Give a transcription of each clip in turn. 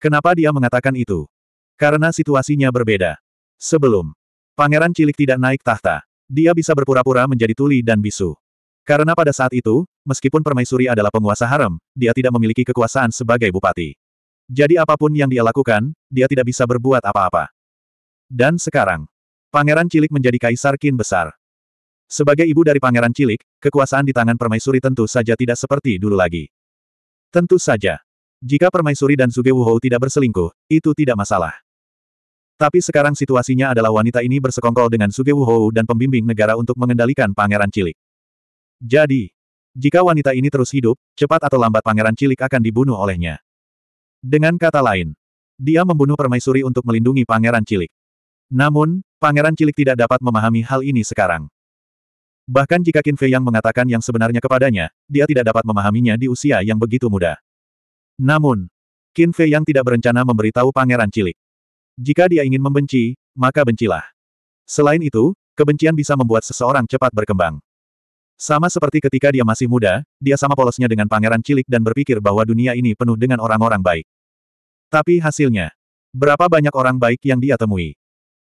Kenapa dia mengatakan itu? Karena situasinya berbeda. Sebelum, pangeran cilik tidak naik tahta. Dia bisa berpura-pura menjadi tuli dan bisu. Karena pada saat itu, meskipun permaisuri adalah penguasa harem, dia tidak memiliki kekuasaan sebagai bupati. Jadi apapun yang dia lakukan, dia tidak bisa berbuat apa-apa. Dan sekarang, pangeran cilik menjadi kaisar kin besar. Sebagai ibu dari pangeran cilik, kekuasaan di tangan permaisuri tentu saja tidak seperti dulu lagi. Tentu saja, jika Permaisuri dan Suge Wuhou tidak berselingkuh, itu tidak masalah. Tapi sekarang situasinya adalah wanita ini bersekongkol dengan Suge Wuhou dan pembimbing negara untuk mengendalikan pangeran cilik. Jadi, jika wanita ini terus hidup, cepat atau lambat pangeran cilik akan dibunuh olehnya. Dengan kata lain, dia membunuh permaisuri untuk melindungi pangeran cilik. Namun, pangeran cilik tidak dapat memahami hal ini sekarang. Bahkan jika Qin Fei yang mengatakan yang sebenarnya kepadanya, dia tidak dapat memahaminya di usia yang begitu muda. Namun, Qin Fei yang tidak berencana memberitahu pangeran cilik. Jika dia ingin membenci, maka bencilah. Selain itu, kebencian bisa membuat seseorang cepat berkembang. Sama seperti ketika dia masih muda, dia sama polosnya dengan pangeran cilik dan berpikir bahwa dunia ini penuh dengan orang-orang baik. Tapi hasilnya, berapa banyak orang baik yang dia temui?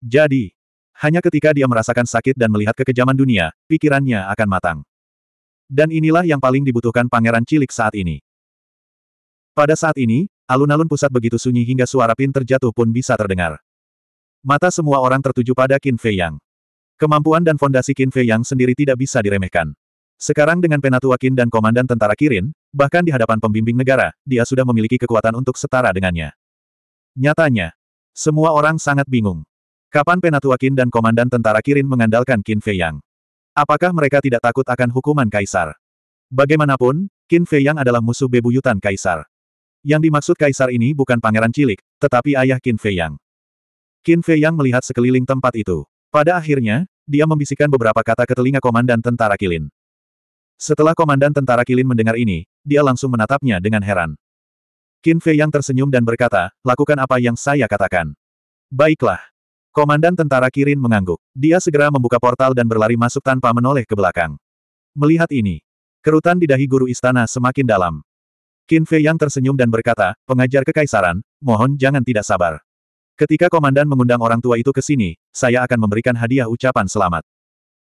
Jadi, hanya ketika dia merasakan sakit dan melihat kekejaman dunia, pikirannya akan matang. Dan inilah yang paling dibutuhkan pangeran cilik saat ini. Pada saat ini, alun-alun pusat begitu sunyi hingga suara pin terjatuh pun bisa terdengar. Mata semua orang tertuju pada Qin Fei Yang. Kemampuan dan fondasi Qin Fei Yang sendiri tidak bisa diremehkan. Sekarang dengan Penatua Qin dan Komandan Tentara Kirin, bahkan di hadapan pembimbing negara, dia sudah memiliki kekuatan untuk setara dengannya. Nyatanya, semua orang sangat bingung. Kapan Penatua Qin dan Komandan Tentara Kirin mengandalkan Qin Fei Yang? Apakah mereka tidak takut akan hukuman Kaisar? Bagaimanapun, Qin Fei Yang adalah musuh bebuyutan Kaisar. Yang dimaksud kaisar ini bukan pangeran cilik, tetapi ayah Qin Fei Yang. Qin Fei Yang melihat sekeliling tempat itu. Pada akhirnya, dia membisikkan beberapa kata ke telinga komandan tentara Kilin. Setelah komandan tentara Kilin mendengar ini, dia langsung menatapnya dengan heran. Qin Fei Yang tersenyum dan berkata, lakukan apa yang saya katakan. Baiklah. Komandan tentara Kirin mengangguk. Dia segera membuka portal dan berlari masuk tanpa menoleh ke belakang. Melihat ini, kerutan di dahi guru istana semakin dalam. Qin Fei yang tersenyum dan berkata, pengajar kekaisaran, mohon jangan tidak sabar. Ketika komandan mengundang orang tua itu ke sini, saya akan memberikan hadiah ucapan selamat.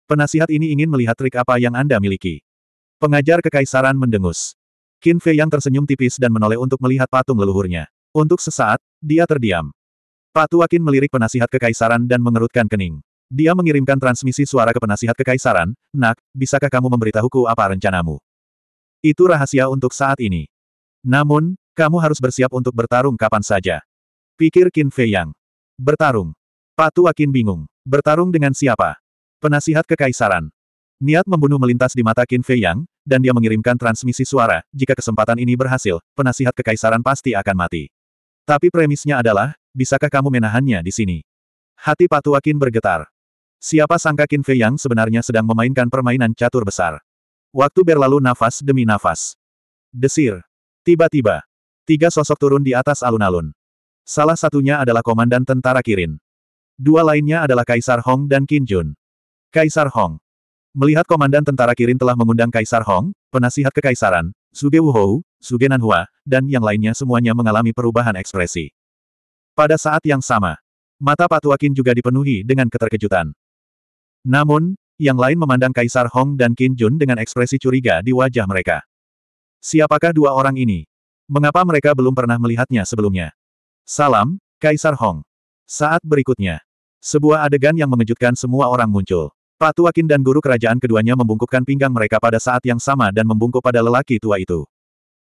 Penasihat ini ingin melihat trik apa yang Anda miliki. Pengajar kekaisaran mendengus. Qin Fei yang tersenyum tipis dan menoleh untuk melihat patung leluhurnya. Untuk sesaat, dia terdiam. Tua Qin melirik penasihat kekaisaran dan mengerutkan kening. Dia mengirimkan transmisi suara ke penasihat kekaisaran, Nak, bisakah kamu memberitahuku apa rencanamu? Itu rahasia untuk saat ini. Namun, kamu harus bersiap untuk bertarung kapan saja. Pikir Qin Fei Yang. Bertarung. Patu Akin bingung. Bertarung dengan siapa? Penasihat kekaisaran. Niat membunuh melintas di mata Qin Fei Yang, dan dia mengirimkan transmisi suara, jika kesempatan ini berhasil, penasihat kekaisaran pasti akan mati. Tapi premisnya adalah, bisakah kamu menahannya di sini? Hati Patu Akin bergetar. Siapa sangka Qin Fei Yang sebenarnya sedang memainkan permainan catur besar. Waktu berlalu nafas demi nafas. Desir. Tiba-tiba, tiga sosok turun di atas alun-alun. Salah satunya adalah Komandan Tentara Kirin. Dua lainnya adalah Kaisar Hong dan Qin Jun. Kaisar Hong. Melihat Komandan Tentara Kirin telah mengundang Kaisar Hong, penasihat kekaisaran, Suge Wuhou, Suge Nanhua, dan yang lainnya semuanya mengalami perubahan ekspresi. Pada saat yang sama, mata Patua Qin juga dipenuhi dengan keterkejutan. Namun, yang lain memandang Kaisar Hong dan Qin Jun dengan ekspresi curiga di wajah mereka. Siapakah dua orang ini? Mengapa mereka belum pernah melihatnya sebelumnya? Salam, Kaisar Hong. Saat berikutnya, sebuah adegan yang mengejutkan semua orang muncul. Pak Tuakin dan guru kerajaan keduanya membungkukkan pinggang mereka pada saat yang sama dan membungkuk pada lelaki tua itu.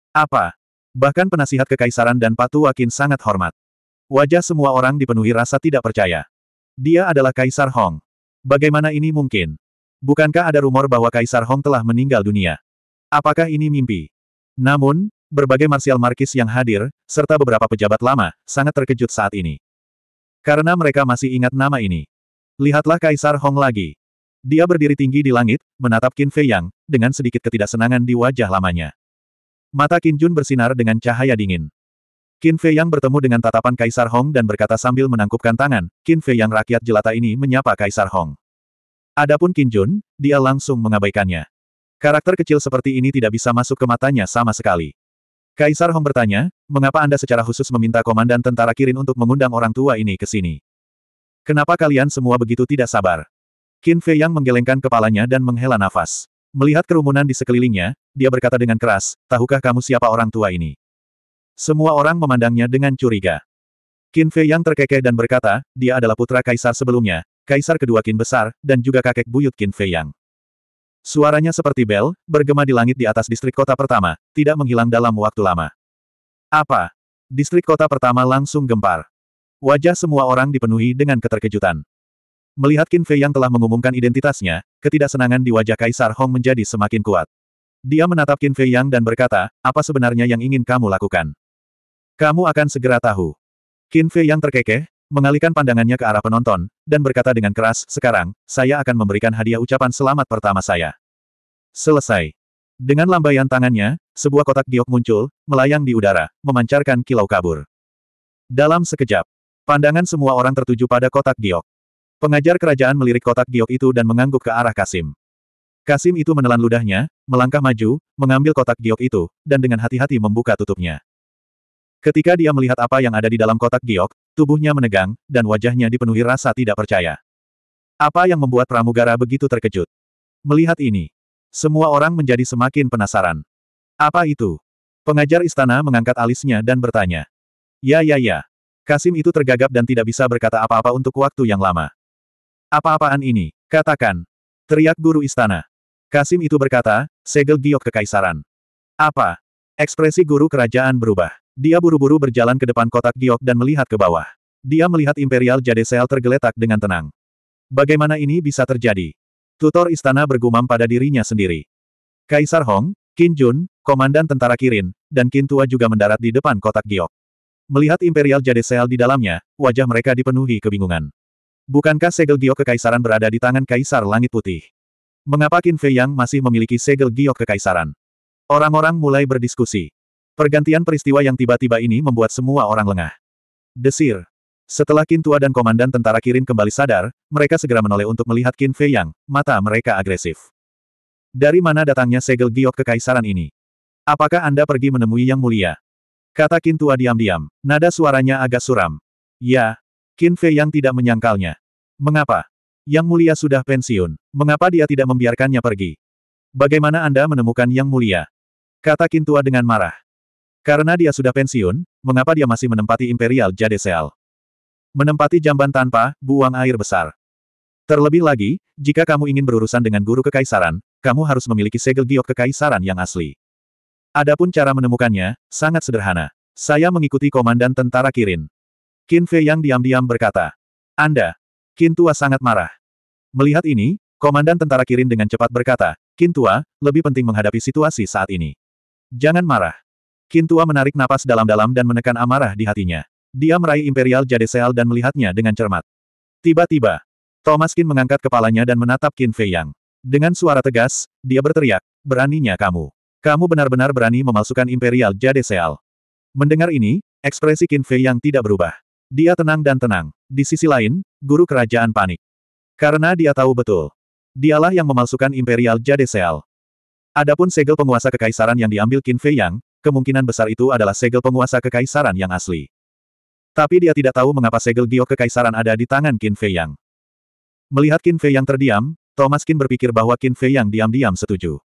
Apa? Bahkan penasihat kekaisaran dan Pak Tuakin sangat hormat. Wajah semua orang dipenuhi rasa tidak percaya. Dia adalah Kaisar Hong. Bagaimana ini mungkin? Bukankah ada rumor bahwa Kaisar Hong telah meninggal dunia? Apakah ini mimpi? Namun, berbagai marsial markis yang hadir, serta beberapa pejabat lama, sangat terkejut saat ini. Karena mereka masih ingat nama ini. Lihatlah Kaisar Hong lagi. Dia berdiri tinggi di langit, menatap Qin Fei Yang, dengan sedikit ketidaksenangan di wajah lamanya. Mata Qin Jun bersinar dengan cahaya dingin. Qin Fei Yang bertemu dengan tatapan Kaisar Hong dan berkata sambil menangkupkan tangan, Qin Fei Yang rakyat jelata ini menyapa Kaisar Hong. Adapun Qin Jun, dia langsung mengabaikannya. Karakter kecil seperti ini tidak bisa masuk ke matanya sama sekali. Kaisar Hong bertanya, mengapa Anda secara khusus meminta Komandan Tentara Kirin untuk mengundang orang tua ini ke sini? Kenapa kalian semua begitu tidak sabar? Qin Fei Yang menggelengkan kepalanya dan menghela nafas. Melihat kerumunan di sekelilingnya, dia berkata dengan keras, tahukah kamu siapa orang tua ini? Semua orang memandangnya dengan curiga. Qin Fei Yang terkekeh dan berkata, dia adalah putra kaisar sebelumnya, kaisar kedua Qin Besar, dan juga kakek buyut Qin Fei Yang. Suaranya seperti bel, bergema di langit di atas distrik kota pertama, tidak menghilang dalam waktu lama. Apa? Distrik kota pertama langsung gempar. Wajah semua orang dipenuhi dengan keterkejutan. Melihat Qin Fei yang telah mengumumkan identitasnya, ketidaksenangan di wajah Kaisar Hong menjadi semakin kuat. Dia menatap Qin Fei Yang dan berkata, apa sebenarnya yang ingin kamu lakukan? Kamu akan segera tahu. Qin Fei Yang terkekeh, mengalihkan pandangannya ke arah penonton, dan berkata dengan keras, sekarang, saya akan memberikan hadiah ucapan selamat pertama saya. Selesai. Dengan lambaian tangannya, sebuah kotak giok muncul, melayang di udara, memancarkan kilau kabur. Dalam sekejap, pandangan semua orang tertuju pada kotak giok. Pengajar kerajaan melirik kotak giok itu dan mengangguk ke arah Kasim. Kasim itu menelan ludahnya, melangkah maju, mengambil kotak giok itu, dan dengan hati-hati membuka tutupnya. Ketika dia melihat apa yang ada di dalam kotak giok, tubuhnya menegang, dan wajahnya dipenuhi rasa tidak percaya. Apa yang membuat pramugara begitu terkejut? Melihat ini, semua orang menjadi semakin penasaran. Apa itu? Pengajar istana mengangkat alisnya dan bertanya. Ya ya ya. Kasim itu tergagap dan tidak bisa berkata apa-apa untuk waktu yang lama. Apa-apaan ini? Katakan. Teriak guru istana. Kasim itu berkata, segel giok kekaisaran. Apa? Ekspresi guru kerajaan berubah. Dia buru-buru berjalan ke depan kotak giok dan melihat ke bawah. Dia melihat Imperial Jade Seal tergeletak dengan tenang. Bagaimana ini bisa terjadi? Tutor istana bergumam pada dirinya sendiri. Kaisar Hong, Qin Jun, Komandan Tentara Kirin, dan Qin Tua juga mendarat di depan kotak giok. Melihat Imperial Jade Seal di dalamnya, wajah mereka dipenuhi kebingungan. Bukankah segel giok kekaisaran berada di tangan Kaisar Langit Putih? Mengapa Qin Fei Yang masih memiliki segel giok kekaisaran? Orang-orang mulai berdiskusi. Pergantian peristiwa yang tiba-tiba ini membuat semua orang lengah. Desir. Setelah Qin Tua dan Komandan Tentara Kirin kembali sadar, mereka segera menoleh untuk melihat Qin Fei Yang, mata mereka agresif. Dari mana datangnya segel giok kekaisaran ini? Apakah Anda pergi menemui Yang Mulia? Kata Qin Tua diam-diam, nada suaranya agak suram. Ya, Qin Fei Yang tidak menyangkalnya. Mengapa? Yang Mulia sudah pensiun, mengapa dia tidak membiarkannya pergi? Bagaimana Anda menemukan Yang Mulia? Kata Qin Tua dengan marah. Karena dia sudah pensiun, mengapa dia masih menempati Imperial Jade Seal? Menempati jamban tanpa buang air besar. Terlebih lagi, jika kamu ingin berurusan dengan guru kekaisaran, kamu harus memiliki segel giok kekaisaran yang asli. Adapun cara menemukannya, sangat sederhana. Saya mengikuti komandan tentara Kirin. Qin Fei yang diam-diam berkata, Anda, Qin Tua sangat marah. Melihat ini, komandan tentara Kirin dengan cepat berkata, Qin Tua, lebih penting menghadapi situasi saat ini. Jangan marah. Kintua menarik napas dalam-dalam dan menekan amarah di hatinya. Dia meraih Imperial Jade Seal dan melihatnya dengan cermat. Tiba-tiba, Thomas Kin mengangkat kepalanya dan menatap Kin Fei Yang. Dengan suara tegas, dia berteriak, beraninya kamu. Kamu benar-benar berani memalsukan Imperial Jade Seal. Mendengar ini, ekspresi Kin Fei Yang tidak berubah. Dia tenang dan tenang. Di sisi lain, guru kerajaan panik. Karena dia tahu betul. Dialah yang memalsukan Imperial Jade Seal. Adapun segel penguasa kekaisaran yang diambil Qin Fei Yang, kemungkinan besar itu adalah segel penguasa kekaisaran yang asli. Tapi dia tidak tahu mengapa segel giok kekaisaran ada di tangan Qin Fei Yang. Melihat Qin Fei Yang terdiam, Thomas Qin berpikir bahwa Qin Fei Yang diam-diam setuju.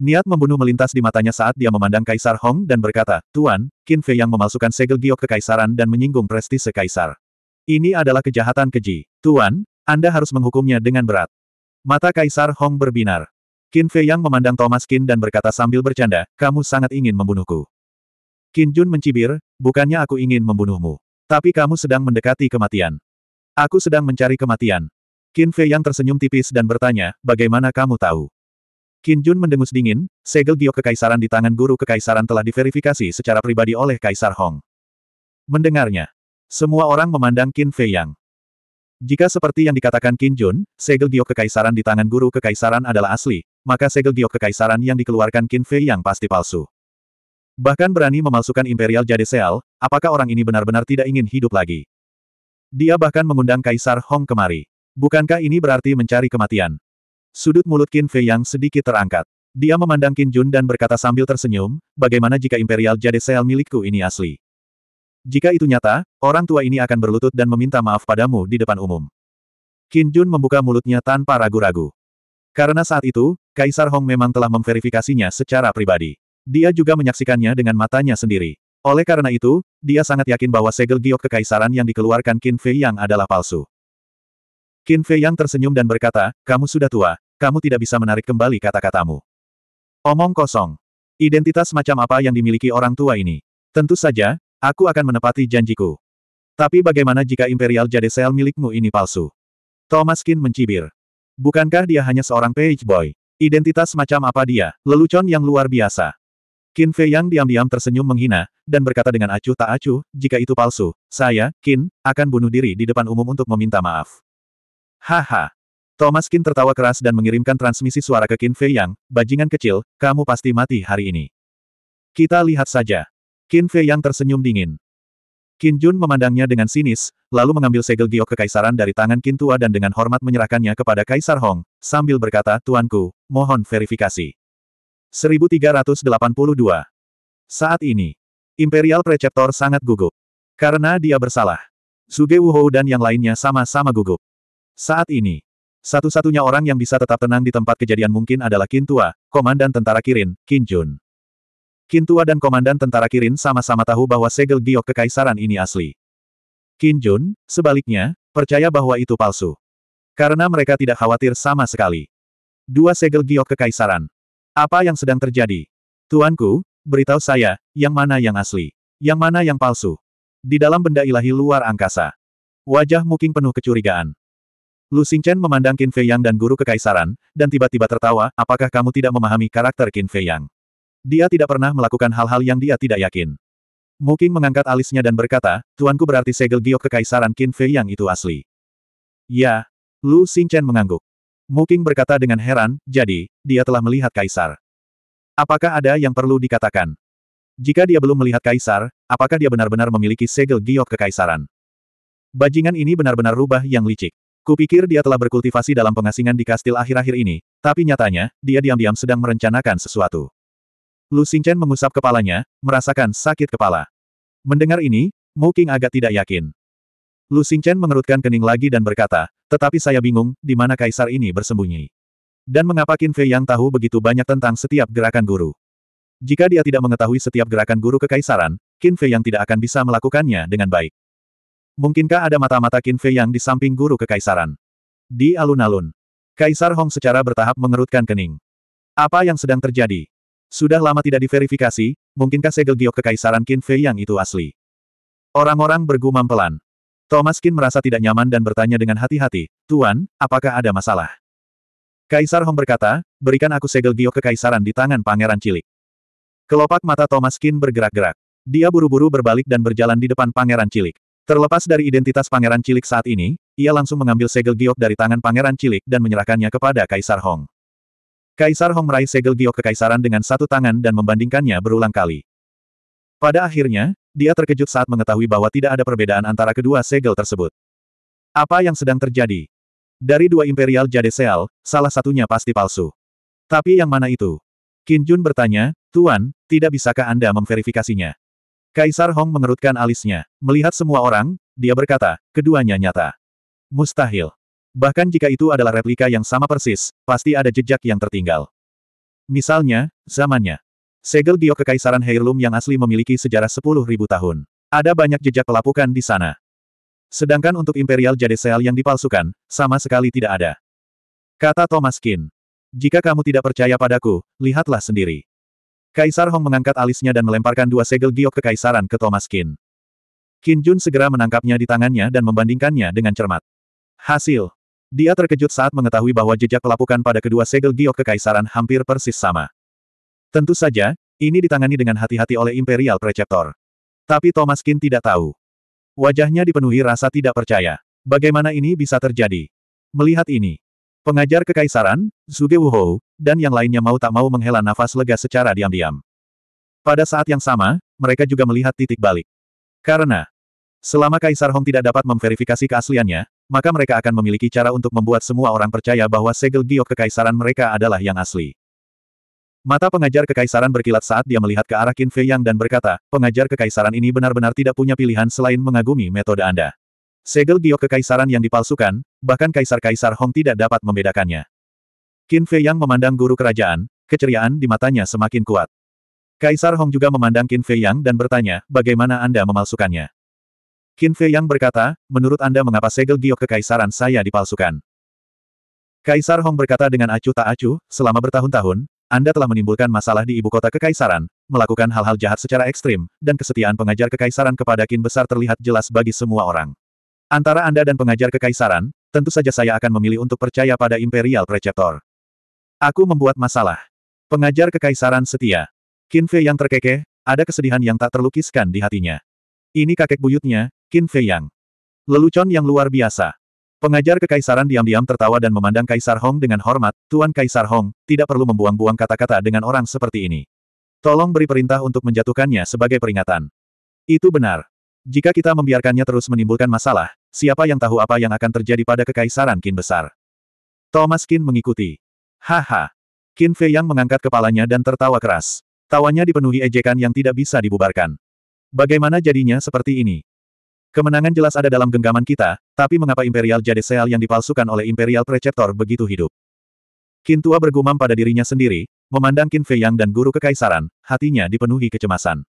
Niat membunuh melintas di matanya saat dia memandang Kaisar Hong dan berkata, Tuan, Qin Fei Yang memalsukan segel giok kekaisaran dan menyinggung prestise kaisar. Ini adalah kejahatan keji. Tuan, Anda harus menghukumnya dengan berat. Mata Kaisar Hong berbinar. Qin Fei Yang memandang Thomas Qin dan berkata sambil bercanda, kamu sangat ingin membunuhku. Qin Jun mencibir, bukannya aku ingin membunuhmu. Tapi kamu sedang mendekati kematian. Aku sedang mencari kematian. Qin Fei Yang tersenyum tipis dan bertanya, bagaimana kamu tahu? Qin Jun mendengus dingin, segel giok kekaisaran di tangan guru kekaisaran telah diverifikasi secara pribadi oleh Kaisar Hong. Mendengarnya, semua orang memandang Qin Fei Yang. Jika seperti yang dikatakan Qin Jun, segel giok kekaisaran di tangan guru kekaisaran adalah asli, maka segel giok kekaisaran yang dikeluarkan Qin Fei yang pasti palsu. Bahkan berani memalsukan Imperial Jade Seal, apakah orang ini benar-benar tidak ingin hidup lagi? Dia bahkan mengundang Kaisar Hong kemari. Bukankah ini berarti mencari kematian? Sudut mulut Qin Fei yang sedikit terangkat. Dia memandang Qin Jun dan berkata sambil tersenyum, bagaimana jika Imperial Jade Seal milikku ini asli? Jika itu nyata, orang tua ini akan berlutut dan meminta maaf padamu di depan umum. Qin Jun membuka mulutnya tanpa ragu-ragu. Karena saat itu, Kaisar Hong memang telah memverifikasinya secara pribadi. Dia juga menyaksikannya dengan matanya sendiri. Oleh karena itu, dia sangat yakin bahwa segel giok kekaisaran yang dikeluarkan Qin Fei Yang adalah palsu. Qin Fei Yang tersenyum dan berkata, kamu sudah tua, kamu tidak bisa menarik kembali kata-katamu. Omong kosong. Identitas macam apa yang dimiliki orang tua ini? Tentu saja, aku akan menepati janjiku. Tapi bagaimana jika Imperial Jade Cell milikmu ini palsu? Thomas Qin mencibir. Bukankah dia hanya seorang page boy? Identitas macam apa dia? Lelucon yang luar biasa. Qin Fei Yang diam-diam tersenyum menghina, dan berkata dengan acuh tak acuh, jika itu palsu, saya, Qin, akan bunuh diri di depan umum untuk meminta maaf. Haha. Thomas Qin tertawa keras dan mengirimkan transmisi suara ke Qin Fei Yang, bajingan kecil, kamu pasti mati hari ini. Kita lihat saja. Qin Fei Yang tersenyum dingin. Qin Jun memandangnya dengan sinis, lalu mengambil segel giok kekaisaran dari tangan Qin Tua dan dengan hormat menyerahkannya kepada Kaisar Hong, sambil berkata, Tuanku, mohon verifikasi. 1382. Saat ini, Imperial Preceptor sangat gugup. Karena dia bersalah. Suge Wuhou dan yang lainnya sama-sama gugup. Saat ini, satu-satunya orang yang bisa tetap tenang di tempat kejadian mungkin adalah Kintua, Komandan Tentara Kirin, Qin Jun. Kintua dan Komandan Tentara Kirin sama-sama tahu bahwa segel giok kekaisaran ini asli. Qin Jun, sebaliknya, percaya bahwa itu palsu. Karena mereka tidak khawatir sama sekali. Dua segel giok kekaisaran. Apa yang sedang terjadi? Tuanku, beritahu saya, yang mana yang asli? Yang mana yang palsu? Di dalam benda ilahi luar angkasa. Wajah Muking penuh kecurigaan. Lu Xingchen memandang Qin Fei Yang dan guru kekaisaran, dan tiba-tiba tertawa, apakah kamu tidak memahami karakter Qin Fei Yang? Dia tidak pernah melakukan hal-hal yang dia tidak yakin. Muking mengangkat alisnya dan berkata, Tuanku berarti segel giok kekaisaran Qin Fei Yang itu asli. Ya. Lu Xingchen mengangguk. Muking berkata dengan heran, jadi, dia telah melihat Kaisar. Apakah ada yang perlu dikatakan? Jika dia belum melihat Kaisar, apakah dia benar-benar memiliki segel giok kekaisaran? Bajingan ini benar-benar rubah yang licik. Kupikir dia telah berkultivasi dalam pengasingan di kastil akhir-akhir ini, tapi nyatanya, dia diam-diam sedang merencanakan sesuatu. Lu Xingchen mengusap kepalanya, merasakan sakit kepala. Mendengar ini, Mu King agak tidak yakin. Lu Xingchen mengerutkan kening lagi dan berkata, tetapi saya bingung, di mana kaisar ini bersembunyi. Dan mengapa Qin Fei yang tahu begitu banyak tentang setiap gerakan guru? Jika dia tidak mengetahui setiap gerakan guru kekaisaran, Qin Fei yang tidak akan bisa melakukannya dengan baik. Mungkinkah ada mata-mata Qin Fei yang di samping guru kekaisaran? Di alun-alun, Kaisar Hong secara bertahap mengerutkan kening. Apa yang sedang terjadi? Sudah lama tidak diverifikasi, mungkinkah segel giok kekaisaran Qin Fei yang itu asli? Orang-orang bergumam pelan. Thomas Kin merasa tidak nyaman dan bertanya dengan hati-hati, Tuan, apakah ada masalah? Kaisar Hong berkata, berikan aku segel giok kekaisaran di tangan pangeran cilik. Kelopak mata Thomas Kin bergerak-gerak. Dia buru-buru berbalik dan berjalan di depan pangeran cilik. Terlepas dari identitas pangeran cilik saat ini, ia langsung mengambil segel giok dari tangan pangeran cilik dan menyerahkannya kepada Kaisar Hong. Kaisar Hong meraih segel giok kekaisaran dengan satu tangan dan membandingkannya berulang kali. Pada akhirnya, dia terkejut saat mengetahui bahwa tidak ada perbedaan antara kedua segel tersebut. Apa yang sedang terjadi? Dari dua Imperial Jade Seal, salah satunya pasti palsu. Tapi yang mana itu? Qin Jun bertanya, Tuan, tidak bisakah Anda memverifikasinya? Kaisar Hong mengerutkan alisnya. Melihat semua orang, dia berkata, keduanya nyata. Mustahil. Bahkan jika itu adalah replika yang sama persis, pasti ada jejak yang tertinggal. Misalnya, zamannya. Segel giok kekaisaran Heirloom yang asli memiliki sejarah sepuluh ribu tahun. Ada banyak jejak pelapukan di sana. Sedangkan untuk Imperial Jade Seal yang dipalsukan, sama sekali tidak ada. Kata Thomas Kin. Jika kamu tidak percaya padaku, lihatlah sendiri. Kaisar Hong mengangkat alisnya dan melemparkan dua segel giok kekaisaran ke Thomas Kin. Kin Jun segera menangkapnya di tangannya dan membandingkannya dengan cermat. Hasil. Dia terkejut saat mengetahui bahwa jejak pelapukan pada kedua segel giok kekaisaran hampir persis sama. Tentu saja, ini ditangani dengan hati-hati oleh Imperial Preceptor. Tapi Thomas Kin tidak tahu. Wajahnya dipenuhi rasa tidak percaya. Bagaimana ini bisa terjadi? Melihat ini, pengajar kekaisaran, Zuge Wuhou, dan yang lainnya mau tak mau menghela nafas lega secara diam-diam. Pada saat yang sama, mereka juga melihat titik balik. Karena, selama Kaisar Hong tidak dapat memverifikasi keasliannya, maka mereka akan memiliki cara untuk membuat semua orang percaya bahwa segel giok kekaisaran mereka adalah yang asli. Mata pengajar kekaisaran berkilat saat dia melihat ke arah Qin Fei Yang dan berkata, pengajar kekaisaran ini benar-benar tidak punya pilihan selain mengagumi metode Anda. Segel giok kekaisaran yang dipalsukan, bahkan kaisar-kaisar Hong tidak dapat membedakannya. Qin Fei Yang memandang guru kerajaan, keceriaan di matanya semakin kuat. Kaisar Hong juga memandang Qin Fei Yang dan bertanya, bagaimana Anda memalsukannya? Qin Fei Yang berkata, menurut Anda mengapa segel giok kekaisaran saya dipalsukan? Kaisar Hong berkata dengan acuh tak acuh, selama bertahun-tahun, anda telah menimbulkan masalah di ibu kota kekaisaran, melakukan hal-hal jahat secara ekstrim, dan kesetiaan pengajar kekaisaran kepada kin besar terlihat jelas bagi semua orang. Antara Anda dan pengajar kekaisaran, tentu saja saya akan memilih untuk percaya pada Imperial Preceptor. Aku membuat masalah. Pengajar kekaisaran setia. Qin Fei yang terkekeh, ada kesedihan yang tak terlukiskan di hatinya. Ini kakek buyutnya, Qin Fei Yang. Lelucon yang luar biasa. Pengajar kekaisaran diam-diam tertawa dan memandang Kaisar Hong dengan hormat, Tuan Kaisar Hong, tidak perlu membuang-buang kata-kata dengan orang seperti ini. Tolong beri perintah untuk menjatuhkannya sebagai peringatan. Itu benar. Jika kita membiarkannya terus menimbulkan masalah, siapa yang tahu apa yang akan terjadi pada kekaisaran Qin besar. Thomas Qin mengikuti. Haha. Qin Fei yang mengangkat kepalanya dan tertawa keras. Tawanya dipenuhi ejekan yang tidak bisa dibubarkan. Bagaimana jadinya seperti ini? Kemenangan jelas ada dalam genggaman kita, tapi mengapa Imperial Jade Seal yang dipalsukan oleh Imperial Preceptor begitu hidup? Kintua bergumam pada dirinya sendiri, memandang Qin Fei Yang dan guru kekaisaran, hatinya dipenuhi kecemasan.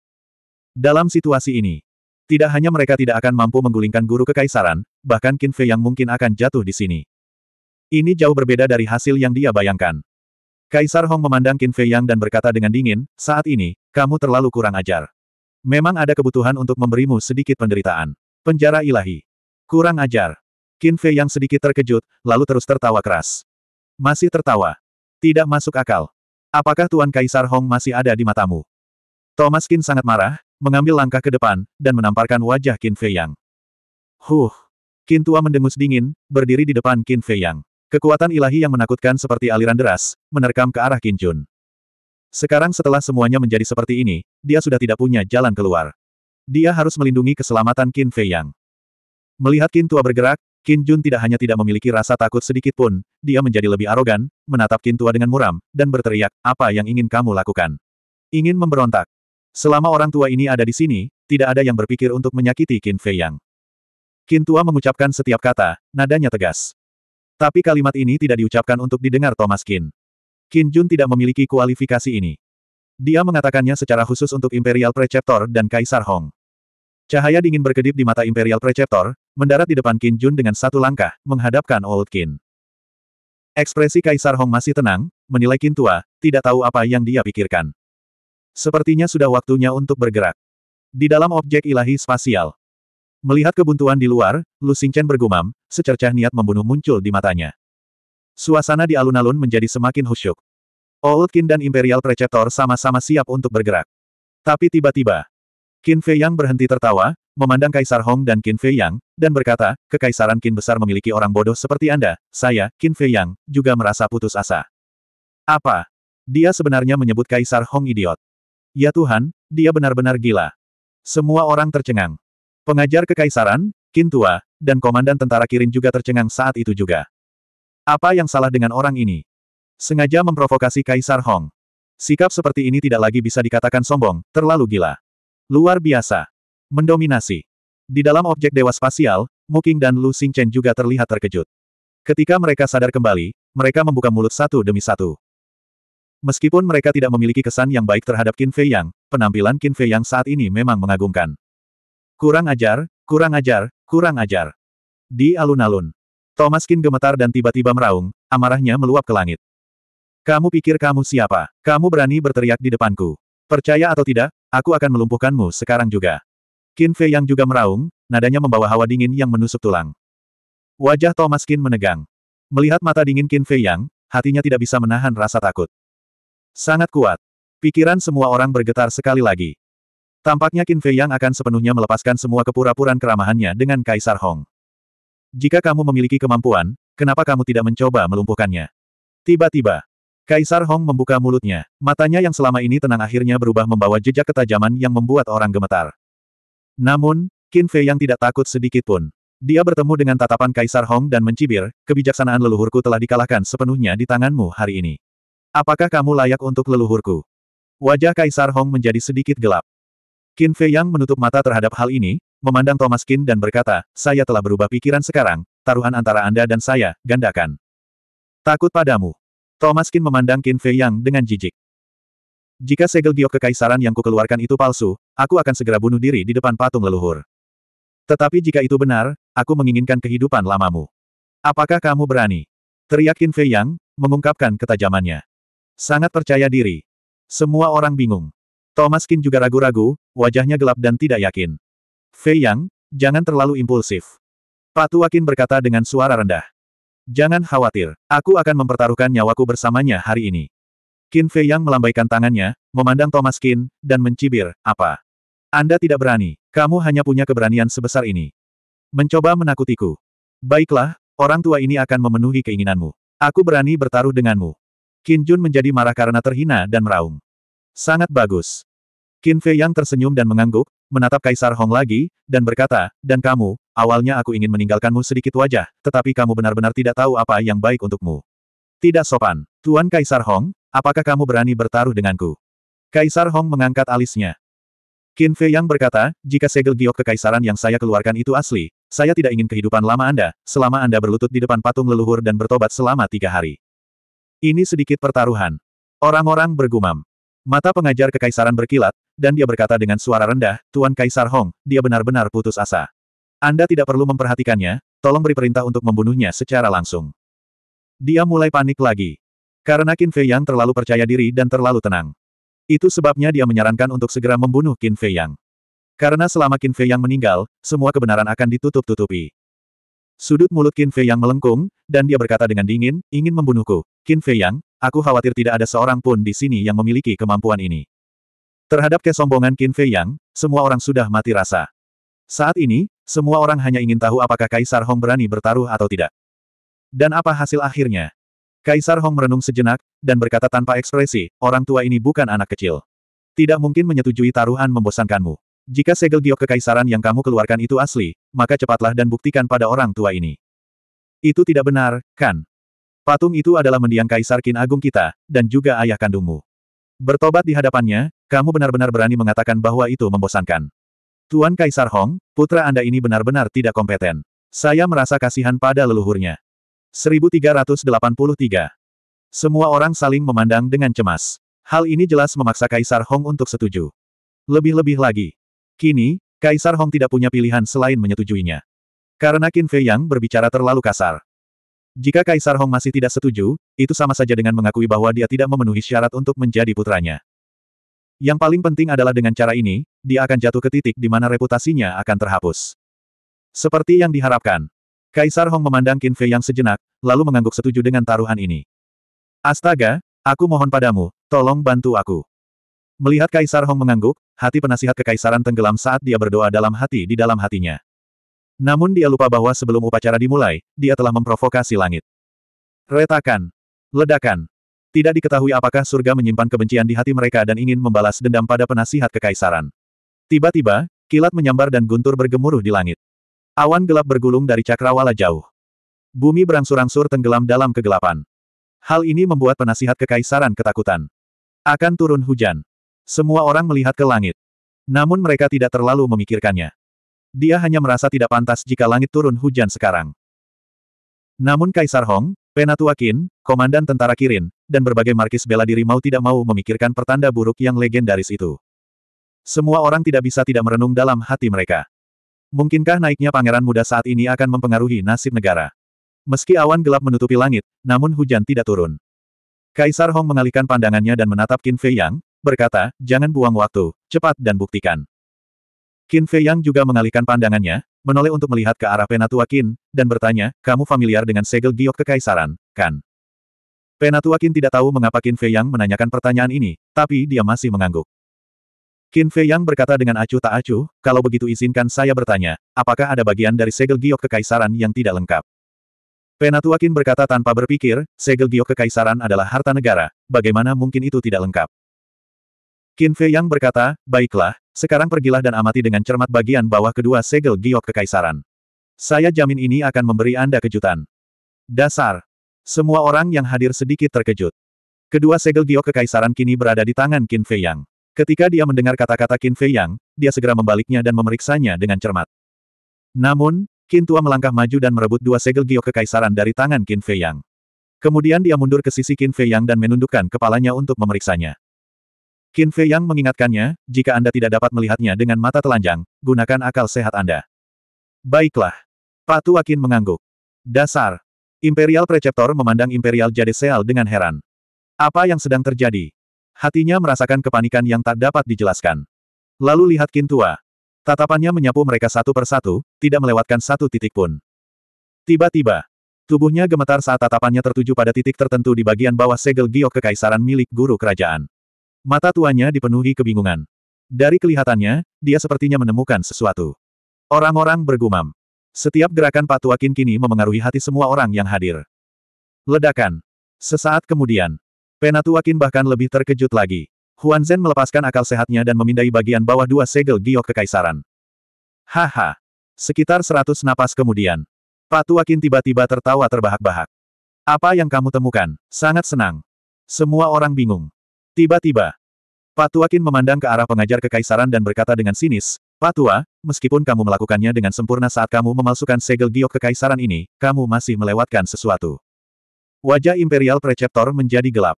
Dalam situasi ini, tidak hanya mereka tidak akan mampu menggulingkan guru kekaisaran, bahkan Qin Fei Yang mungkin akan jatuh di sini. Ini jauh berbeda dari hasil yang dia bayangkan. Kaisar Hong memandang Qin Fei Yang dan berkata dengan dingin, saat ini, kamu terlalu kurang ajar. Memang ada kebutuhan untuk memberimu sedikit penderitaan. Penjara ilahi. Kurang ajar. Qin Fei yang sedikit terkejut, lalu terus tertawa keras. Masih tertawa. Tidak masuk akal. Apakah Tuan Kaisar Hong masih ada di matamu? Thomas Qin sangat marah, mengambil langkah ke depan, dan menamparkan wajah Qin Fei Yang. Huh! Qin Tua mendengus dingin, berdiri di depan Qin Fei Yang. Kekuatan ilahi yang menakutkan seperti aliran deras, menerkam ke arah Qin Jun. Sekarang setelah semuanya menjadi seperti ini, dia sudah tidak punya jalan keluar. Dia harus melindungi keselamatan Qin Fei Yang. Melihat Qin tua bergerak, Qin Jun tidak hanya tidak memiliki rasa takut sedikit pun, dia menjadi lebih arogan, menatap Qin tua dengan muram, dan berteriak, apa yang ingin kamu lakukan? Ingin memberontak. Selama orang tua ini ada di sini, tidak ada yang berpikir untuk menyakiti Qin Fei Yang. Qin tua mengucapkan setiap kata, nadanya tegas. Tapi kalimat ini tidak diucapkan untuk didengar Thomas Qin. Qin Jun tidak memiliki kualifikasi ini. Dia mengatakannya secara khusus untuk Imperial Preceptor dan Kaisar Hong. Cahaya dingin berkedip di mata Imperial Preceptor, mendarat di depan Qin Jun dengan satu langkah, menghadapkan Old Qin. Ekspresi Kaisar Hong masih tenang, menilai Qin tua, tidak tahu apa yang dia pikirkan. Sepertinya sudah waktunya untuk bergerak. Di dalam objek ilahi spasial. Melihat kebuntuan di luar, Lu Xingchen bergumam, secercah niat membunuh muncul di matanya. Suasana di alun-alun menjadi semakin khusyuk. Old Qin dan Imperial Preceptor sama-sama siap untuk bergerak. Tapi tiba-tiba, Qin Fei Yang berhenti tertawa, memandang Kaisar Hong dan Qin Fei Yang, dan berkata, Kekaisaran Qin besar memiliki orang bodoh seperti Anda, saya, Qin Fei Yang, juga merasa putus asa. Apa? Dia sebenarnya menyebut Kaisar Hong idiot. Ya Tuhan, dia benar-benar gila. Semua orang tercengang. Pengajar kekaisaran, Qin Tua, dan komandan tentara Kirin juga tercengang saat itu juga. Apa yang salah dengan orang ini? Sengaja memprovokasi Kaisar Hong. Sikap seperti ini tidak lagi bisa dikatakan sombong, terlalu gila. Luar biasa. Mendominasi. Di dalam objek dewa spasial, Muking dan Lu Xingchen juga terlihat terkejut. Ketika mereka sadar kembali, mereka membuka mulut satu demi satu. Meskipun mereka tidak memiliki kesan yang baik terhadap Qin Fei Yang, penampilan Qin Fei Yang saat ini memang mengagumkan. Kurang ajar, kurang ajar, kurang ajar. Di alun-alun. Thomas Qin gemetar dan tiba-tiba meraung, amarahnya meluap ke langit. Kamu pikir kamu siapa? Kamu berani berteriak di depanku. Percaya atau tidak, aku akan melumpuhkanmu sekarang juga. Qin Fei yang juga meraung, nadanya membawa hawa dingin yang menusuk tulang. Wajah Thomas Qin menegang. Melihat mata dingin Qin Fei yang, hatinya tidak bisa menahan rasa takut. Sangat kuat. Pikiran semua orang bergetar sekali lagi. Tampaknya Qin Fei yang akan sepenuhnya melepaskan semua kepura-puraan keramahannya dengan Kaisar Hong. Jika kamu memiliki kemampuan, kenapa kamu tidak mencoba melumpuhkannya? Tiba-tiba, Kaisar Hong membuka mulutnya. Matanya yang selama ini tenang akhirnya berubah membawa jejak ketajaman yang membuat orang gemetar. Namun, Qin Fei yang tidak takut sedikit pun. Dia bertemu dengan tatapan Kaisar Hong dan mencibir, kebijaksanaan leluhurku telah dikalahkan sepenuhnya di tanganmu hari ini. Apakah kamu layak untuk leluhurku? Wajah Kaisar Hong menjadi sedikit gelap. Qin Fei yang menutup mata terhadap hal ini, memandang Thomas Qin dan berkata, saya telah berubah pikiran sekarang, taruhan antara Anda dan saya, gandakan. Takut padamu. Thomas Kin memandang Qin Fei Yang dengan jijik. Jika segel giok kekaisaran yang kukeluarkan itu palsu, aku akan segera bunuh diri di depan patung leluhur. Tetapi jika itu benar, aku menginginkan kehidupan lamamu. Apakah kamu berani? Teriak Qin Fei Yang, mengungkapkan ketajamannya. Sangat percaya diri. Semua orang bingung. Thomas Kin juga ragu-ragu, wajahnya gelap dan tidak yakin. Fei Yang, jangan terlalu impulsif. Akin berkata dengan suara rendah. Jangan khawatir, aku akan mempertaruhkan nyawaku bersamanya hari ini. Qin Fei Yang melambaikan tangannya, memandang Thomas Qin, dan mencibir, apa? Anda tidak berani, kamu hanya punya keberanian sebesar ini. Mencoba menakutiku. Baiklah, orang tua ini akan memenuhi keinginanmu. Aku berani bertaruh denganmu. Qin Jun menjadi marah karena terhina dan meraung. Sangat bagus. Qin Fei Yang tersenyum dan mengangguk, menatap Kaisar Hong lagi, dan berkata, dan kamu, awalnya aku ingin meninggalkanmu sedikit wajah, tetapi kamu benar-benar tidak tahu apa yang baik untukmu. Tidak sopan. Tuan Kaisar Hong, apakah kamu berani bertaruh denganku? Kaisar Hong mengangkat alisnya. Qin Fei yang berkata, jika segel giok kekaisaran yang saya keluarkan itu asli, saya tidak ingin kehidupan lama Anda, selama Anda berlutut di depan patung leluhur dan bertobat selama tiga hari. Ini sedikit pertaruhan. Orang-orang bergumam. Mata pengajar kekaisaran berkilat, dan dia berkata dengan suara rendah, Tuan Kaisar Hong, dia benar-benar putus asa. Anda tidak perlu memperhatikannya, tolong beri perintah untuk membunuhnya secara langsung. Dia mulai panik lagi. Karena Qin Fei Yang terlalu percaya diri dan terlalu tenang. Itu sebabnya dia menyarankan untuk segera membunuh Qin Fei Yang. Karena selama Qin Fei Yang meninggal, semua kebenaran akan ditutup-tutupi. Sudut mulut Qin Fei Yang melengkung, dan dia berkata dengan dingin, ingin membunuhku. Qin Fei Yang, aku khawatir tidak ada seorang pun di sini yang memiliki kemampuan ini. Terhadap kesombongan Qin Fei Yang, semua orang sudah mati rasa. Saat ini, semua orang hanya ingin tahu apakah Kaisar Hong berani bertaruh atau tidak. Dan apa hasil akhirnya? Kaisar Hong merenung sejenak, dan berkata tanpa ekspresi, orang tua ini bukan anak kecil. Tidak mungkin menyetujui taruhan membosankanmu. Jika segel giok kekaisaran yang kamu keluarkan itu asli, maka cepatlah dan buktikan pada orang tua ini. Itu tidak benar, kan? Patung itu adalah mendiang Kaisar Kin Agung kita, dan juga ayah kandungmu. Bertobat di hadapannya, kamu benar-benar berani mengatakan bahwa itu membosankan. Tuan Kaisar Hong, putra Anda ini benar-benar tidak kompeten. Saya merasa kasihan pada leluhurnya. 1383. Semua orang saling memandang dengan cemas. Hal ini jelas memaksa Kaisar Hong untuk setuju. Lebih-lebih lagi. Kini, Kaisar Hong tidak punya pilihan selain menyetujuinya. Karena Qin Fei Yang berbicara terlalu kasar. Jika Kaisar Hong masih tidak setuju, itu sama saja dengan mengakui bahwa dia tidak memenuhi syarat untuk menjadi putranya. Yang paling penting adalah dengan cara ini, dia akan jatuh ke titik di mana reputasinya akan terhapus. Seperti yang diharapkan. Kaisar Hong memandang Qin Fei yang sejenak, lalu mengangguk setuju dengan taruhan ini. Astaga, aku mohon padamu, tolong bantu aku. Melihat Kaisar Hong mengangguk, hati penasihat kekaisaran tenggelam saat dia berdoa dalam hati di dalam hatinya. Namun dia lupa bahwa sebelum upacara dimulai, dia telah memprovokasi langit. Retakan. Ledakan. Tidak diketahui apakah surga menyimpan kebencian di hati mereka dan ingin membalas dendam pada penasihat kekaisaran. Tiba-tiba, kilat menyambar dan guntur bergemuruh di langit. Awan gelap bergulung dari cakrawala jauh. Bumi berangsur-angsur tenggelam dalam kegelapan. Hal ini membuat penasihat kekaisaran ketakutan. Akan turun hujan. Semua orang melihat ke langit. Namun mereka tidak terlalu memikirkannya. Dia hanya merasa tidak pantas jika langit turun hujan sekarang. Namun Kaisar Hong, Penatuakin, Komandan Tentara Kirin, dan berbagai markis bela diri mau tidak mau memikirkan pertanda buruk yang legendaris itu. Semua orang tidak bisa tidak merenung dalam hati mereka. Mungkinkah naiknya pangeran muda saat ini akan mempengaruhi nasib negara? Meski awan gelap menutupi langit, namun hujan tidak turun. Kaisar Hong mengalihkan pandangannya dan menatap Qin Fei Yang, berkata, jangan buang waktu, cepat dan buktikan. Qin Fei Yang juga mengalihkan pandangannya, menoleh untuk melihat ke arah Penatuakin, dan bertanya, kamu familiar dengan segel giok kekaisaran, kan? Penatuakin tidak tahu mengapa Qin Fei Yang menanyakan pertanyaan ini, tapi dia masih mengangguk. Qin Fei Yang berkata dengan acuh tak acuh, kalau begitu izinkan saya bertanya, apakah ada bagian dari segel giok kekaisaran yang tidak lengkap? Penatuakin berkata tanpa berpikir, segel giok kekaisaran adalah harta negara, bagaimana mungkin itu tidak lengkap? Qin Fei Yang berkata, baiklah, sekarang pergilah dan amati dengan cermat bagian bawah kedua segel giok kekaisaran. Saya jamin ini akan memberi Anda kejutan. Dasar. Semua orang yang hadir sedikit terkejut. Kedua segel giok kekaisaran kini berada di tangan Qin Fei Yang. Ketika dia mendengar kata-kata Qin Fei Yang, dia segera membaliknya dan memeriksanya dengan cermat. Namun, Qin Tua melangkah maju dan merebut dua segel giok kekaisaran dari tangan Qin Fei Yang. Kemudian dia mundur ke sisi Qin Fei Yang dan menundukkan kepalanya untuk memeriksanya. Qin Fei Yang mengingatkannya, jika Anda tidak dapat melihatnya dengan mata telanjang, gunakan akal sehat Anda. Baiklah. Patu Akin mengangguk. Dasar. Imperial Preceptor memandang Imperial Jade Seal dengan heran. Apa yang sedang terjadi? Hatinya merasakan kepanikan yang tak dapat dijelaskan. Lalu lihat Qin Tua. Tatapannya menyapu mereka satu persatu, tidak melewatkan satu titik pun. Tiba-tiba, tubuhnya gemetar saat tatapannya tertuju pada titik tertentu di bagian bawah segel giok kekaisaran milik guru kerajaan. Mata tuanya dipenuhi kebingungan. Dari kelihatannya, dia sepertinya menemukan sesuatu. Orang-orang bergumam. Setiap gerakan Patua kini memengaruhi hati semua orang yang hadir. Ledakan. Sesaat kemudian, Penatua Kin bahkan lebih terkejut lagi. Huan Zhen melepaskan akal sehatnya dan memindai bagian bawah dua segel giok kekaisaran. Haha. Sekitar seratus napas kemudian, Patua Kin tiba-tiba tertawa terbahak-bahak. Apa yang kamu temukan? Sangat senang. Semua orang bingung. Tiba-tiba, Patuakin memandang ke arah pengajar kekaisaran dan berkata dengan sinis, Patua, meskipun kamu melakukannya dengan sempurna saat kamu memalsukan segel giok kekaisaran ini, kamu masih melewatkan sesuatu. Wajah Imperial Preceptor menjadi gelap.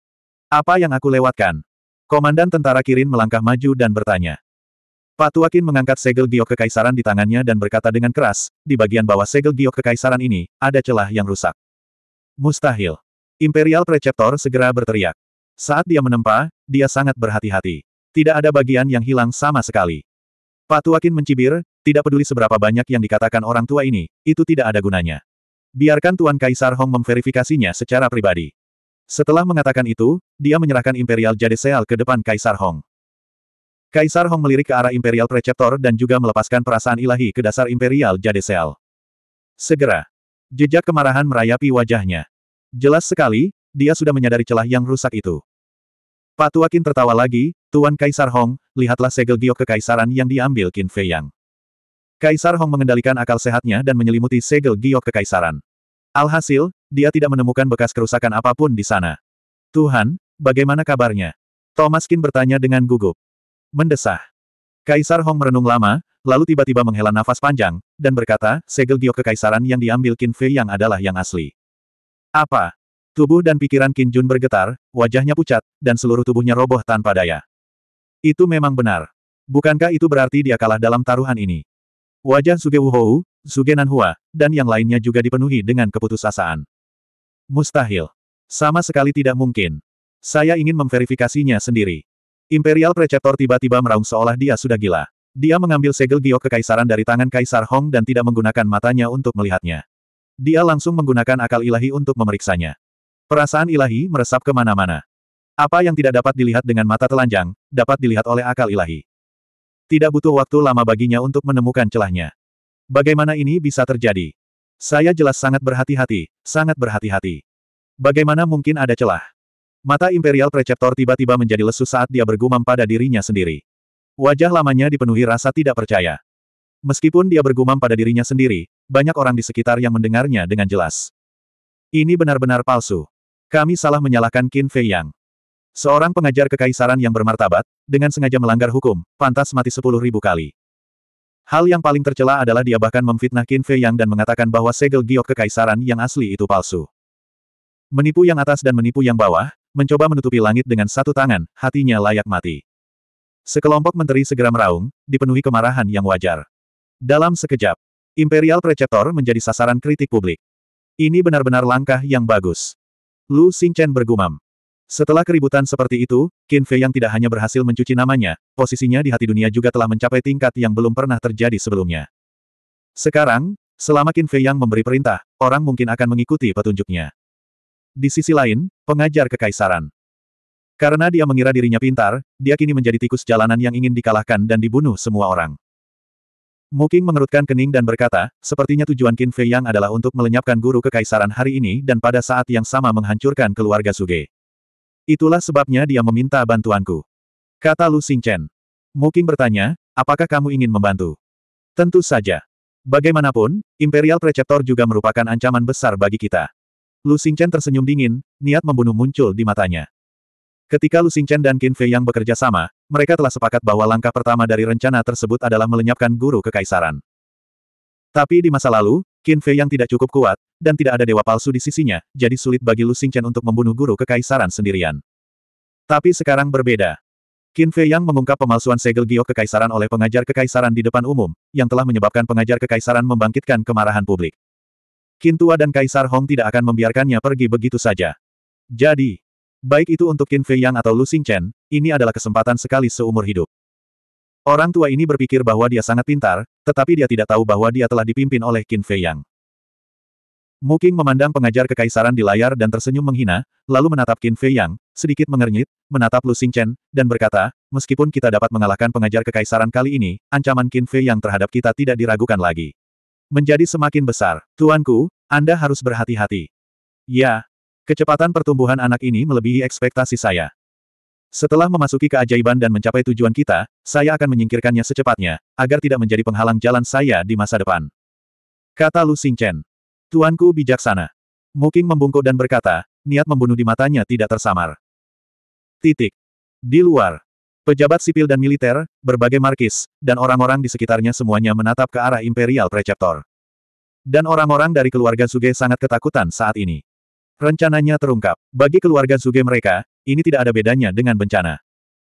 Apa yang aku lewatkan? Komandan tentara Kirin melangkah maju dan bertanya. Patuakin mengangkat segel giok kekaisaran di tangannya dan berkata dengan keras, di bagian bawah segel giok kekaisaran ini, ada celah yang rusak. Mustahil. Imperial Preceptor segera berteriak. Saat dia menempa, dia sangat berhati-hati. Tidak ada bagian yang hilang sama sekali. Patuakin mencibir, tidak peduli seberapa banyak yang dikatakan orang tua ini, itu tidak ada gunanya. Biarkan Tuan Kaisar Hong memverifikasinya secara pribadi. Setelah mengatakan itu, dia menyerahkan Imperial Jade Seal ke depan Kaisar Hong. Kaisar Hong melirik ke arah Imperial Preceptor dan juga melepaskan perasaan ilahi ke dasar Imperial Jade Seal. Segera, jejak kemarahan merayapi wajahnya. Jelas sekali, dia sudah menyadari celah yang rusak itu. Patuakin tertawa lagi, Tuan Kaisar Hong, lihatlah segel giok kekaisaran yang diambil Qin Fei Yang. Kaisar Hong mengendalikan akal sehatnya dan menyelimuti segel giok kekaisaran. Alhasil, dia tidak menemukan bekas kerusakan apapun di sana. Tuhan, bagaimana kabarnya? Thomas Qin bertanya dengan gugup. Mendesah. Kaisar Hong merenung lama, lalu tiba-tiba menghela nafas panjang, dan berkata, segel giok kekaisaran yang diambil Qin Fei yang adalah yang asli. Apa? Tubuh dan pikiran Qin Jun bergetar, wajahnya pucat, dan seluruh tubuhnya roboh tanpa daya. Itu memang benar. Bukankah itu berarti dia kalah dalam taruhan ini? Wajah Suge Wuhou, Suge Nanhua, dan yang lainnya juga dipenuhi dengan keputusasaan. Mustahil. Sama sekali tidak mungkin. Saya ingin memverifikasinya sendiri. Imperial Preceptor tiba-tiba meraung seolah dia sudah gila. Dia mengambil segel giok kekaisaran dari tangan Kaisar Hong dan tidak menggunakan matanya untuk melihatnya. Dia langsung menggunakan akal ilahi untuk memeriksanya. Perasaan ilahi meresap kemana-mana. Apa yang tidak dapat dilihat dengan mata telanjang, dapat dilihat oleh akal ilahi. Tidak butuh waktu lama baginya untuk menemukan celahnya. Bagaimana ini bisa terjadi? Saya jelas sangat berhati-hati, sangat berhati-hati. Bagaimana mungkin ada celah? Mata Imperial Preceptor tiba-tiba menjadi lesu saat dia bergumam pada dirinya sendiri. Wajah lamanya dipenuhi rasa tidak percaya. Meskipun dia bergumam pada dirinya sendiri, banyak orang di sekitar yang mendengarnya dengan jelas. Ini benar-benar palsu. Kami salah menyalahkan Qin Fei Yang. Seorang pengajar kekaisaran yang bermartabat, dengan sengaja melanggar hukum, pantas mati sepuluh ribu kali. Hal yang paling tercela adalah dia bahkan memfitnah Qin Fei Yang dan mengatakan bahwa segel giok kekaisaran yang asli itu palsu. Menipu yang atas dan menipu yang bawah, mencoba menutupi langit dengan satu tangan, hatinya layak mati. Sekelompok menteri segera meraung, dipenuhi kemarahan yang wajar. Dalam sekejap, Imperial Preceptor menjadi sasaran kritik publik. Ini benar-benar langkah yang bagus. Lu Xingchen bergumam. Setelah keributan seperti itu, Qin Fei yang tidak hanya berhasil mencuci namanya, posisinya di hati dunia juga telah mencapai tingkat yang belum pernah terjadi sebelumnya. Sekarang, selama Qin Fei yang memberi perintah, orang mungkin akan mengikuti petunjuknya. Di sisi lain, pengajar kekaisaran. Karena dia mengira dirinya pintar, dia kini menjadi tikus jalanan yang ingin dikalahkan dan dibunuh semua orang. Moking mengerutkan kening dan berkata, sepertinya tujuan Qin Fei Yang adalah untuk melenyapkan guru kekaisaran hari ini dan pada saat yang sama menghancurkan keluarga Suge. Itulah sebabnya dia meminta bantuanku. Kata Lu Xingchen. Moking bertanya, apakah kamu ingin membantu? Tentu saja. Bagaimanapun, Imperial Preceptor juga merupakan ancaman besar bagi kita. Lu Xingchen tersenyum dingin, niat membunuh muncul di matanya. Ketika Lu Xingchen dan Qin Fei Yang bekerja sama, mereka telah sepakat bahwa langkah pertama dari rencana tersebut adalah melenyapkan guru kekaisaran. Tapi di masa lalu, Qin Fei yang tidak cukup kuat, dan tidak ada dewa palsu di sisinya, jadi sulit bagi Lu Xingchen untuk membunuh guru kekaisaran sendirian. Tapi sekarang berbeda. Qin Fei Yang mengungkap pemalsuan segel giok kekaisaran oleh pengajar kekaisaran di depan umum, yang telah menyebabkan pengajar kekaisaran membangkitkan kemarahan publik. Qin Tua dan Kaisar Hong tidak akan membiarkannya pergi begitu saja. Jadi, Baik itu untuk Qin Fei Yang atau Lu Xing Chen, ini adalah kesempatan sekali seumur hidup. Orang tua ini berpikir bahwa dia sangat pintar, tetapi dia tidak tahu bahwa dia telah dipimpin oleh Qin Fei Yang. Mu Qing memandang pengajar kekaisaran di layar dan tersenyum menghina, lalu menatap Qin Fei Yang, sedikit mengernyit, menatap Lu Xing Chen dan berkata, meskipun kita dapat mengalahkan pengajar kekaisaran kali ini, ancaman Qin Fei Yang terhadap kita tidak diragukan lagi. Menjadi semakin besar, Tuanku, Anda harus berhati-hati. Ya, Kecepatan pertumbuhan anak ini melebihi ekspektasi saya. Setelah memasuki keajaiban dan mencapai tujuan kita, saya akan menyingkirkannya secepatnya, agar tidak menjadi penghalang jalan saya di masa depan. Kata Lu Xingchen. Tuanku bijaksana. Muking membungkuk dan berkata, niat membunuh di matanya tidak tersamar. Titik. Di luar. Pejabat sipil dan militer, berbagai markis, dan orang-orang di sekitarnya semuanya menatap ke arah Imperial Preceptor. Dan orang-orang dari keluarga Suge sangat ketakutan saat ini. Rencananya terungkap. Bagi keluarga Zuge mereka, ini tidak ada bedanya dengan bencana.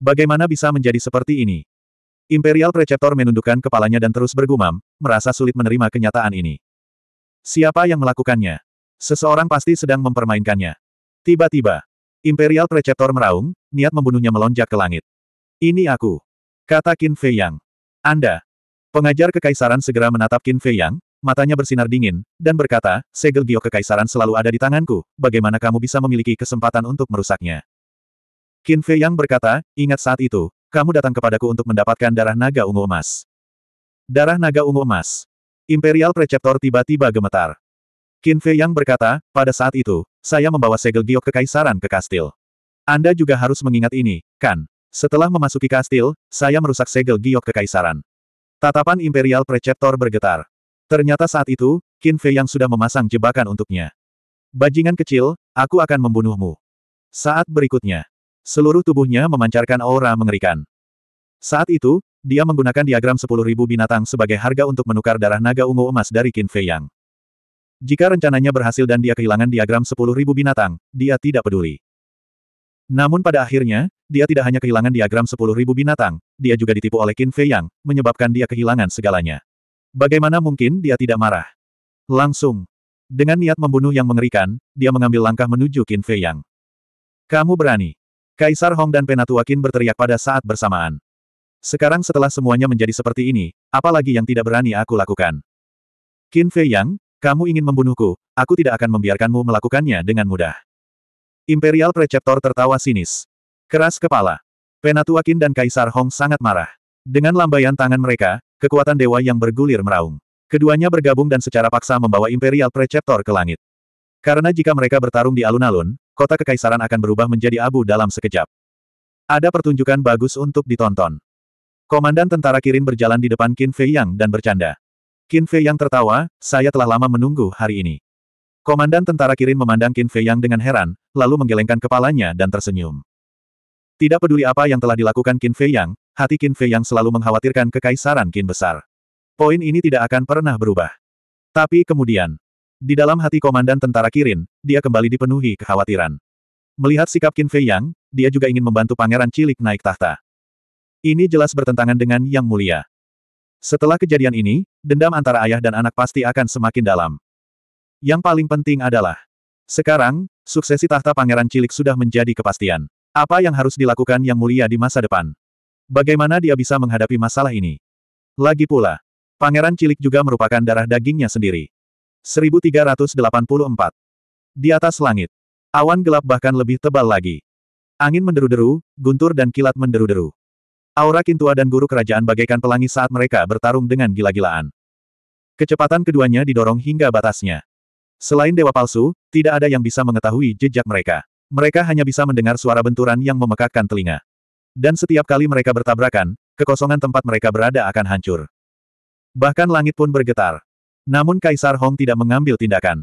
Bagaimana bisa menjadi seperti ini? Imperial Preceptor menundukkan kepalanya dan terus bergumam, merasa sulit menerima kenyataan ini. Siapa yang melakukannya? Seseorang pasti sedang mempermainkannya. Tiba-tiba, Imperial Preceptor meraung, niat membunuhnya melonjak ke langit. Ini aku. Kata Qin Fei Yang. Anda. Pengajar Kekaisaran segera menatap Qin Fei Yang, matanya bersinar dingin, dan berkata, segel giok kekaisaran selalu ada di tanganku, bagaimana kamu bisa memiliki kesempatan untuk merusaknya? Qin Fei Yang berkata, ingat saat itu, kamu datang kepadaku untuk mendapatkan darah naga ungu emas. Darah naga ungu emas. Imperial Preceptor tiba-tiba gemetar. Qin Fei Yang berkata, pada saat itu, saya membawa segel giok kekaisaran ke kastil. Anda juga harus mengingat ini, kan? Setelah memasuki kastil, saya merusak segel giok kekaisaran. Tatapan Imperial Preceptor bergetar. Ternyata saat itu, Qin Fei yang sudah memasang jebakan untuknya. Bajingan kecil, aku akan membunuhmu. Saat berikutnya, seluruh tubuhnya memancarkan aura mengerikan. Saat itu, dia menggunakan diagram 10.000 binatang sebagai harga untuk menukar darah naga ungu emas dari Qin Fei Yang. Jika rencananya berhasil dan dia kehilangan diagram 10.000 binatang, dia tidak peduli. Namun pada akhirnya, dia tidak hanya kehilangan diagram 10.000 binatang, dia juga ditipu oleh Qin Fei Yang, menyebabkan dia kehilangan segalanya. Bagaimana mungkin dia tidak marah? Langsung. Dengan niat membunuh yang mengerikan, dia mengambil langkah menuju Qin Fei Yang. Kamu berani. Kaisar Hong dan Penatua Qin berteriak pada saat bersamaan. Sekarang setelah semuanya menjadi seperti ini, apalagi yang tidak berani aku lakukan. Qin Fei Yang, kamu ingin membunuhku, aku tidak akan membiarkanmu melakukannya dengan mudah. Imperial Preceptor tertawa sinis. Keras kepala. Penatua Qin dan Kaisar Hong sangat marah. Dengan lambaian tangan mereka, kekuatan dewa yang bergulir meraung. Keduanya bergabung dan secara paksa membawa Imperial Preceptor ke langit. Karena jika mereka bertarung di alun-alun, kota kekaisaran akan berubah menjadi abu dalam sekejap. Ada pertunjukan bagus untuk ditonton. Komandan tentara Kirin berjalan di depan Qin Fei Yang dan bercanda. Qin Fei Yang tertawa, saya telah lama menunggu hari ini. Komandan tentara Kirin memandang Qin Fei Yang dengan heran, lalu menggelengkan kepalanya dan tersenyum. Tidak peduli apa yang telah dilakukan Qin Fei Yang, hati Qin Fei yang selalu mengkhawatirkan kekaisaran Qin besar. Poin ini tidak akan pernah berubah. Tapi kemudian, di dalam hati komandan tentara Kirin, dia kembali dipenuhi kekhawatiran. Melihat sikap Qin Fei Yang, dia juga ingin membantu pangeran cilik naik tahta. Ini jelas bertentangan dengan Yang Mulia. Setelah kejadian ini, dendam antara ayah dan anak pasti akan semakin dalam. Yang paling penting adalah, sekarang, suksesi tahta pangeran cilik sudah menjadi kepastian. Apa yang harus dilakukan Yang Mulia di masa depan? Bagaimana dia bisa menghadapi masalah ini? Lagi pula, pangeran cilik juga merupakan darah dagingnya sendiri. 1384. Di atas langit. Awan gelap bahkan lebih tebal lagi. Angin menderu-deru, guntur dan kilat menderu-deru. Aura Kintua dan guru kerajaan bagaikan pelangi saat mereka bertarung dengan gila-gilaan. Kecepatan keduanya didorong hingga batasnya. Selain dewa palsu, tidak ada yang bisa mengetahui jejak mereka. Mereka hanya bisa mendengar suara benturan yang memekakkan telinga. Dan setiap kali mereka bertabrakan, kekosongan tempat mereka berada akan hancur. Bahkan langit pun bergetar. Namun Kaisar Hong tidak mengambil tindakan.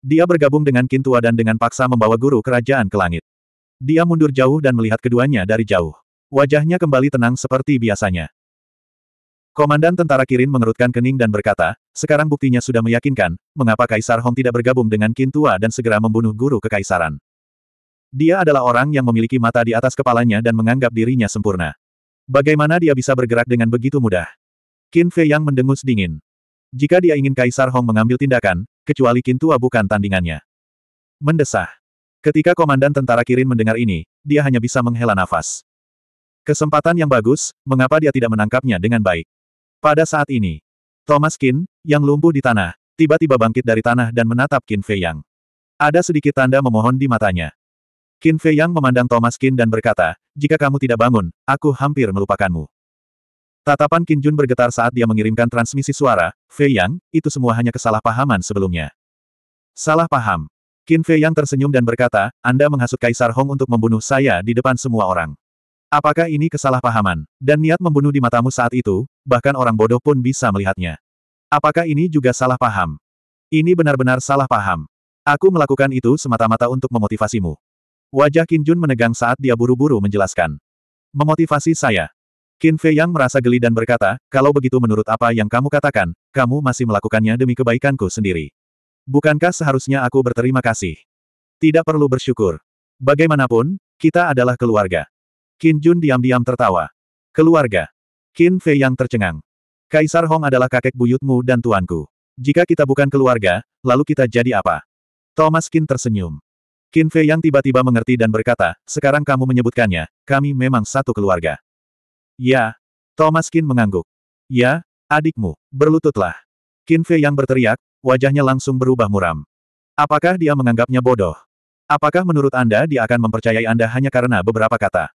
Dia bergabung dengan Kintua dan dengan paksa membawa guru kerajaan ke langit. Dia mundur jauh dan melihat keduanya dari jauh. Wajahnya kembali tenang seperti biasanya. Komandan tentara Kirin mengerutkan kening dan berkata, sekarang buktinya sudah meyakinkan, mengapa Kaisar Hong tidak bergabung dengan Kintua dan segera membunuh guru kekaisaran. Dia adalah orang yang memiliki mata di atas kepalanya dan menganggap dirinya sempurna. Bagaimana dia bisa bergerak dengan begitu mudah? Qin Fei yang mendengus dingin. Jika dia ingin Kaisar Hong mengambil tindakan, kecuali Qin Tua bukan tandingannya. Mendesah. Ketika komandan tentara Kirin mendengar ini, dia hanya bisa menghela nafas. Kesempatan yang bagus, mengapa dia tidak menangkapnya dengan baik? Pada saat ini, Thomas Qin, yang lumpuh di tanah, tiba-tiba bangkit dari tanah dan menatap Qin Fei Yang. Ada sedikit tanda memohon di matanya. Qin Fei Yang memandang Thomas Qin dan berkata, jika kamu tidak bangun, aku hampir melupakanmu. Tatapan Qin Jun bergetar saat dia mengirimkan transmisi suara, Fei Yang, itu semua hanya kesalahpahaman sebelumnya. Salah paham. Qin Fei Yang tersenyum dan berkata, Anda menghasut Kaisar Hong untuk membunuh saya di depan semua orang. Apakah ini kesalahpahaman, dan niat membunuh di matamu saat itu, bahkan orang bodoh pun bisa melihatnya. Apakah ini juga salah paham? Ini benar-benar salah paham. Aku melakukan itu semata-mata untuk memotivasimu. Wajah Qin Jun menegang saat dia buru-buru menjelaskan. Memotivasi saya. Qin Fei Yang merasa geli dan berkata, kalau begitu menurut apa yang kamu katakan, kamu masih melakukannya demi kebaikanku sendiri. Bukankah seharusnya aku berterima kasih? Tidak perlu bersyukur. Bagaimanapun, kita adalah keluarga. Qin Jun diam-diam tertawa. Keluarga. Qin Fei Yang tercengang. Kaisar Hong adalah kakek buyutmu dan tuanku. Jika kita bukan keluarga, lalu kita jadi apa? Thomas Qin tersenyum. Qin Fei yang tiba-tiba mengerti dan berkata, sekarang kamu menyebutkannya, kami memang satu keluarga. Ya. Thomas Qin mengangguk. Ya, adikmu, berlututlah. Qin Fei yang berteriak, wajahnya langsung berubah muram. Apakah dia menganggapnya bodoh? Apakah menurut Anda dia akan mempercayai Anda hanya karena beberapa kata?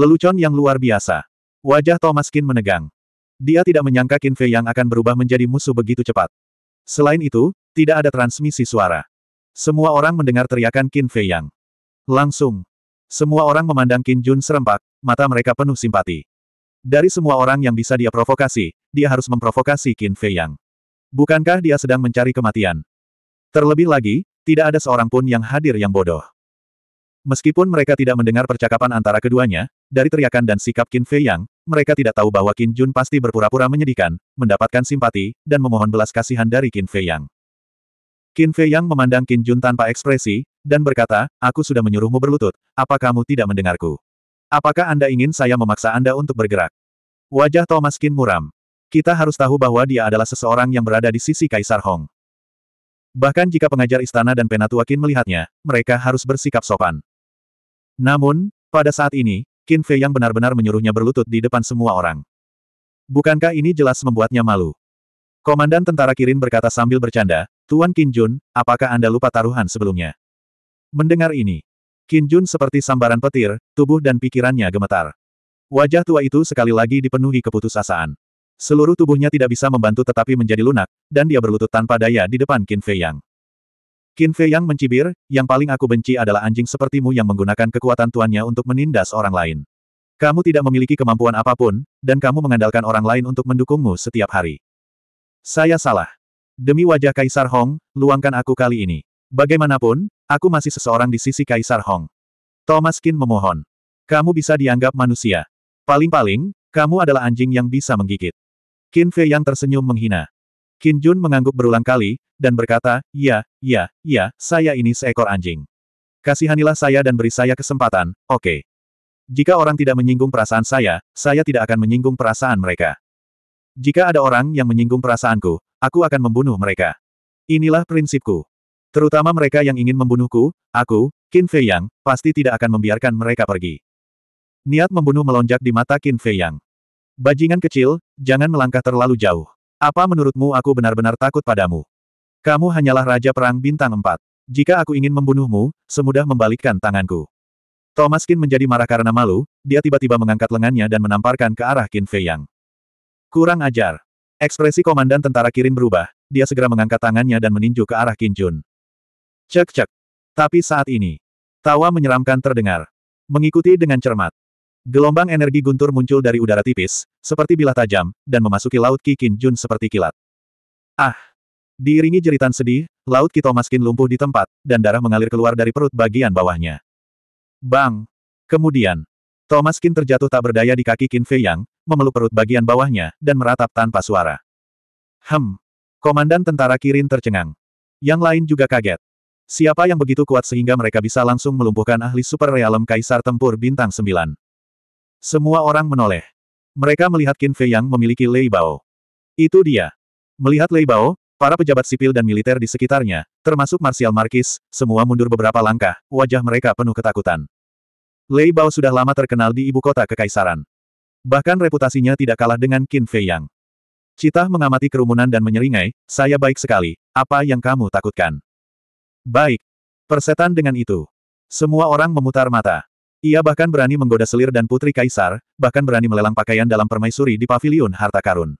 Lelucon yang luar biasa. Wajah Thomas Qin menegang. Dia tidak menyangka Qin Fei yang akan berubah menjadi musuh begitu cepat. Selain itu, tidak ada transmisi suara. Semua orang mendengar teriakan Qin Fei Yang. Langsung. Semua orang memandang Qin Jun serempak, mata mereka penuh simpati. Dari semua orang yang bisa dia provokasi, dia harus memprovokasi Qin Fei Yang. Bukankah dia sedang mencari kematian? Terlebih lagi, tidak ada seorang pun yang hadir yang bodoh. Meskipun mereka tidak mendengar percakapan antara keduanya, dari teriakan dan sikap Qin Fei Yang, mereka tidak tahu bahwa Qin Jun pasti berpura-pura menyedihkan, mendapatkan simpati, dan memohon belas kasihan dari Qin Fei Yang. Qin Fei Yang memandang Qin Jun tanpa ekspresi, dan berkata, aku sudah menyuruhmu berlutut, apa kamu tidak mendengarku? Apakah Anda ingin saya memaksa Anda untuk bergerak? Wajah Thomas Qin muram. Kita harus tahu bahwa dia adalah seseorang yang berada di sisi Kaisar Hong. Bahkan jika pengajar istana dan penatua Qin melihatnya, mereka harus bersikap sopan. Namun, pada saat ini, Qin Fei yang benar-benar menyuruhnya berlutut di depan semua orang. Bukankah ini jelas membuatnya malu? Komandan tentara Kirin berkata sambil bercanda, Tuan Qin Jun, apakah Anda lupa taruhan sebelumnya? Mendengar ini, Qin Jun seperti sambaran petir, tubuh dan pikirannya gemetar. Wajah tua itu sekali lagi dipenuhi keputusasaan. Seluruh tubuhnya tidak bisa membantu tetapi menjadi lunak, dan dia berlutut tanpa daya di depan Qin Fei Yang. Qin Fei Yang mencibir, yang paling aku benci adalah anjing sepertimu yang menggunakan kekuatan tuannya untuk menindas orang lain. Kamu tidak memiliki kemampuan apapun, dan kamu mengandalkan orang lain untuk mendukungmu setiap hari. Saya salah. Demi wajah Kaisar Hong, luangkan aku kali ini. Bagaimanapun, aku masih seseorang di sisi Kaisar Hong. Thomas Kin memohon. Kamu bisa dianggap manusia. Paling-paling, kamu adalah anjing yang bisa menggigit. Qin Fei yang tersenyum menghina. Kin Jun mengangguk berulang kali, dan berkata, ya, ya, ya, saya ini seekor anjing. Kasihanilah saya dan beri saya kesempatan, oke. Okay. Jika orang tidak menyinggung perasaan saya, saya tidak akan menyinggung perasaan mereka. Jika ada orang yang menyinggung perasaanku, Aku akan membunuh mereka. Inilah prinsipku. Terutama mereka yang ingin membunuhku, aku, Qin Fei Yang, pasti tidak akan membiarkan mereka pergi. Niat membunuh melonjak di mata Qin Fei Yang. Bajingan kecil, jangan melangkah terlalu jauh. Apa menurutmu aku benar-benar takut padamu? Kamu hanyalah Raja Perang Bintang empat. Jika aku ingin membunuhmu, semudah membalikkan tanganku. Thomas Qin menjadi marah karena malu, dia tiba-tiba mengangkat lengannya dan menamparkan ke arah Qin Fei Yang. Kurang ajar. Ekspresi komandan tentara Kirin berubah, dia segera mengangkat tangannya dan meninju ke arah Kinjun. Cek-cek. Tapi saat ini, tawa menyeramkan terdengar. Mengikuti dengan cermat. Gelombang energi guntur muncul dari udara tipis, seperti bilah tajam, dan memasuki Laut Ki Kinjun seperti kilat. Ah! Diiringi jeritan sedih, Laut Ki Tomaskin lumpuh di tempat, dan darah mengalir keluar dari perut bagian bawahnya. Bang! Kemudian, Thomas Kin terjatuh tak berdaya di kaki Kin Fei Yang, memeluk perut bagian bawahnya, dan meratap tanpa suara. Hem. Komandan tentara Kirin tercengang. Yang lain juga kaget. Siapa yang begitu kuat sehingga mereka bisa langsung melumpuhkan ahli super realem Kaisar Tempur Bintang 9? Semua orang menoleh. Mereka melihat Kin Fei Yang memiliki Lei Bao. Itu dia. Melihat Lei Bao, Para pejabat sipil dan militer di sekitarnya, termasuk Marsial Markis, semua mundur beberapa langkah, wajah mereka penuh ketakutan. Lei Bao sudah lama terkenal di ibu kota kekaisaran. Bahkan reputasinya tidak kalah dengan Qin Fei Yang. Citah mengamati kerumunan dan menyeringai, saya baik sekali, apa yang kamu takutkan? Baik. Persetan dengan itu. Semua orang memutar mata. Ia bahkan berani menggoda selir dan putri kaisar, bahkan berani melelang pakaian dalam permaisuri di paviliun harta karun.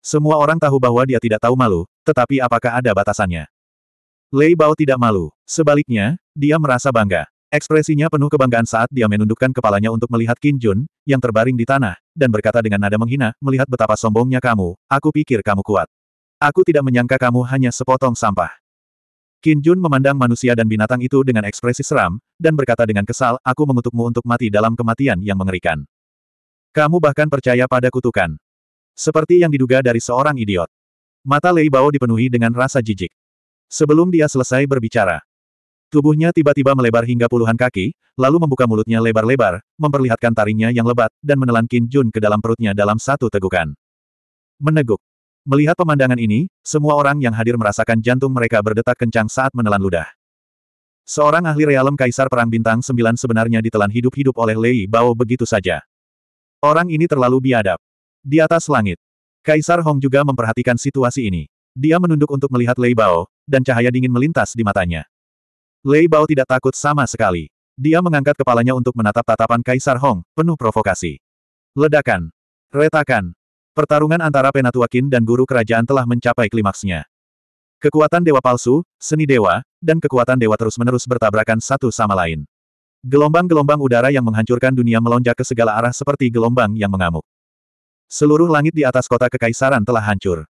Semua orang tahu bahwa dia tidak tahu malu, tetapi apakah ada batasannya? Lei Bao tidak malu. Sebaliknya, dia merasa bangga. Ekspresinya penuh kebanggaan saat dia menundukkan kepalanya untuk melihat Qin Jun, yang terbaring di tanah, dan berkata dengan nada menghina, melihat betapa sombongnya kamu, aku pikir kamu kuat. Aku tidak menyangka kamu hanya sepotong sampah. Qin Jun memandang manusia dan binatang itu dengan ekspresi seram, dan berkata dengan kesal, aku mengutukmu untuk mati dalam kematian yang mengerikan. Kamu bahkan percaya pada kutukan. Seperti yang diduga dari seorang idiot. Mata Lei Bao dipenuhi dengan rasa jijik. Sebelum dia selesai berbicara, Tubuhnya tiba-tiba melebar hingga puluhan kaki, lalu membuka mulutnya lebar-lebar, memperlihatkan taringnya yang lebat, dan menelan Qin Jun ke dalam perutnya dalam satu tegukan. Meneguk. Melihat pemandangan ini, semua orang yang hadir merasakan jantung mereka berdetak kencang saat menelan ludah. Seorang ahli realem Kaisar Perang Bintang Sembilan sebenarnya ditelan hidup-hidup oleh Lei Bao begitu saja. Orang ini terlalu biadab. Di atas langit, Kaisar Hong juga memperhatikan situasi ini. Dia menunduk untuk melihat Lei Bao, dan cahaya dingin melintas di matanya. Lei Bao tidak takut sama sekali. Dia mengangkat kepalanya untuk menatap tatapan Kaisar Hong, penuh provokasi. Ledakan. Retakan. Pertarungan antara Penatua Qin dan Guru Kerajaan telah mencapai klimaksnya. Kekuatan Dewa Palsu, Seni Dewa, dan kekuatan Dewa terus-menerus bertabrakan satu sama lain. Gelombang-gelombang udara yang menghancurkan dunia melonjak ke segala arah seperti gelombang yang mengamuk. Seluruh langit di atas kota kekaisaran telah hancur.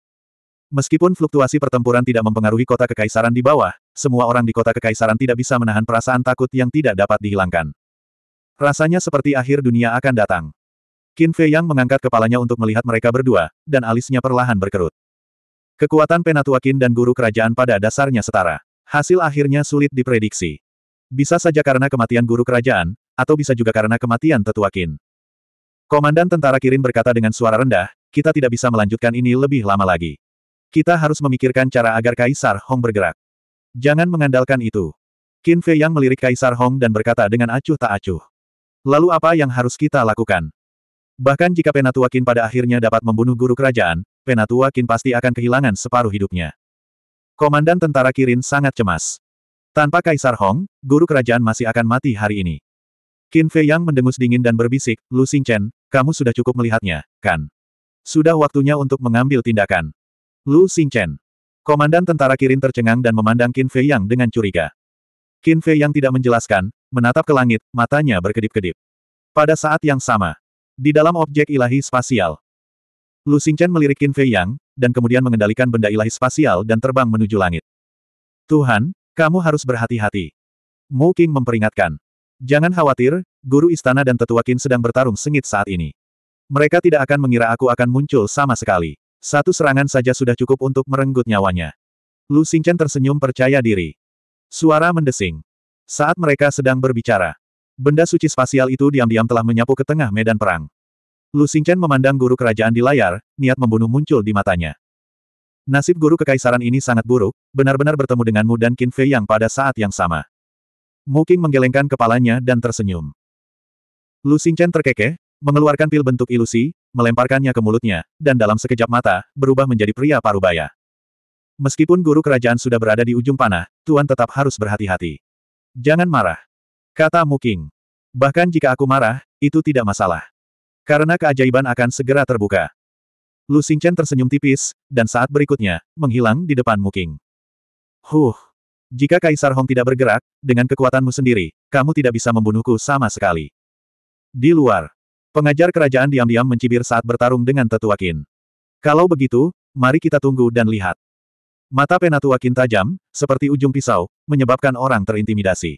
Meskipun fluktuasi pertempuran tidak mempengaruhi kota kekaisaran di bawah, semua orang di kota kekaisaran tidak bisa menahan perasaan takut yang tidak dapat dihilangkan. Rasanya seperti akhir dunia akan datang. Qin Fei Yang mengangkat kepalanya untuk melihat mereka berdua, dan alisnya perlahan berkerut. Kekuatan Penatua Qin dan guru kerajaan pada dasarnya setara. Hasil akhirnya sulit diprediksi. Bisa saja karena kematian guru kerajaan, atau bisa juga karena kematian tetua Qin. Komandan tentara Kirin berkata dengan suara rendah, kita tidak bisa melanjutkan ini lebih lama lagi. Kita harus memikirkan cara agar Kaisar Hong bergerak. Jangan mengandalkan itu. Qin Fei Yang melirik Kaisar Hong dan berkata dengan acuh tak acuh. Lalu apa yang harus kita lakukan? Bahkan jika Penatua Qin pada akhirnya dapat membunuh guru kerajaan, Penatua Qin pasti akan kehilangan separuh hidupnya. Komandan tentara Kirin sangat cemas. Tanpa Kaisar Hong, guru kerajaan masih akan mati hari ini. Qin Fei Yang mendengus dingin dan berbisik, Lu Xing Chen, kamu sudah cukup melihatnya, kan? Sudah waktunya untuk mengambil tindakan. Lu Xing Chen, Komandan tentara Kirin tercengang dan memandang Qin Fei Yang dengan curiga. Qin Fei Yang tidak menjelaskan, menatap ke langit, matanya berkedip-kedip. Pada saat yang sama, di dalam objek ilahi spasial, Lu Xingchen melirik Qin Fei Yang, dan kemudian mengendalikan benda ilahi spasial dan terbang menuju langit. Tuhan, kamu harus berhati-hati. Mu King memperingatkan. Jangan khawatir, guru istana dan tetua Qin sedang bertarung sengit saat ini. Mereka tidak akan mengira aku akan muncul sama sekali. Satu serangan saja sudah cukup untuk merenggut nyawanya. Lu Xingchen tersenyum percaya diri. Suara mendesing. Saat mereka sedang berbicara, benda suci spasial itu diam-diam telah menyapu ke tengah medan perang. Lu Xingchen memandang guru kerajaan di layar, niat membunuh muncul di matanya. Nasib guru kekaisaran ini sangat buruk, benar-benar bertemu denganmu dan Qin Fei yang pada saat yang sama. Mu Qing menggelengkan kepalanya dan tersenyum. Lu Xingchen terkekeh, Mengeluarkan pil bentuk ilusi, melemparkannya ke mulutnya, dan dalam sekejap mata, berubah menjadi pria parubaya. Meskipun guru kerajaan sudah berada di ujung panah, Tuan tetap harus berhati-hati. Jangan marah. Kata Muking. Bahkan jika aku marah, itu tidak masalah. Karena keajaiban akan segera terbuka. Lu Xingchen tersenyum tipis, dan saat berikutnya, menghilang di depan Muking. Huh. Jika Kaisar Hong tidak bergerak, dengan kekuatanmu sendiri, kamu tidak bisa membunuhku sama sekali. Di luar, Pengajar kerajaan diam-diam mencibir saat bertarung dengan tetua Qin. Kalau begitu, mari kita tunggu dan lihat. Mata penatua Qin tajam, seperti ujung pisau, menyebabkan orang terintimidasi.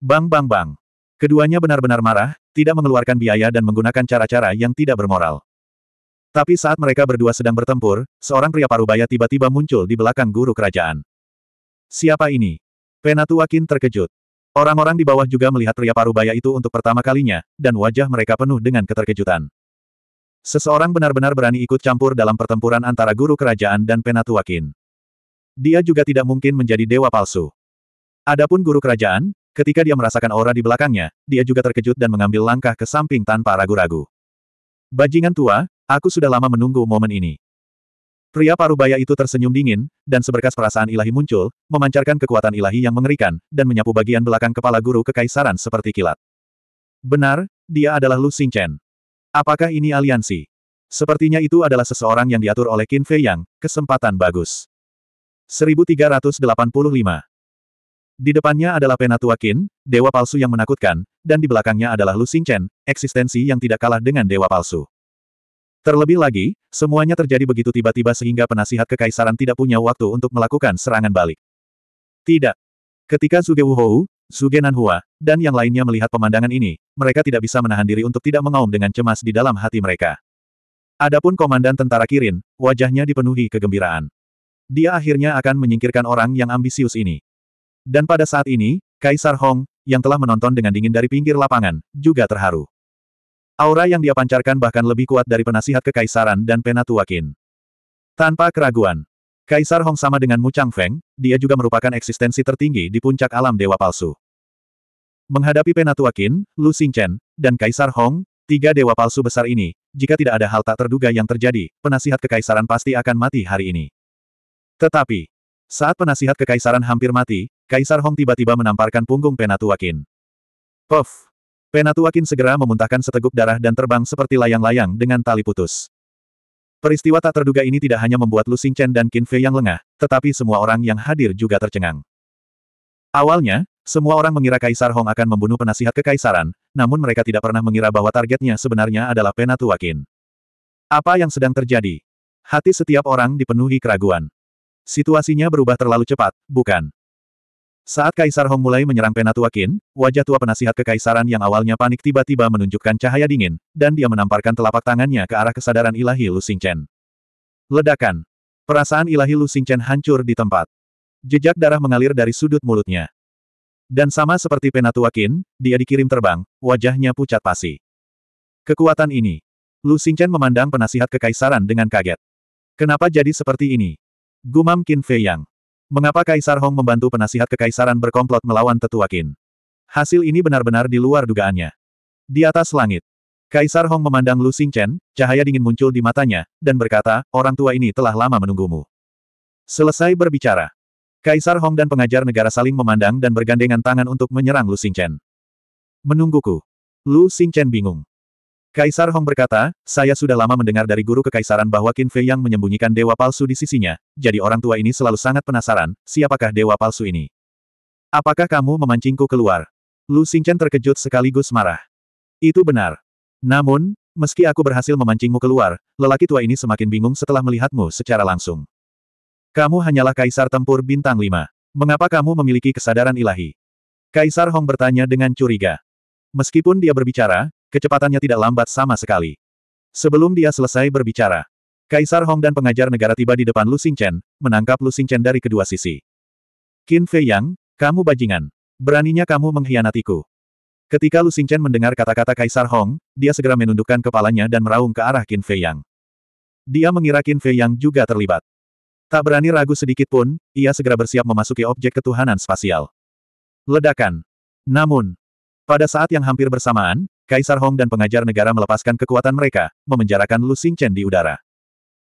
Bang bang bang. Keduanya benar-benar marah, tidak mengeluarkan biaya dan menggunakan cara-cara yang tidak bermoral. Tapi saat mereka berdua sedang bertempur, seorang pria parubaya tiba-tiba muncul di belakang guru kerajaan. Siapa ini? Penatua Qin terkejut. Orang-orang di bawah juga melihat pria baya itu untuk pertama kalinya, dan wajah mereka penuh dengan keterkejutan. Seseorang benar-benar berani ikut campur dalam pertempuran antara guru kerajaan dan Penatuakin. Dia juga tidak mungkin menjadi dewa palsu. Adapun guru kerajaan, ketika dia merasakan aura di belakangnya, dia juga terkejut dan mengambil langkah ke samping tanpa ragu-ragu. Bajingan tua, aku sudah lama menunggu momen ini. Pria parubaya itu tersenyum dingin, dan seberkas perasaan ilahi muncul, memancarkan kekuatan ilahi yang mengerikan, dan menyapu bagian belakang kepala guru kekaisaran seperti kilat. Benar, dia adalah Lu Xingchen. Apakah ini aliansi? Sepertinya itu adalah seseorang yang diatur oleh Qin Fei Yang, kesempatan bagus. 1385 Di depannya adalah Penatua Qin, dewa palsu yang menakutkan, dan di belakangnya adalah Lu Xingchen, eksistensi yang tidak kalah dengan dewa palsu. Terlebih lagi, semuanya terjadi begitu tiba-tiba sehingga penasihat kekaisaran tidak punya waktu untuk melakukan serangan balik. Tidak. Ketika Zuge Wuhou, Zuge Nanhua, dan yang lainnya melihat pemandangan ini, mereka tidak bisa menahan diri untuk tidak mengaum dengan cemas di dalam hati mereka. Adapun komandan tentara Kirin, wajahnya dipenuhi kegembiraan. Dia akhirnya akan menyingkirkan orang yang ambisius ini. Dan pada saat ini, Kaisar Hong, yang telah menonton dengan dingin dari pinggir lapangan, juga terharu. Aura yang dia pancarkan bahkan lebih kuat dari penasihat kekaisaran dan Penatua penatuakin. Tanpa keraguan, Kaisar Hong sama dengan Mu Chang Feng. dia juga merupakan eksistensi tertinggi di puncak alam dewa palsu. Menghadapi Penatua Penatuakin, Lu Xingchen, dan Kaisar Hong, tiga dewa palsu besar ini, jika tidak ada hal tak terduga yang terjadi, penasihat kekaisaran pasti akan mati hari ini. Tetapi, saat penasihat kekaisaran hampir mati, Kaisar Hong tiba-tiba menamparkan punggung Penatua Penatuakin. Puff! Penatuakin segera memuntahkan seteguk darah dan terbang seperti layang-layang dengan tali putus. Peristiwa tak terduga ini tidak hanya membuat Lu Xingchen dan Qin Fei yang lengah, tetapi semua orang yang hadir juga tercengang. Awalnya, semua orang mengira Kaisar Hong akan membunuh penasihat kekaisaran, namun mereka tidak pernah mengira bahwa targetnya sebenarnya adalah Penatuakin. Apa yang sedang terjadi? Hati setiap orang dipenuhi keraguan. Situasinya berubah terlalu cepat, bukan? Saat Kaisar Hong mulai menyerang Penatua Qin, wajah tua penasihat kekaisaran yang awalnya panik tiba-tiba menunjukkan cahaya dingin, dan dia menamparkan telapak tangannya ke arah kesadaran ilahi Lu Xingchen. Ledakan. Perasaan ilahi Lu Xingchen hancur di tempat. Jejak darah mengalir dari sudut mulutnya. Dan sama seperti Penatua Qin, dia dikirim terbang, wajahnya pucat pasi. Kekuatan ini. Lu Xingchen memandang penasihat kekaisaran dengan kaget. Kenapa jadi seperti ini? Gumam Qin Fei Yang. Mengapa Kaisar Hong membantu penasihat kekaisaran berkomplot melawan Tetua Qin? Hasil ini benar-benar di luar dugaannya. Di atas langit, Kaisar Hong memandang Lu Chen, cahaya dingin muncul di matanya, dan berkata, orang tua ini telah lama menunggumu. Selesai berbicara. Kaisar Hong dan pengajar negara saling memandang dan bergandengan tangan untuk menyerang Lu Chen. Menungguku. Lu Chen bingung. Kaisar Hong berkata, saya sudah lama mendengar dari guru kekaisaran bahwa Qin Fei yang menyembunyikan dewa palsu di sisinya, jadi orang tua ini selalu sangat penasaran, siapakah dewa palsu ini? Apakah kamu memancingku keluar? Lu Xingchen terkejut sekaligus marah. Itu benar. Namun, meski aku berhasil memancingmu keluar, lelaki tua ini semakin bingung setelah melihatmu secara langsung. Kamu hanyalah kaisar tempur bintang 5. Mengapa kamu memiliki kesadaran ilahi? Kaisar Hong bertanya dengan curiga. Meskipun dia berbicara, Kecepatannya tidak lambat sama sekali. Sebelum dia selesai berbicara, Kaisar Hong dan pengajar negara tiba di depan Lu Xingchen, menangkap Lu Xingchen dari kedua sisi. Qin Fei Yang, kamu bajingan. Beraninya kamu mengkhianatiku. Ketika Lu Xingchen mendengar kata-kata Kaisar Hong, dia segera menundukkan kepalanya dan meraung ke arah Qin Fei Yang. Dia mengira Qin Fei Yang juga terlibat. Tak berani ragu sedikit pun, ia segera bersiap memasuki objek ketuhanan spasial. Ledakan. Namun, pada saat yang hampir bersamaan, Kaisar Hong dan pengajar negara melepaskan kekuatan mereka, memenjarakan Lu Xingchen di udara.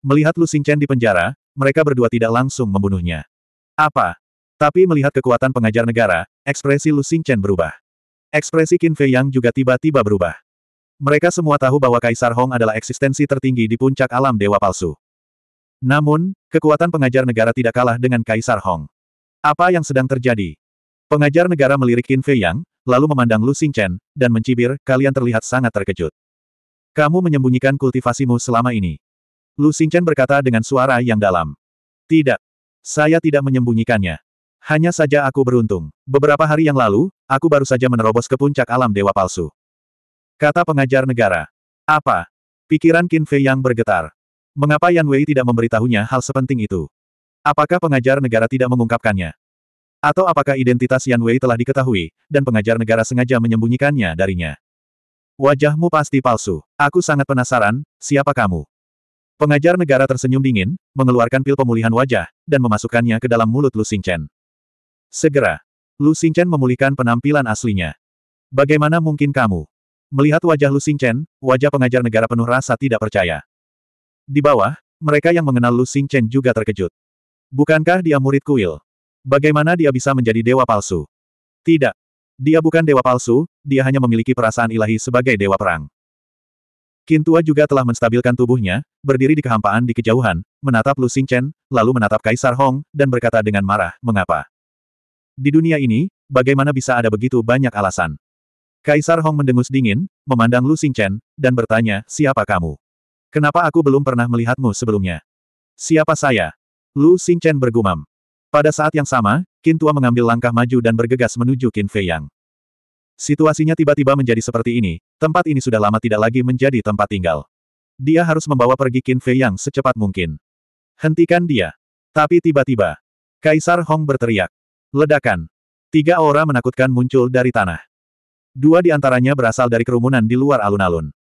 Melihat Lu Xingchen di penjara, mereka berdua tidak langsung membunuhnya. Apa? Tapi melihat kekuatan pengajar negara, ekspresi Lu Xingchen berubah. Ekspresi Qin Fei Yang juga tiba-tiba berubah. Mereka semua tahu bahwa Kaisar Hong adalah eksistensi tertinggi di puncak alam dewa palsu. Namun, kekuatan pengajar negara tidak kalah dengan Kaisar Hong. Apa yang sedang terjadi? Pengajar negara melirik Qin Fei Yang, lalu memandang Lu Xingchen, dan mencibir, kalian terlihat sangat terkejut. Kamu menyembunyikan kultivasimu selama ini. Lu Xingchen berkata dengan suara yang dalam. Tidak. Saya tidak menyembunyikannya. Hanya saja aku beruntung. Beberapa hari yang lalu, aku baru saja menerobos ke puncak alam dewa palsu. Kata pengajar negara. Apa? Pikiran Qin Fei yang bergetar. Mengapa Yan Wei tidak memberitahunya hal sepenting itu? Apakah pengajar negara tidak mengungkapkannya? Atau apakah identitas Yan Wei telah diketahui, dan pengajar negara sengaja menyembunyikannya darinya? Wajahmu pasti palsu. Aku sangat penasaran, siapa kamu? Pengajar negara tersenyum dingin, mengeluarkan pil pemulihan wajah, dan memasukkannya ke dalam mulut Lu Xingchen. Segera, Lu Xingchen memulihkan penampilan aslinya. Bagaimana mungkin kamu? Melihat wajah Lu Xingchen, wajah pengajar negara penuh rasa tidak percaya. Di bawah, mereka yang mengenal Lu Xingchen juga terkejut. Bukankah dia murid kuil? Bagaimana dia bisa menjadi dewa palsu? Tidak. Dia bukan dewa palsu, dia hanya memiliki perasaan ilahi sebagai dewa perang. Kintua juga telah menstabilkan tubuhnya, berdiri di kehampaan di kejauhan, menatap Lu Xingchen, lalu menatap Kaisar Hong, dan berkata dengan marah, mengapa? Di dunia ini, bagaimana bisa ada begitu banyak alasan? Kaisar Hong mendengus dingin, memandang Lu Xingchen, dan bertanya, siapa kamu? Kenapa aku belum pernah melihatmu sebelumnya? Siapa saya? Lu Xingchen bergumam. Pada saat yang sama, Qin Tua mengambil langkah maju dan bergegas menuju Qin Fei Yang. Situasinya tiba-tiba menjadi seperti ini, tempat ini sudah lama tidak lagi menjadi tempat tinggal. Dia harus membawa pergi Qin Fei Yang secepat mungkin. Hentikan dia. Tapi tiba-tiba, Kaisar Hong berteriak. Ledakan. Tiga aura menakutkan muncul dari tanah. Dua di antaranya berasal dari kerumunan di luar alun-alun.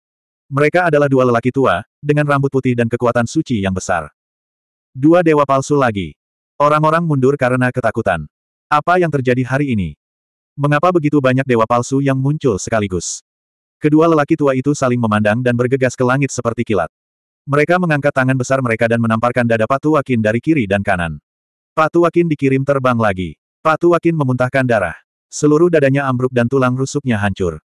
Mereka adalah dua lelaki tua, dengan rambut putih dan kekuatan suci yang besar. Dua dewa palsu lagi. Orang-orang mundur karena ketakutan. Apa yang terjadi hari ini? Mengapa begitu banyak dewa palsu yang muncul sekaligus? Kedua lelaki tua itu saling memandang dan bergegas ke langit seperti kilat. Mereka mengangkat tangan besar mereka dan menamparkan dada Patu Wakin dari kiri dan kanan. Patu Wakin dikirim terbang lagi. Patu Wakin memuntahkan darah. Seluruh dadanya ambruk dan tulang rusuknya hancur.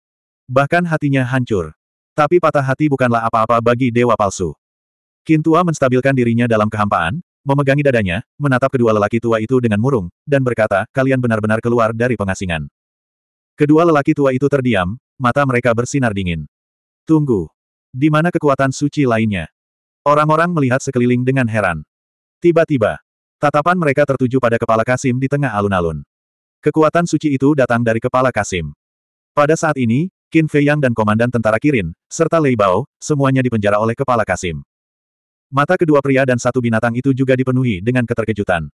Bahkan hatinya hancur. Tapi patah hati bukanlah apa-apa bagi dewa palsu. Kintua menstabilkan dirinya dalam kehampaan, memegangi dadanya, menatap kedua lelaki tua itu dengan murung, dan berkata, kalian benar-benar keluar dari pengasingan. Kedua lelaki tua itu terdiam, mata mereka bersinar dingin. Tunggu. Di mana kekuatan suci lainnya? Orang-orang melihat sekeliling dengan heran. Tiba-tiba, tatapan mereka tertuju pada kepala Kasim di tengah alun-alun. Kekuatan suci itu datang dari kepala Kasim. Pada saat ini, Qin Fei Yang dan Komandan Tentara Kirin, serta Lei Bao, semuanya dipenjara oleh kepala Kasim. Mata kedua pria dan satu binatang itu juga dipenuhi dengan keterkejutan.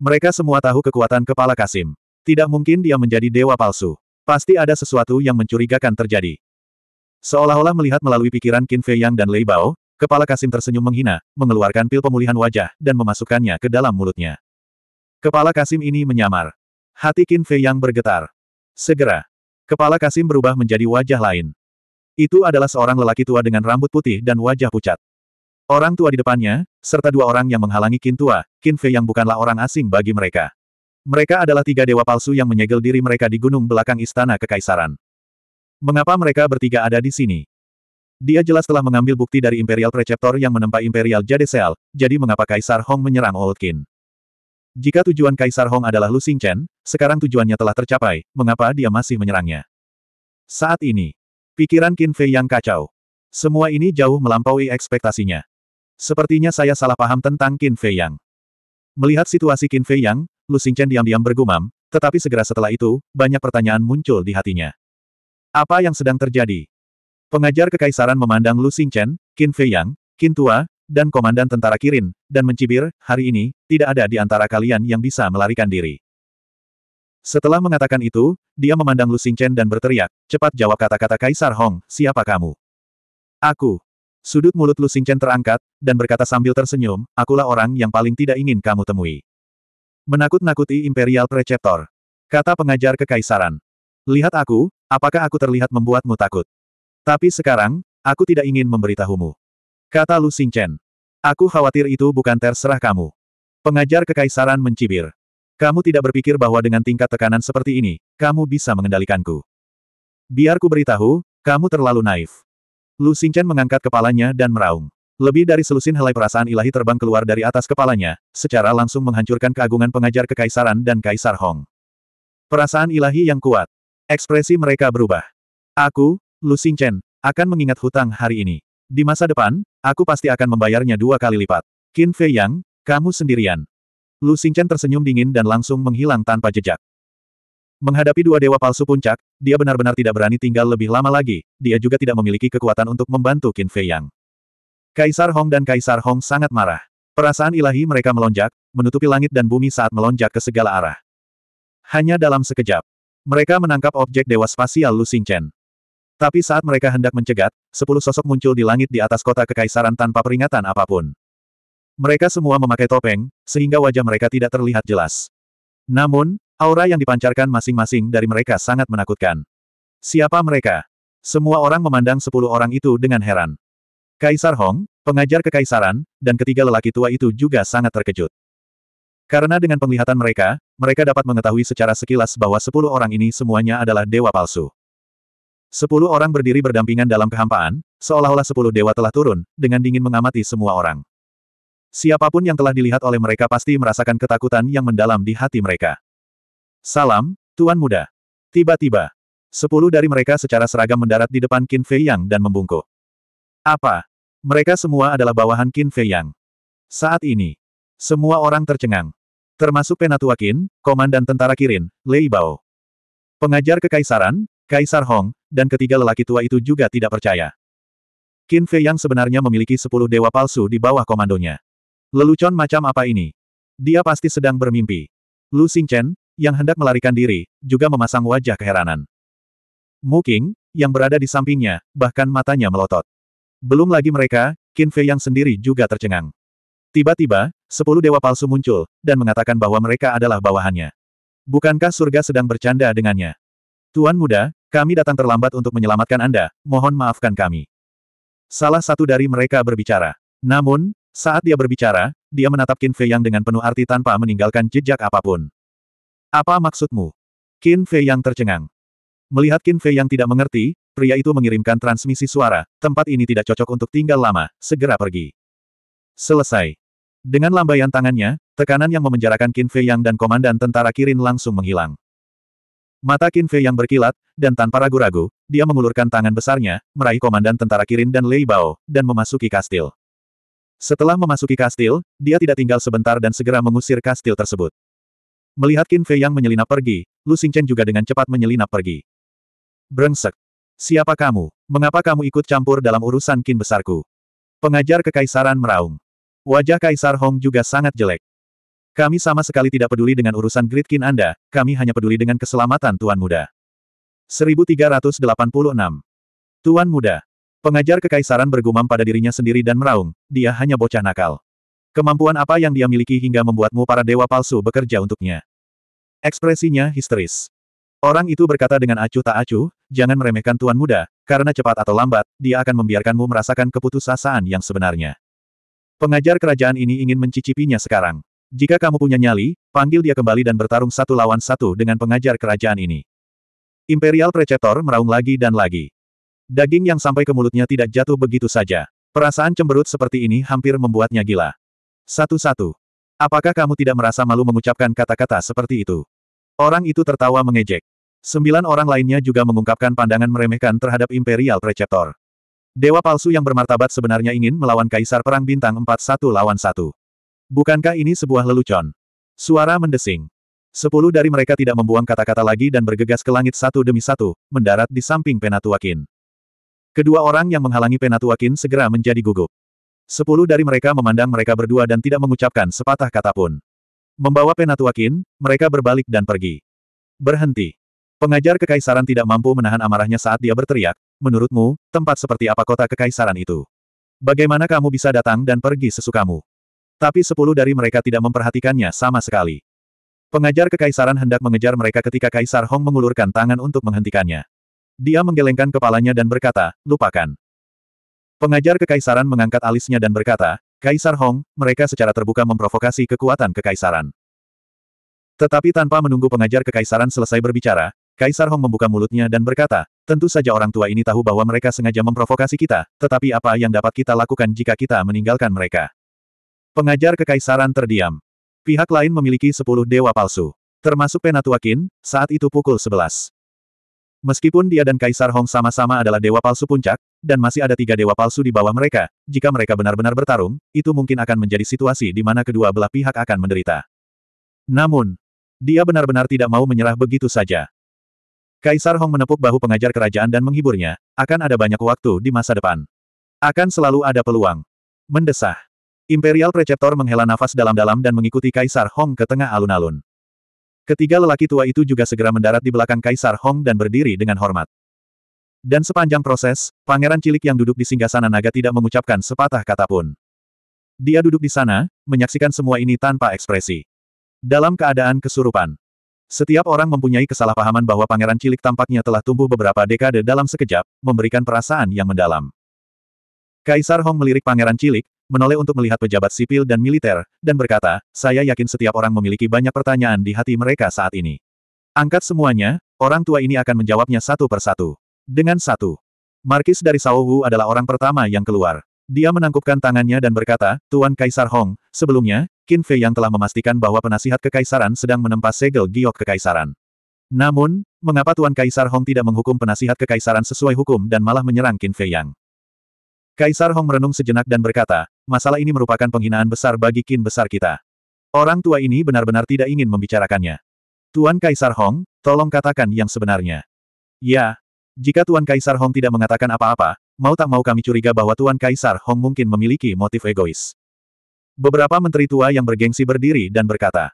Mereka semua tahu kekuatan kepala Kasim. Tidak mungkin dia menjadi dewa palsu. Pasti ada sesuatu yang mencurigakan terjadi. Seolah-olah melihat melalui pikiran Qin Fei Yang dan Lei Bao, kepala Kasim tersenyum menghina, mengeluarkan pil pemulihan wajah, dan memasukkannya ke dalam mulutnya. Kepala Kasim ini menyamar. Hati Qin Fei Yang bergetar. Segera, kepala Kasim berubah menjadi wajah lain. Itu adalah seorang lelaki tua dengan rambut putih dan wajah pucat. Orang tua di depannya, serta dua orang yang menghalangi Kintua, tua, Kin Fei yang bukanlah orang asing bagi mereka. Mereka adalah tiga dewa palsu yang menyegel diri mereka di gunung belakang istana kekaisaran. Mengapa mereka bertiga ada di sini? Dia jelas telah mengambil bukti dari Imperial Preceptor yang menempa Imperial Jade Jadesel, jadi mengapa Kaisar Hong menyerang Old Qin? Jika tujuan Kaisar Hong adalah Lu Chen, sekarang tujuannya telah tercapai, mengapa dia masih menyerangnya? Saat ini, pikiran Qin Fei yang kacau. Semua ini jauh melampaui ekspektasinya. Sepertinya saya salah paham tentang Qin Fei Yang. Melihat situasi Qin Fei Yang, Lu Xingchen diam-diam bergumam, tetapi segera setelah itu, banyak pertanyaan muncul di hatinya. Apa yang sedang terjadi? Pengajar kekaisaran memandang Lu Xingchen, Qin Fei Yang, Qin Tua, dan komandan tentara Kirin, dan mencibir, hari ini, tidak ada di antara kalian yang bisa melarikan diri. Setelah mengatakan itu, dia memandang Lu Xingchen dan berteriak, cepat jawab kata-kata Kaisar Hong, siapa kamu? Aku. Sudut mulut Lu Xingchen terangkat, dan berkata sambil tersenyum, akulah orang yang paling tidak ingin kamu temui. Menakut-nakuti Imperial Preceptor. Kata pengajar kekaisaran. Lihat aku, apakah aku terlihat membuatmu takut? Tapi sekarang, aku tidak ingin memberitahumu. Kata Lu Xingchen. Aku khawatir itu bukan terserah kamu. Pengajar kekaisaran mencibir. Kamu tidak berpikir bahwa dengan tingkat tekanan seperti ini, kamu bisa mengendalikanku. Biar ku beritahu, kamu terlalu naif. Lu Xingchen mengangkat kepalanya dan meraung. Lebih dari selusin helai perasaan ilahi terbang keluar dari atas kepalanya, secara langsung menghancurkan keagungan pengajar kekaisaran dan Kaisar Hong. Perasaan ilahi yang kuat. Ekspresi mereka berubah. Aku, Lu Xingchen, akan mengingat hutang hari ini. Di masa depan, aku pasti akan membayarnya dua kali lipat. Qin Fei Yang, kamu sendirian. Lu Xingchen tersenyum dingin dan langsung menghilang tanpa jejak. Menghadapi dua dewa palsu puncak, dia benar-benar tidak berani tinggal lebih lama lagi, dia juga tidak memiliki kekuatan untuk membantu Qin Fei Yang. Kaisar Hong dan Kaisar Hong sangat marah. Perasaan ilahi mereka melonjak, menutupi langit dan bumi saat melonjak ke segala arah. Hanya dalam sekejap, mereka menangkap objek dewa spasial Lu Xingchen. Tapi saat mereka hendak mencegat, sepuluh sosok muncul di langit di atas kota kekaisaran tanpa peringatan apapun. Mereka semua memakai topeng, sehingga wajah mereka tidak terlihat jelas. Namun, Aura yang dipancarkan masing-masing dari mereka sangat menakutkan. Siapa mereka? Semua orang memandang sepuluh orang itu dengan heran. Kaisar Hong, pengajar kekaisaran, dan ketiga lelaki tua itu juga sangat terkejut. Karena dengan penglihatan mereka, mereka dapat mengetahui secara sekilas bahwa sepuluh orang ini semuanya adalah dewa palsu. Sepuluh orang berdiri berdampingan dalam kehampaan, seolah-olah sepuluh dewa telah turun, dengan dingin mengamati semua orang. Siapapun yang telah dilihat oleh mereka pasti merasakan ketakutan yang mendalam di hati mereka. Salam, Tuan Muda. Tiba-tiba, sepuluh dari mereka secara seragam mendarat di depan Qin Fei Yang dan membungkuk. Apa? Mereka semua adalah bawahan Qin Fei Yang. Saat ini, semua orang tercengang. Termasuk Penatua Qin, Komandan Tentara Kirin, Lei Bao. Pengajar Kekaisaran, Kaisar Hong, dan ketiga lelaki tua itu juga tidak percaya. Qin Fei Yang sebenarnya memiliki sepuluh dewa palsu di bawah komandonya. Lelucon macam apa ini? Dia pasti sedang bermimpi. Lu Xingchen, yang hendak melarikan diri, juga memasang wajah keheranan. Muking, yang berada di sampingnya, bahkan matanya melotot. Belum lagi mereka, Qin Fei yang sendiri juga tercengang. Tiba-tiba, sepuluh dewa palsu muncul, dan mengatakan bahwa mereka adalah bawahannya. Bukankah surga sedang bercanda dengannya? Tuan muda, kami datang terlambat untuk menyelamatkan Anda, mohon maafkan kami. Salah satu dari mereka berbicara. Namun, saat dia berbicara, dia menatap Qin Fei Yang dengan penuh arti tanpa meninggalkan jejak apapun. Apa maksudmu? Qin Fei yang tercengang. Melihat Qin Fei yang tidak mengerti, pria itu mengirimkan transmisi suara, tempat ini tidak cocok untuk tinggal lama, segera pergi. Selesai. Dengan lambaian tangannya, tekanan yang memenjarakan Qin Fei yang dan komandan tentara Kirin langsung menghilang. Mata Qin Fei yang berkilat, dan tanpa ragu-ragu, dia mengulurkan tangan besarnya, meraih komandan tentara Kirin dan Lei Bao, dan memasuki kastil. Setelah memasuki kastil, dia tidak tinggal sebentar dan segera mengusir kastil tersebut. Melihat Qin Fei yang menyelinap pergi, Lu Xingchen juga dengan cepat menyelinap pergi. Brengsek! Siapa kamu? Mengapa kamu ikut campur dalam urusan Qin besarku? Pengajar kekaisaran meraung. Wajah Kaisar Hong juga sangat jelek. Kami sama sekali tidak peduli dengan urusan Great Qin Anda, kami hanya peduli dengan keselamatan Tuan Muda. 1386. Tuan Muda. Pengajar kekaisaran bergumam pada dirinya sendiri dan meraung, dia hanya bocah nakal. Kemampuan apa yang dia miliki hingga membuatmu para dewa palsu bekerja untuknya? Ekspresinya histeris. Orang itu berkata dengan acuh tak acuh, jangan meremehkan tuan muda, karena cepat atau lambat, dia akan membiarkanmu merasakan keputusasaan yang sebenarnya. Pengajar kerajaan ini ingin mencicipinya sekarang. Jika kamu punya nyali, panggil dia kembali dan bertarung satu lawan satu dengan pengajar kerajaan ini. Imperial Preceptor meraung lagi dan lagi. Daging yang sampai ke mulutnya tidak jatuh begitu saja. Perasaan cemberut seperti ini hampir membuatnya gila. Satu-satu. Apakah kamu tidak merasa malu mengucapkan kata-kata seperti itu? Orang itu tertawa mengejek. Sembilan orang lainnya juga mengungkapkan pandangan meremehkan terhadap Imperial Preceptor. Dewa palsu yang bermartabat sebenarnya ingin melawan Kaisar Perang Bintang empat satu lawan satu. Bukankah ini sebuah lelucon? Suara mendesing. Sepuluh dari mereka tidak membuang kata-kata lagi dan bergegas ke langit satu demi satu, mendarat di samping Penatuakin. Kedua orang yang menghalangi Penatuakin segera menjadi gugup. Sepuluh dari mereka memandang mereka berdua dan tidak mengucapkan sepatah kata pun. Membawa Penatuakin, mereka berbalik dan pergi. Berhenti. Pengajar kekaisaran tidak mampu menahan amarahnya saat dia berteriak, menurutmu, tempat seperti apa kota kekaisaran itu? Bagaimana kamu bisa datang dan pergi sesukamu? Tapi sepuluh dari mereka tidak memperhatikannya sama sekali. Pengajar kekaisaran hendak mengejar mereka ketika Kaisar Hong mengulurkan tangan untuk menghentikannya. Dia menggelengkan kepalanya dan berkata, lupakan. Pengajar kekaisaran mengangkat alisnya dan berkata, Kaisar Hong, mereka secara terbuka memprovokasi kekuatan kekaisaran. Tetapi tanpa menunggu pengajar kekaisaran selesai berbicara, Kaisar Hong membuka mulutnya dan berkata, tentu saja orang tua ini tahu bahwa mereka sengaja memprovokasi kita, tetapi apa yang dapat kita lakukan jika kita meninggalkan mereka? Pengajar kekaisaran terdiam. Pihak lain memiliki sepuluh dewa palsu. Termasuk Penatua Qin, saat itu pukul sebelas. Meskipun dia dan Kaisar Hong sama-sama adalah dewa palsu puncak, dan masih ada tiga dewa palsu di bawah mereka, jika mereka benar-benar bertarung, itu mungkin akan menjadi situasi di mana kedua belah pihak akan menderita. Namun, dia benar-benar tidak mau menyerah begitu saja. Kaisar Hong menepuk bahu pengajar kerajaan dan menghiburnya, akan ada banyak waktu di masa depan. Akan selalu ada peluang. Mendesah. Imperial Preceptor menghela nafas dalam-dalam dan mengikuti Kaisar Hong ke tengah alun-alun. Ketiga lelaki tua itu juga segera mendarat di belakang Kaisar Hong dan berdiri dengan hormat. Dan sepanjang proses, pangeran cilik yang duduk di singgasana naga tidak mengucapkan sepatah kata pun. Dia duduk di sana, menyaksikan semua ini tanpa ekspresi. Dalam keadaan kesurupan. Setiap orang mempunyai kesalahpahaman bahwa pangeran cilik tampaknya telah tumbuh beberapa dekade dalam sekejap, memberikan perasaan yang mendalam. Kaisar Hong melirik pangeran cilik, menoleh untuk melihat pejabat sipil dan militer, dan berkata, saya yakin setiap orang memiliki banyak pertanyaan di hati mereka saat ini. Angkat semuanya, orang tua ini akan menjawabnya satu persatu. Dengan satu. Markis dari Wu adalah orang pertama yang keluar. Dia menangkupkan tangannya dan berkata, Tuan Kaisar Hong, sebelumnya, Qin Fei yang telah memastikan bahwa penasihat kekaisaran sedang menempa segel giok kekaisaran. Namun, mengapa Tuan Kaisar Hong tidak menghukum penasihat kekaisaran sesuai hukum dan malah menyerang Qin Fei Yang? Kaisar Hong merenung sejenak dan berkata, masalah ini merupakan penghinaan besar bagi kin besar kita. Orang tua ini benar-benar tidak ingin membicarakannya. Tuan Kaisar Hong, tolong katakan yang sebenarnya. Ya, jika Tuan Kaisar Hong tidak mengatakan apa-apa, mau tak mau kami curiga bahwa Tuan Kaisar Hong mungkin memiliki motif egois. Beberapa menteri tua yang bergengsi berdiri dan berkata,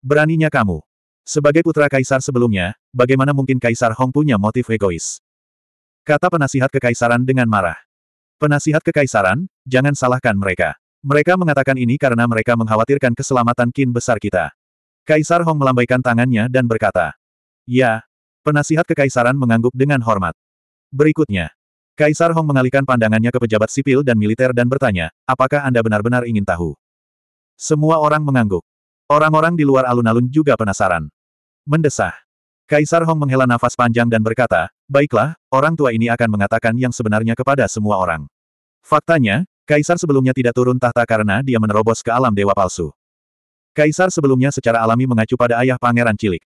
Beraninya kamu. Sebagai putra kaisar sebelumnya, bagaimana mungkin Kaisar Hong punya motif egois? Kata penasihat kekaisaran dengan marah. Penasihat kekaisaran, jangan salahkan mereka. Mereka mengatakan ini karena mereka mengkhawatirkan keselamatan kin besar kita. Kaisar Hong melambaikan tangannya dan berkata, Ya, penasihat kekaisaran mengangguk dengan hormat. Berikutnya, Kaisar Hong mengalihkan pandangannya ke pejabat sipil dan militer dan bertanya, apakah Anda benar-benar ingin tahu? Semua orang mengangguk. Orang-orang di luar alun-alun juga penasaran. Mendesah. Kaisar Hong menghela nafas panjang dan berkata, baiklah, orang tua ini akan mengatakan yang sebenarnya kepada semua orang. Faktanya, Kaisar sebelumnya tidak turun tahta karena dia menerobos ke alam dewa palsu. Kaisar sebelumnya secara alami mengacu pada ayah pangeran cilik.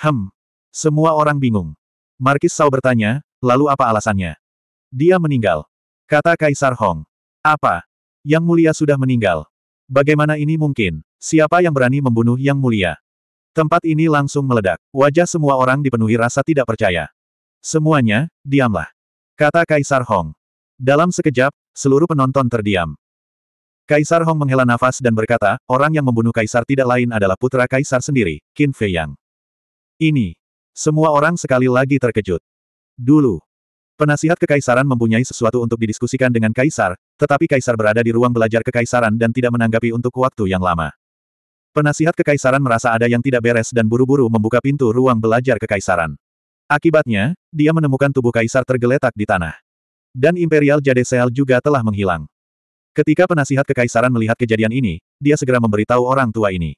Hem. Semua orang bingung. Markis Sao bertanya, lalu apa alasannya? Dia meninggal. Kata Kaisar Hong. Apa? Yang mulia sudah meninggal. Bagaimana ini mungkin? Siapa yang berani membunuh yang mulia? Tempat ini langsung meledak. Wajah semua orang dipenuhi rasa tidak percaya. Semuanya, diamlah. Kata Kaisar Hong. Dalam sekejap, seluruh penonton terdiam. Kaisar Hong menghela nafas dan berkata, orang yang membunuh Kaisar tidak lain adalah putra Kaisar sendiri, Qin Fei Yang. Ini. Semua orang sekali lagi terkejut. Dulu. Penasihat kekaisaran mempunyai sesuatu untuk didiskusikan dengan Kaisar, tetapi Kaisar berada di ruang belajar kekaisaran dan tidak menanggapi untuk waktu yang lama. Penasihat kekaisaran merasa ada yang tidak beres dan buru-buru membuka pintu ruang belajar kekaisaran. Akibatnya, dia menemukan tubuh kaisar tergeletak di tanah. Dan Imperial Jade Seal juga telah menghilang. Ketika penasihat kekaisaran melihat kejadian ini, dia segera memberitahu orang tua ini.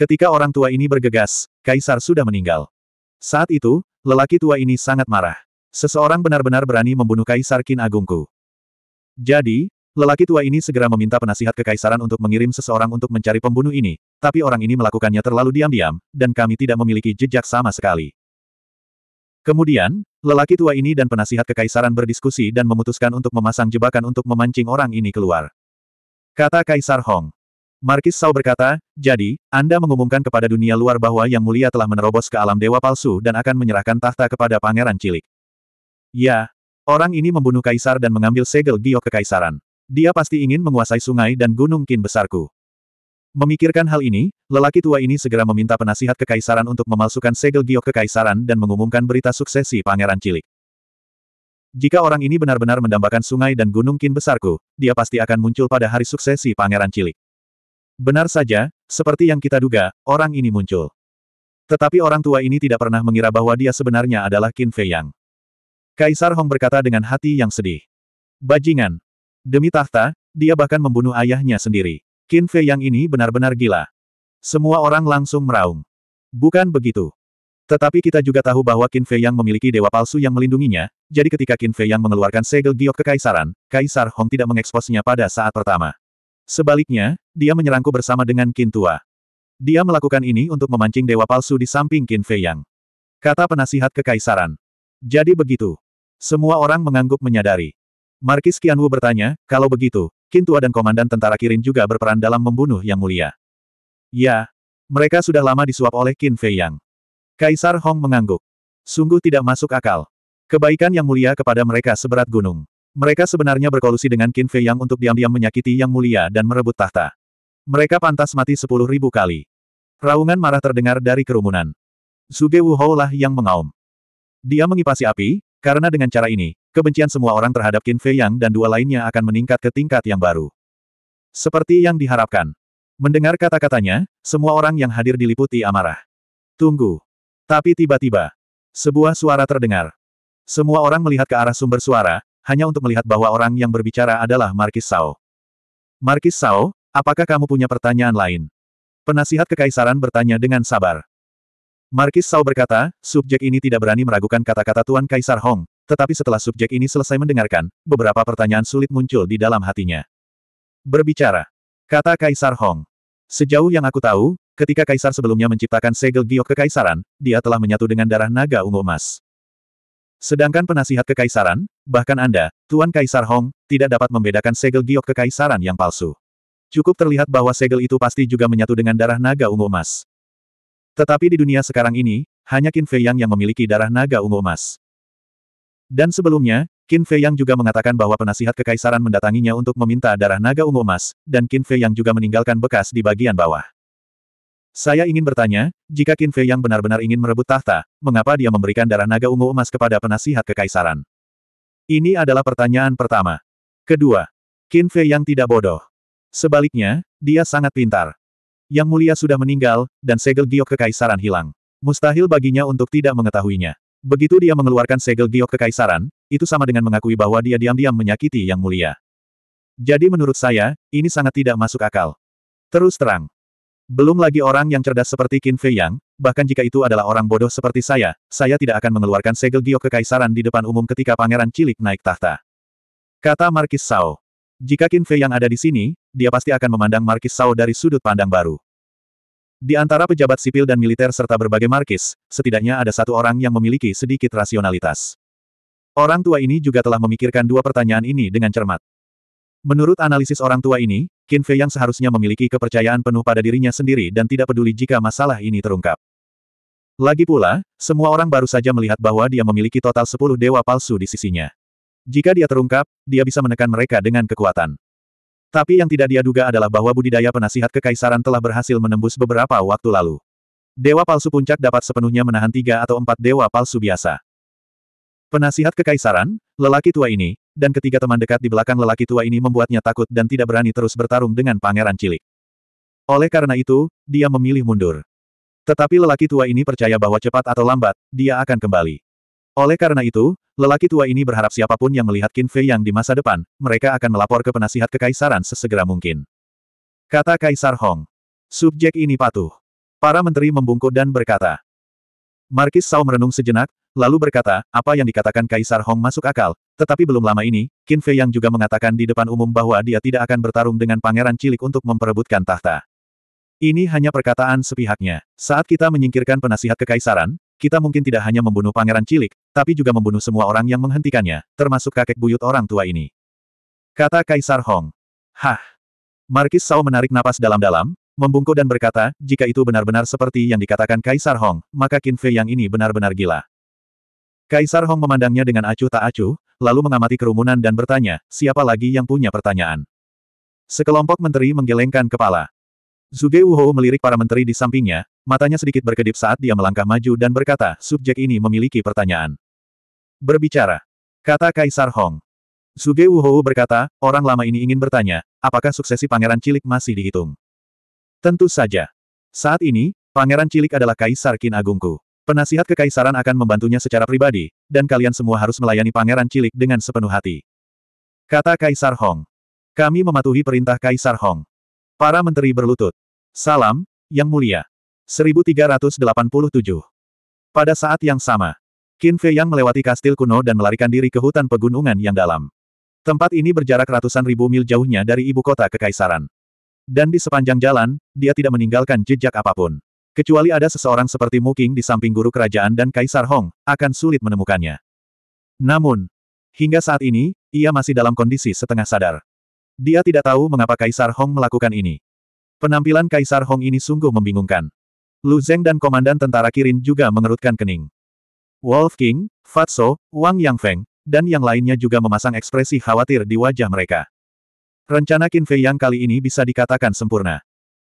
Ketika orang tua ini bergegas, kaisar sudah meninggal. Saat itu, lelaki tua ini sangat marah. Seseorang benar-benar berani membunuh kaisar Kin Agungku. Jadi, Lelaki tua ini segera meminta penasihat kekaisaran untuk mengirim seseorang untuk mencari pembunuh ini, tapi orang ini melakukannya terlalu diam-diam, dan kami tidak memiliki jejak sama sekali. Kemudian, lelaki tua ini dan penasihat kekaisaran berdiskusi dan memutuskan untuk memasang jebakan untuk memancing orang ini keluar. Kata Kaisar Hong. Markis Sau berkata, jadi, Anda mengumumkan kepada dunia luar bahwa Yang Mulia telah menerobos ke alam dewa palsu dan akan menyerahkan tahta kepada pangeran cilik. Ya, orang ini membunuh kaisar dan mengambil segel giok kekaisaran. Dia pasti ingin menguasai sungai dan gunung kin besarku. Memikirkan hal ini, lelaki tua ini segera meminta penasihat kekaisaran untuk memalsukan segel giok kekaisaran dan mengumumkan berita suksesi pangeran cilik. Jika orang ini benar-benar mendambakan sungai dan gunung kin besarku, dia pasti akan muncul pada hari suksesi pangeran cilik. Benar saja, seperti yang kita duga, orang ini muncul. Tetapi orang tua ini tidak pernah mengira bahwa dia sebenarnya adalah Qin Fei Yang. Kaisar Hong berkata dengan hati yang sedih. Bajingan, Demi tahta, dia bahkan membunuh ayahnya sendiri. Qin Fei yang ini benar-benar gila. Semua orang langsung meraung. Bukan begitu. Tetapi kita juga tahu bahwa Qin Fei yang memiliki dewa palsu yang melindunginya, jadi ketika Qin Fei yang mengeluarkan segel giok kekaisaran, Kaisar Hong tidak mengeksposnya pada saat pertama. Sebaliknya, dia menyerangku bersama dengan Qin Tua. Dia melakukan ini untuk memancing dewa palsu di samping Qin Fei yang. Kata penasihat kekaisaran. Jadi begitu. Semua orang mengangguk menyadari. Markis Qianwu bertanya, kalau begitu, Kintua dan Komandan Tentara Kirin juga berperan dalam membunuh Yang Mulia. Ya. Mereka sudah lama disuap oleh Qin Fei Yang. Kaisar Hong mengangguk. Sungguh tidak masuk akal. Kebaikan Yang Mulia kepada mereka seberat gunung. Mereka sebenarnya berkolusi dengan Qin Fei Yang untuk diam-diam menyakiti Yang Mulia dan merebut tahta. Mereka pantas mati sepuluh ribu kali. Raungan marah terdengar dari kerumunan. Zuge Wuhou lah yang mengaum. Dia mengipasi api, karena dengan cara ini, Kebencian semua orang terhadap Qin Fei Yang dan dua lainnya akan meningkat ke tingkat yang baru. Seperti yang diharapkan. Mendengar kata-katanya, semua orang yang hadir diliputi amarah. Tunggu. Tapi tiba-tiba, sebuah suara terdengar. Semua orang melihat ke arah sumber suara, hanya untuk melihat bahwa orang yang berbicara adalah Markis Sao. Markis Sao, apakah kamu punya pertanyaan lain? Penasihat kekaisaran bertanya dengan sabar. Markis Sao berkata, subjek ini tidak berani meragukan kata-kata Tuan Kaisar Hong, tetapi setelah subjek ini selesai mendengarkan, beberapa pertanyaan sulit muncul di dalam hatinya. Berbicara. Kata Kaisar Hong. Sejauh yang aku tahu, ketika Kaisar sebelumnya menciptakan segel giok kekaisaran, dia telah menyatu dengan darah naga ungu emas. Sedangkan penasihat kekaisaran, bahkan Anda, Tuan Kaisar Hong, tidak dapat membedakan segel giok kekaisaran yang palsu. Cukup terlihat bahwa segel itu pasti juga menyatu dengan darah naga ungu emas. Tetapi di dunia sekarang ini, hanya Qin Fei Yang yang memiliki darah naga ungu emas. Dan sebelumnya, Qin Fei Yang juga mengatakan bahwa penasihat kekaisaran mendatanginya untuk meminta darah naga ungu emas, dan Qin Fei Yang juga meninggalkan bekas di bagian bawah. Saya ingin bertanya, jika Qin Fei Yang benar-benar ingin merebut tahta, mengapa dia memberikan darah naga ungu emas kepada penasihat kekaisaran? Ini adalah pertanyaan pertama. Kedua, Qin Fei Yang tidak bodoh. Sebaliknya, dia sangat pintar. Yang mulia sudah meninggal, dan segel giok kekaisaran hilang. Mustahil baginya untuk tidak mengetahuinya. Begitu dia mengeluarkan segel giok kekaisaran, itu sama dengan mengakui bahwa dia diam-diam menyakiti yang mulia. Jadi menurut saya, ini sangat tidak masuk akal. Terus terang. Belum lagi orang yang cerdas seperti Qin Fei Yang, bahkan jika itu adalah orang bodoh seperti saya, saya tidak akan mengeluarkan segel giok kekaisaran di depan umum ketika pangeran cilik naik tahta. Kata Markis Sao. Jika Qin Fei Yang ada di sini, dia pasti akan memandang Markis Sao dari sudut pandang baru. Di antara pejabat sipil dan militer serta berbagai markis, setidaknya ada satu orang yang memiliki sedikit rasionalitas. Orang tua ini juga telah memikirkan dua pertanyaan ini dengan cermat. Menurut analisis orang tua ini, Qin Fei yang seharusnya memiliki kepercayaan penuh pada dirinya sendiri dan tidak peduli jika masalah ini terungkap. Lagi pula, semua orang baru saja melihat bahwa dia memiliki total 10 dewa palsu di sisinya. Jika dia terungkap, dia bisa menekan mereka dengan kekuatan. Tapi yang tidak dia duga adalah bahwa budidaya penasihat kekaisaran telah berhasil menembus beberapa waktu lalu. Dewa palsu puncak dapat sepenuhnya menahan tiga atau empat dewa palsu biasa. Penasihat kekaisaran, lelaki tua ini, dan ketiga teman dekat di belakang lelaki tua ini membuatnya takut dan tidak berani terus bertarung dengan pangeran cilik. Oleh karena itu, dia memilih mundur. Tetapi lelaki tua ini percaya bahwa cepat atau lambat, dia akan kembali. Oleh karena itu, Lelaki tua ini berharap siapapun yang melihat Qin Fei Yang di masa depan, mereka akan melapor ke penasihat kekaisaran sesegera mungkin. Kata Kaisar Hong. Subjek ini patuh. Para menteri membungkuk dan berkata. Markis Sao merenung sejenak, lalu berkata, apa yang dikatakan Kaisar Hong masuk akal, tetapi belum lama ini, Qin Fei Yang juga mengatakan di depan umum bahwa dia tidak akan bertarung dengan pangeran cilik untuk memperebutkan tahta. Ini hanya perkataan sepihaknya. Saat kita menyingkirkan penasihat kekaisaran, kita mungkin tidak hanya membunuh pangeran cilik, tapi juga membunuh semua orang yang menghentikannya, termasuk kakek buyut orang tua ini. Kata Kaisar Hong. Hah. Markis Sao menarik napas dalam-dalam, membungkuk dan berkata, jika itu benar-benar seperti yang dikatakan Kaisar Hong, maka Qin Fei yang ini benar-benar gila. Kaisar Hong memandangnya dengan acuh tak acuh, lalu mengamati kerumunan dan bertanya, siapa lagi yang punya pertanyaan? Sekelompok menteri menggelengkan kepala. Zuge Wuho melirik para menteri di sampingnya, Matanya sedikit berkedip saat dia melangkah maju dan berkata, subjek ini memiliki pertanyaan. Berbicara. Kata Kaisar Hong. Suge Wuhou berkata, orang lama ini ingin bertanya, apakah suksesi pangeran cilik masih dihitung? Tentu saja. Saat ini, pangeran cilik adalah Kaisar Kin Agungku. Penasihat kekaisaran akan membantunya secara pribadi, dan kalian semua harus melayani pangeran cilik dengan sepenuh hati. Kata Kaisar Hong. Kami mematuhi perintah Kaisar Hong. Para menteri berlutut. Salam, Yang Mulia. 1387. Pada saat yang sama, Qin Fei Yang melewati kastil kuno dan melarikan diri ke hutan pegunungan yang dalam. Tempat ini berjarak ratusan ribu mil jauhnya dari ibu kota kekaisaran. Dan di sepanjang jalan, dia tidak meninggalkan jejak apapun. Kecuali ada seseorang seperti Mu Muking di samping guru kerajaan dan Kaisar Hong, akan sulit menemukannya. Namun, hingga saat ini, ia masih dalam kondisi setengah sadar. Dia tidak tahu mengapa Kaisar Hong melakukan ini. Penampilan Kaisar Hong ini sungguh membingungkan. Lu Zeng dan komandan tentara Kirin juga mengerutkan kening. Wolf King, Fatso, Wang Yang Feng, dan yang lainnya juga memasang ekspresi khawatir di wajah mereka. Rencana Qin Fei Yang kali ini bisa dikatakan sempurna.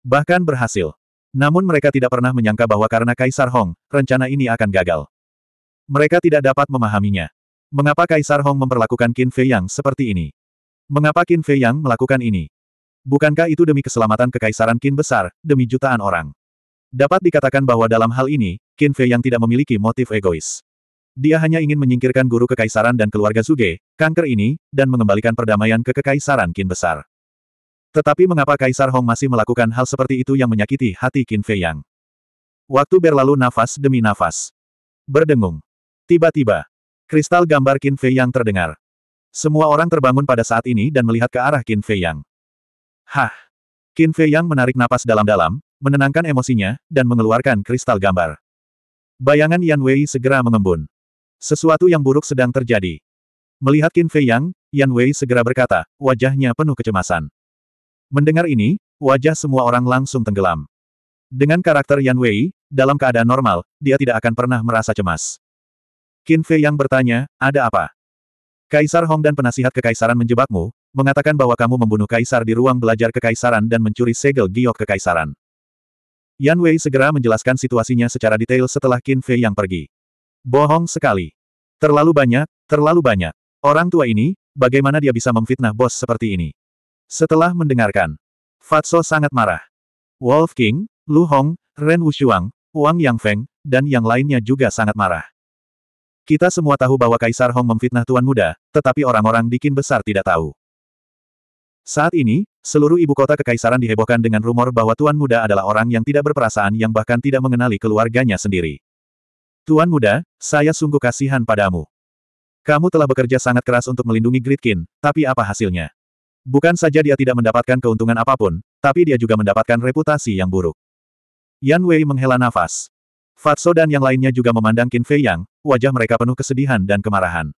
Bahkan berhasil. Namun mereka tidak pernah menyangka bahwa karena Kaisar Hong, rencana ini akan gagal. Mereka tidak dapat memahaminya. Mengapa Kaisar Hong memperlakukan Qin Fei Yang seperti ini? Mengapa Qin Fei Yang melakukan ini? Bukankah itu demi keselamatan kekaisaran Qin besar, demi jutaan orang? Dapat dikatakan bahwa dalam hal ini, Qin Fei yang tidak memiliki motif egois. Dia hanya ingin menyingkirkan guru kekaisaran dan keluarga Zuge, kanker ini, dan mengembalikan perdamaian ke kekaisaran Qin besar. Tetapi mengapa Kaisar Hong masih melakukan hal seperti itu yang menyakiti hati Qin Fei Yang? Waktu berlalu nafas demi nafas. Berdengung. Tiba-tiba, kristal gambar Qin Fei Yang terdengar. Semua orang terbangun pada saat ini dan melihat ke arah Qin Fei Yang. Hah! Qin Fei Yang menarik napas dalam-dalam, menenangkan emosinya, dan mengeluarkan kristal gambar. Bayangan Yan Wei segera mengembun. Sesuatu yang buruk sedang terjadi. Melihat Qin Fei Yang, Yan Wei segera berkata, wajahnya penuh kecemasan. Mendengar ini, wajah semua orang langsung tenggelam. Dengan karakter Yan Wei, dalam keadaan normal, dia tidak akan pernah merasa cemas. Qin Fei Yang bertanya, ada apa? Kaisar Hong dan penasihat kekaisaran menjebakmu, mengatakan bahwa kamu membunuh kaisar di ruang belajar kekaisaran dan mencuri segel giok kekaisaran. Yan Wei segera menjelaskan situasinya secara detail setelah Qin Fei yang pergi. Bohong sekali. Terlalu banyak, terlalu banyak. Orang tua ini, bagaimana dia bisa memfitnah bos seperti ini? Setelah mendengarkan, Fatso sangat marah. Wolf King, Lu Hong, Ren Wushuang, Wang Yang Feng, dan yang lainnya juga sangat marah. Kita semua tahu bahwa Kaisar Hong memfitnah Tuan Muda, tetapi orang-orang di Qin besar tidak tahu. Saat ini, seluruh ibu kota kekaisaran dihebohkan dengan rumor bahwa Tuan Muda adalah orang yang tidak berperasaan yang bahkan tidak mengenali keluarganya sendiri. Tuan Muda, saya sungguh kasihan padamu. Kamu telah bekerja sangat keras untuk melindungi Gridkin, tapi apa hasilnya? Bukan saja dia tidak mendapatkan keuntungan apapun, tapi dia juga mendapatkan reputasi yang buruk. Yan Wei menghela nafas. Fatso dan yang lainnya juga memandang Qin Fei Yang, wajah mereka penuh kesedihan dan kemarahan.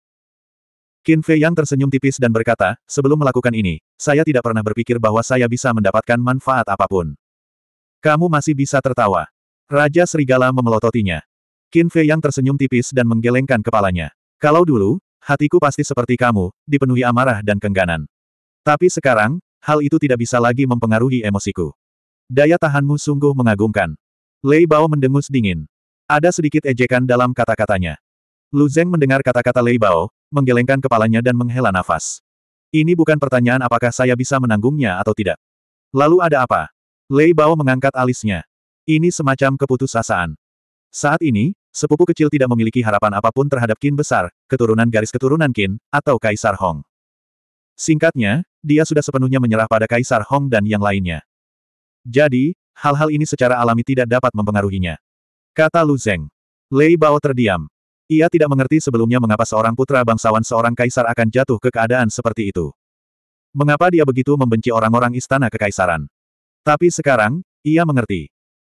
Qin Fei Yang tersenyum tipis dan berkata, sebelum melakukan ini, saya tidak pernah berpikir bahwa saya bisa mendapatkan manfaat apapun. Kamu masih bisa tertawa. Raja Serigala memelototinya. Qin Fei Yang tersenyum tipis dan menggelengkan kepalanya. Kalau dulu, hatiku pasti seperti kamu, dipenuhi amarah dan kengganan. Tapi sekarang, hal itu tidak bisa lagi mempengaruhi emosiku. Daya tahanmu sungguh mengagumkan. Lei Bao mendengus dingin. Ada sedikit ejekan dalam kata-katanya. Lu Zeng mendengar kata-kata Lei Bao, menggelengkan kepalanya dan menghela nafas. Ini bukan pertanyaan apakah saya bisa menanggungnya atau tidak. Lalu ada apa? Lei Bao mengangkat alisnya. Ini semacam keputusasaan. Saat ini, sepupu kecil tidak memiliki harapan apapun terhadap kin besar, keturunan garis keturunan kin, atau Kaisar Hong. Singkatnya, dia sudah sepenuhnya menyerah pada Kaisar Hong dan yang lainnya. Jadi, hal-hal ini secara alami tidak dapat mempengaruhinya. Kata Lu Zeng. Lei Bao terdiam. Ia tidak mengerti sebelumnya mengapa seorang putra bangsawan seorang kaisar akan jatuh ke keadaan seperti itu. Mengapa dia begitu membenci orang-orang istana kekaisaran. Tapi sekarang, ia mengerti.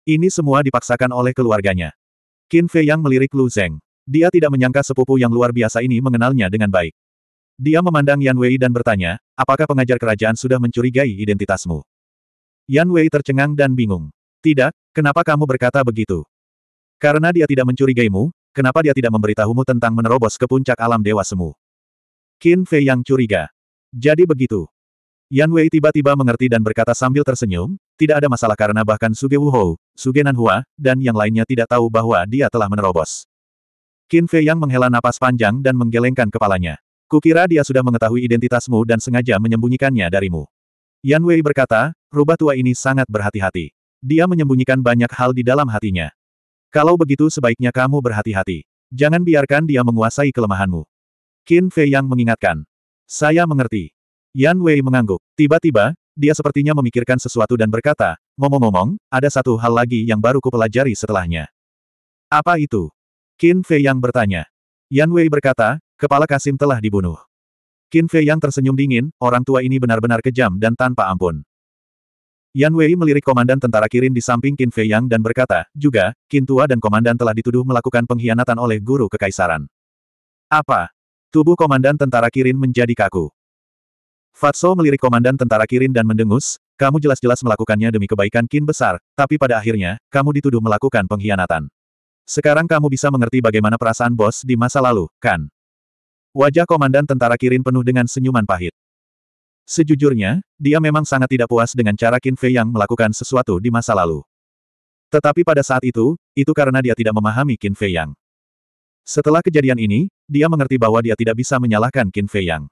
Ini semua dipaksakan oleh keluarganya. Qin Fei yang melirik Lu Zeng. Dia tidak menyangka sepupu yang luar biasa ini mengenalnya dengan baik. Dia memandang Yan Wei dan bertanya, apakah pengajar kerajaan sudah mencurigai identitasmu? Yan Wei tercengang dan bingung. Tidak, kenapa kamu berkata begitu? Karena dia tidak mencurigaimu, Kenapa dia tidak memberitahumu tentang menerobos ke puncak alam dewa semu? Qin Fei yang curiga. Jadi begitu. Yan Wei tiba-tiba mengerti dan berkata sambil tersenyum, tidak ada masalah karena bahkan Suge Wuhou, Suge Nanhua, dan yang lainnya tidak tahu bahwa dia telah menerobos. Qin Fei yang menghela napas panjang dan menggelengkan kepalanya. Kukira dia sudah mengetahui identitasmu dan sengaja menyembunyikannya darimu. Yan Wei berkata, rubah tua ini sangat berhati-hati. Dia menyembunyikan banyak hal di dalam hatinya. Kalau begitu sebaiknya kamu berhati-hati. Jangan biarkan dia menguasai kelemahanmu. Qin Fei Yang mengingatkan. Saya mengerti. Yan Wei mengangguk. Tiba-tiba, dia sepertinya memikirkan sesuatu dan berkata, ngomong-ngomong, ada satu hal lagi yang baru kupelajari setelahnya. Apa itu? Qin Fei Yang bertanya. Yan Wei berkata, kepala Kasim telah dibunuh. Qin Fei Yang tersenyum dingin, orang tua ini benar-benar kejam dan tanpa ampun. Yan Wei melirik komandan tentara Kirin di samping Qin Fei Yang dan berkata, juga, Qin Tua dan komandan telah dituduh melakukan pengkhianatan oleh guru kekaisaran. Apa? Tubuh komandan tentara Kirin menjadi kaku. Fatso melirik komandan tentara Kirin dan mendengus, kamu jelas-jelas melakukannya demi kebaikan Qin besar, tapi pada akhirnya, kamu dituduh melakukan pengkhianatan. Sekarang kamu bisa mengerti bagaimana perasaan bos di masa lalu, kan? Wajah komandan tentara Kirin penuh dengan senyuman pahit. Sejujurnya, dia memang sangat tidak puas dengan cara Qin Fei yang melakukan sesuatu di masa lalu. Tetapi pada saat itu, itu karena dia tidak memahami Qin Fei yang. Setelah kejadian ini, dia mengerti bahwa dia tidak bisa menyalahkan Qin Fei yang.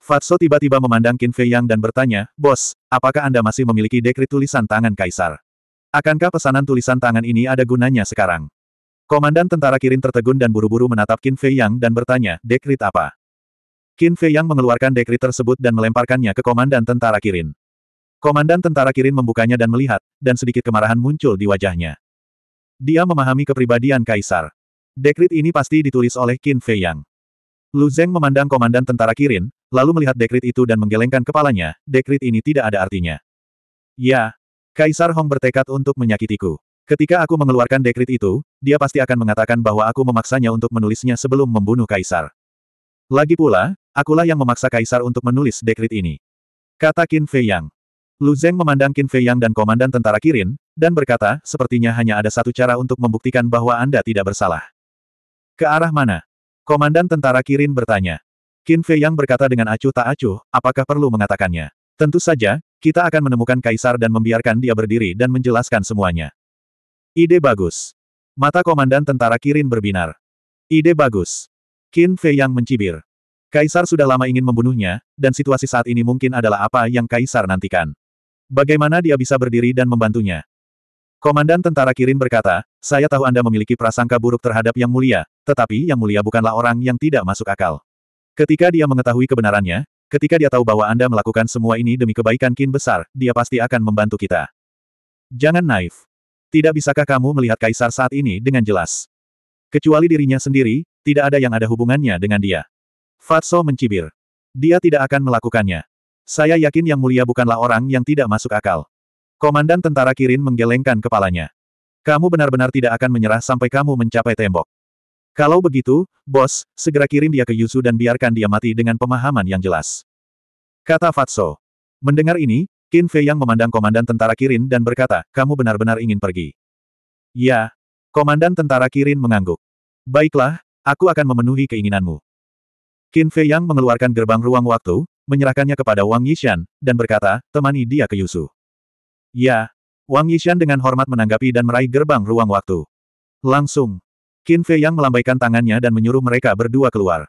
Fatso tiba-tiba memandang Qin Fei yang dan bertanya, Bos, apakah Anda masih memiliki dekrit tulisan tangan Kaisar? Akankah pesanan tulisan tangan ini ada gunanya sekarang? Komandan tentara Kirin tertegun dan buru-buru menatap Qin Fei yang dan bertanya, dekrit apa? Qin Fei Yang mengeluarkan dekrit tersebut dan melemparkannya ke komandan tentara Kirin. Komandan tentara Kirin membukanya dan melihat, dan sedikit kemarahan muncul di wajahnya. Dia memahami kepribadian Kaisar. Dekrit ini pasti ditulis oleh Qin Fei Yang. Lu Zeng memandang komandan tentara Kirin, lalu melihat dekrit itu dan menggelengkan kepalanya, dekrit ini tidak ada artinya. Ya, Kaisar Hong bertekad untuk menyakitiku. Ketika aku mengeluarkan dekrit itu, dia pasti akan mengatakan bahwa aku memaksanya untuk menulisnya sebelum membunuh Kaisar. Lagi pula, akulah yang memaksa kaisar untuk menulis dekrit ini. Kata Qin Fei Yang. Lu Zeng memandang Qin Fei Yang dan komandan tentara Kirin, dan berkata, sepertinya hanya ada satu cara untuk membuktikan bahwa Anda tidak bersalah. Ke arah mana? Komandan tentara Kirin bertanya. Qin Fei Yang berkata dengan acuh tak acuh, apakah perlu mengatakannya? Tentu saja, kita akan menemukan kaisar dan membiarkan dia berdiri dan menjelaskan semuanya. Ide bagus. Mata komandan tentara Kirin berbinar. Ide bagus. Qin Fei yang mencibir. Kaisar sudah lama ingin membunuhnya, dan situasi saat ini mungkin adalah apa yang Kaisar nantikan. Bagaimana dia bisa berdiri dan membantunya? Komandan tentara Kirin berkata, saya tahu Anda memiliki prasangka buruk terhadap Yang Mulia, tetapi Yang Mulia bukanlah orang yang tidak masuk akal. Ketika dia mengetahui kebenarannya, ketika dia tahu bahwa Anda melakukan semua ini demi kebaikan Kin besar, dia pasti akan membantu kita. Jangan naif. Tidak bisakah kamu melihat Kaisar saat ini dengan jelas? Kecuali dirinya sendiri, tidak ada yang ada hubungannya dengan dia. Fatso mencibir. Dia tidak akan melakukannya. Saya yakin yang mulia bukanlah orang yang tidak masuk akal. Komandan tentara Kirin menggelengkan kepalanya. Kamu benar-benar tidak akan menyerah sampai kamu mencapai tembok. Kalau begitu, bos, segera kirim dia ke Yusu dan biarkan dia mati dengan pemahaman yang jelas. Kata Fatso. Mendengar ini, Qin Fei yang memandang komandan tentara Kirin dan berkata, kamu benar-benar ingin pergi. Ya. Komandan tentara Kirin mengangguk. Baiklah, Aku akan memenuhi keinginanmu. Qin Fei Yang mengeluarkan gerbang ruang waktu, menyerahkannya kepada Wang Yishan, dan berkata, temani dia ke Yusu. Ya. Wang Yishan dengan hormat menanggapi dan meraih gerbang ruang waktu. Langsung. Qin Fei Yang melambaikan tangannya dan menyuruh mereka berdua keluar.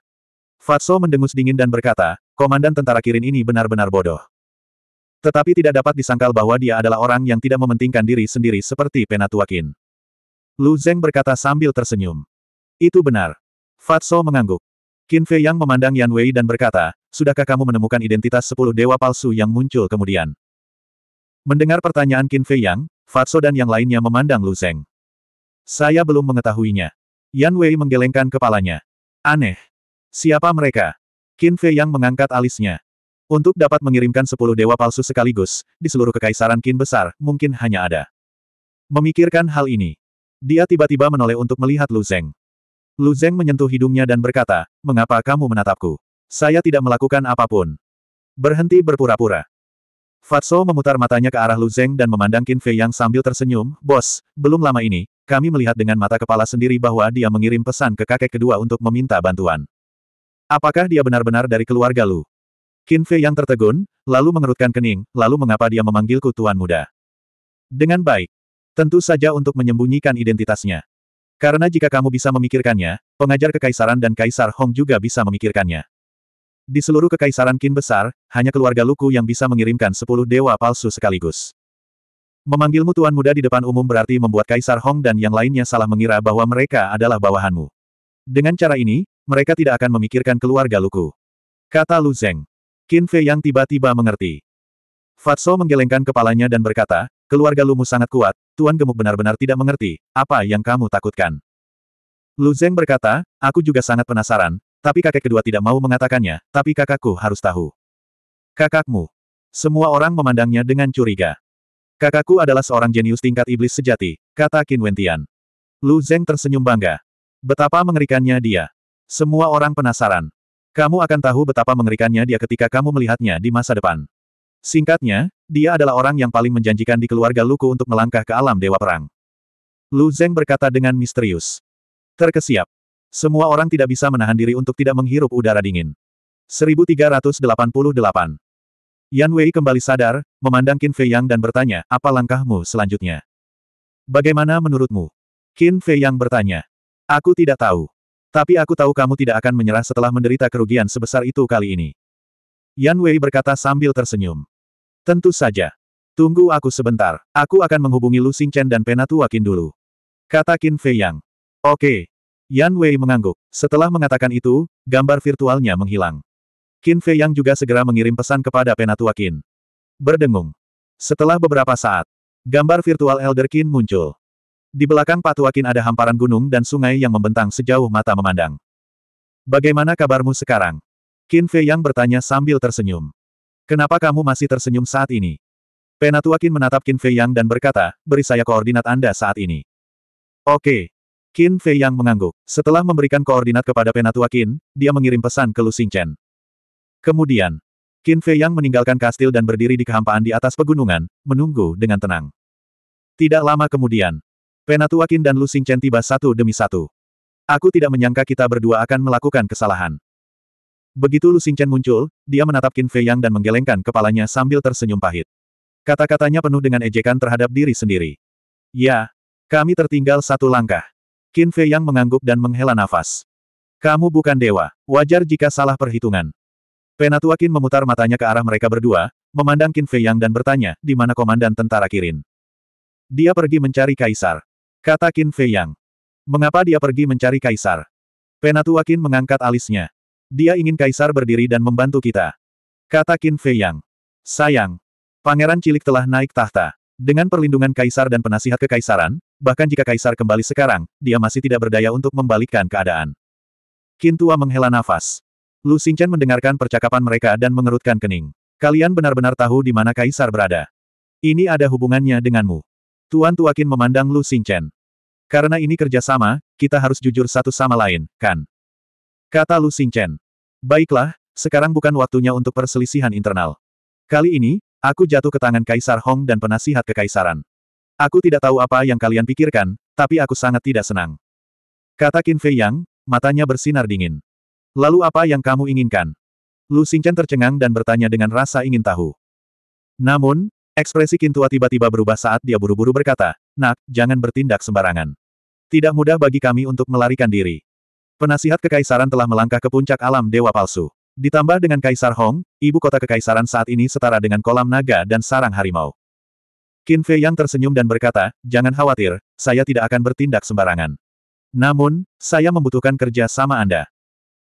Fatso mendengus dingin dan berkata, komandan tentara Kirin ini benar-benar bodoh. Tetapi tidak dapat disangkal bahwa dia adalah orang yang tidak mementingkan diri sendiri seperti Penatua Qin. Lu Zeng berkata sambil tersenyum. Itu benar. Fatso mengangguk. Qin Fei Yang memandang Yan Wei dan berkata, Sudahkah kamu menemukan identitas sepuluh dewa palsu yang muncul kemudian? Mendengar pertanyaan Qin Fei Yang, Fatso dan yang lainnya memandang Lu Zeng. Saya belum mengetahuinya. Yan Wei menggelengkan kepalanya. Aneh. Siapa mereka? Qin Fei Yang mengangkat alisnya. Untuk dapat mengirimkan sepuluh dewa palsu sekaligus, di seluruh kekaisaran Qin besar, mungkin hanya ada. Memikirkan hal ini. Dia tiba-tiba menoleh untuk melihat Lu Zeng. Lu Zeng menyentuh hidungnya dan berkata, mengapa kamu menatapku? Saya tidak melakukan apapun. Berhenti berpura-pura. Fatso memutar matanya ke arah Lu Zeng dan memandang Qin Fei Yang sambil tersenyum, Bos, belum lama ini, kami melihat dengan mata kepala sendiri bahwa dia mengirim pesan ke kakek kedua untuk meminta bantuan. Apakah dia benar-benar dari keluarga Lu? Qin Fei Yang tertegun, lalu mengerutkan kening, lalu mengapa dia memanggilku Tuan Muda? Dengan baik. Tentu saja untuk menyembunyikan identitasnya. Karena jika kamu bisa memikirkannya, pengajar kekaisaran dan kaisar Hong juga bisa memikirkannya. Di seluruh kekaisaran Qin besar, hanya keluarga Luku yang bisa mengirimkan sepuluh dewa palsu sekaligus. Memanggilmu tuan muda di depan umum berarti membuat kaisar Hong dan yang lainnya salah mengira bahwa mereka adalah bawahanmu. Dengan cara ini, mereka tidak akan memikirkan keluarga Luku. Kata Lu Zeng. Qin Fei yang tiba-tiba mengerti. Fatso menggelengkan kepalanya dan berkata, Keluarga Lumu sangat kuat, Tuan Gemuk benar-benar tidak mengerti, apa yang kamu takutkan. Lu Zeng berkata, aku juga sangat penasaran, tapi kakek kedua tidak mau mengatakannya, tapi kakakku harus tahu. Kakakmu. Semua orang memandangnya dengan curiga. Kakakku adalah seorang jenius tingkat iblis sejati, kata Qin Wentian. Lu Zeng tersenyum bangga. Betapa mengerikannya dia. Semua orang penasaran. Kamu akan tahu betapa mengerikannya dia ketika kamu melihatnya di masa depan. Singkatnya, dia adalah orang yang paling menjanjikan di keluarga Luku untuk melangkah ke alam Dewa Perang. Lu Zeng berkata dengan misterius. Terkesiap. Semua orang tidak bisa menahan diri untuk tidak menghirup udara dingin. 1388. Yan Wei kembali sadar, memandang Qin Fei Yang dan bertanya, apa langkahmu selanjutnya? Bagaimana menurutmu? Qin Fei Yang bertanya. Aku tidak tahu. Tapi aku tahu kamu tidak akan menyerah setelah menderita kerugian sebesar itu kali ini. Yan Wei berkata sambil tersenyum. Tentu saja. Tunggu aku sebentar, aku akan menghubungi Lu Xingchen dan Penatua Qin dulu. Kata Qin Fei Yang. Oke. Yan Wei mengangguk. Setelah mengatakan itu, gambar virtualnya menghilang. Qin Fei Yang juga segera mengirim pesan kepada Penatua Qin. Berdengung. Setelah beberapa saat, gambar virtual Elder Qin muncul. Di belakang Patua Qin ada hamparan gunung dan sungai yang membentang sejauh mata memandang. Bagaimana kabarmu sekarang? Qin Fei Yang bertanya sambil tersenyum. Kenapa kamu masih tersenyum saat ini? Penatuakin menatap Qin Fei Yang dan berkata, beri saya koordinat Anda saat ini. Oke. Qin Fei Yang mengangguk. Setelah memberikan koordinat kepada Penatuakin, dia mengirim pesan ke Lu Xingchen. Kemudian, Qin Fei Yang meninggalkan kastil dan berdiri di kehampaan di atas pegunungan, menunggu dengan tenang. Tidak lama kemudian, Penatuakin dan Lu Xingchen tiba satu demi satu. Aku tidak menyangka kita berdua akan melakukan kesalahan. Begitu Lu Xingchen muncul, dia menatap Qin Fei Yang dan menggelengkan kepalanya sambil tersenyum pahit. Kata-katanya penuh dengan ejekan terhadap diri sendiri. Ya, kami tertinggal satu langkah. Qin Fei Yang mengangguk dan menghela nafas. Kamu bukan dewa, wajar jika salah perhitungan. Penatua Qin memutar matanya ke arah mereka berdua, memandang Qin Fei Yang dan bertanya, di mana komandan tentara Kirin? Dia pergi mencari Kaisar. Kata Qin Fei Yang. Mengapa dia pergi mencari Kaisar? Penatua Qin mengangkat alisnya. Dia ingin kaisar berdiri dan membantu kita. Kata Qin Fei Yang. Sayang. Pangeran cilik telah naik tahta. Dengan perlindungan kaisar dan penasihat kekaisaran, bahkan jika kaisar kembali sekarang, dia masih tidak berdaya untuk membalikkan keadaan. Qin Tua menghela nafas. Lu Xingchen mendengarkan percakapan mereka dan mengerutkan kening. Kalian benar-benar tahu di mana kaisar berada. Ini ada hubungannya denganmu. Tuan Tua Qin memandang Lu Xingchen. Karena ini kerjasama, kita harus jujur satu sama lain, kan? Kata Lu Xingchen. Baiklah, sekarang bukan waktunya untuk perselisihan internal. Kali ini, aku jatuh ke tangan Kaisar Hong dan penasihat kekaisaran. Aku tidak tahu apa yang kalian pikirkan, tapi aku sangat tidak senang. Kata Qin Fei Yang, matanya bersinar dingin. Lalu apa yang kamu inginkan? Lu Xingchen tercengang dan bertanya dengan rasa ingin tahu. Namun, ekspresi Qin Tua tiba-tiba berubah saat dia buru-buru berkata, Nak, jangan bertindak sembarangan. Tidak mudah bagi kami untuk melarikan diri. Penasihat kekaisaran telah melangkah ke puncak alam dewa palsu. Ditambah dengan Kaisar Hong, ibu kota kekaisaran saat ini setara dengan kolam naga dan sarang harimau. Qin Fei yang tersenyum dan berkata, jangan khawatir, saya tidak akan bertindak sembarangan. Namun, saya membutuhkan kerja sama Anda.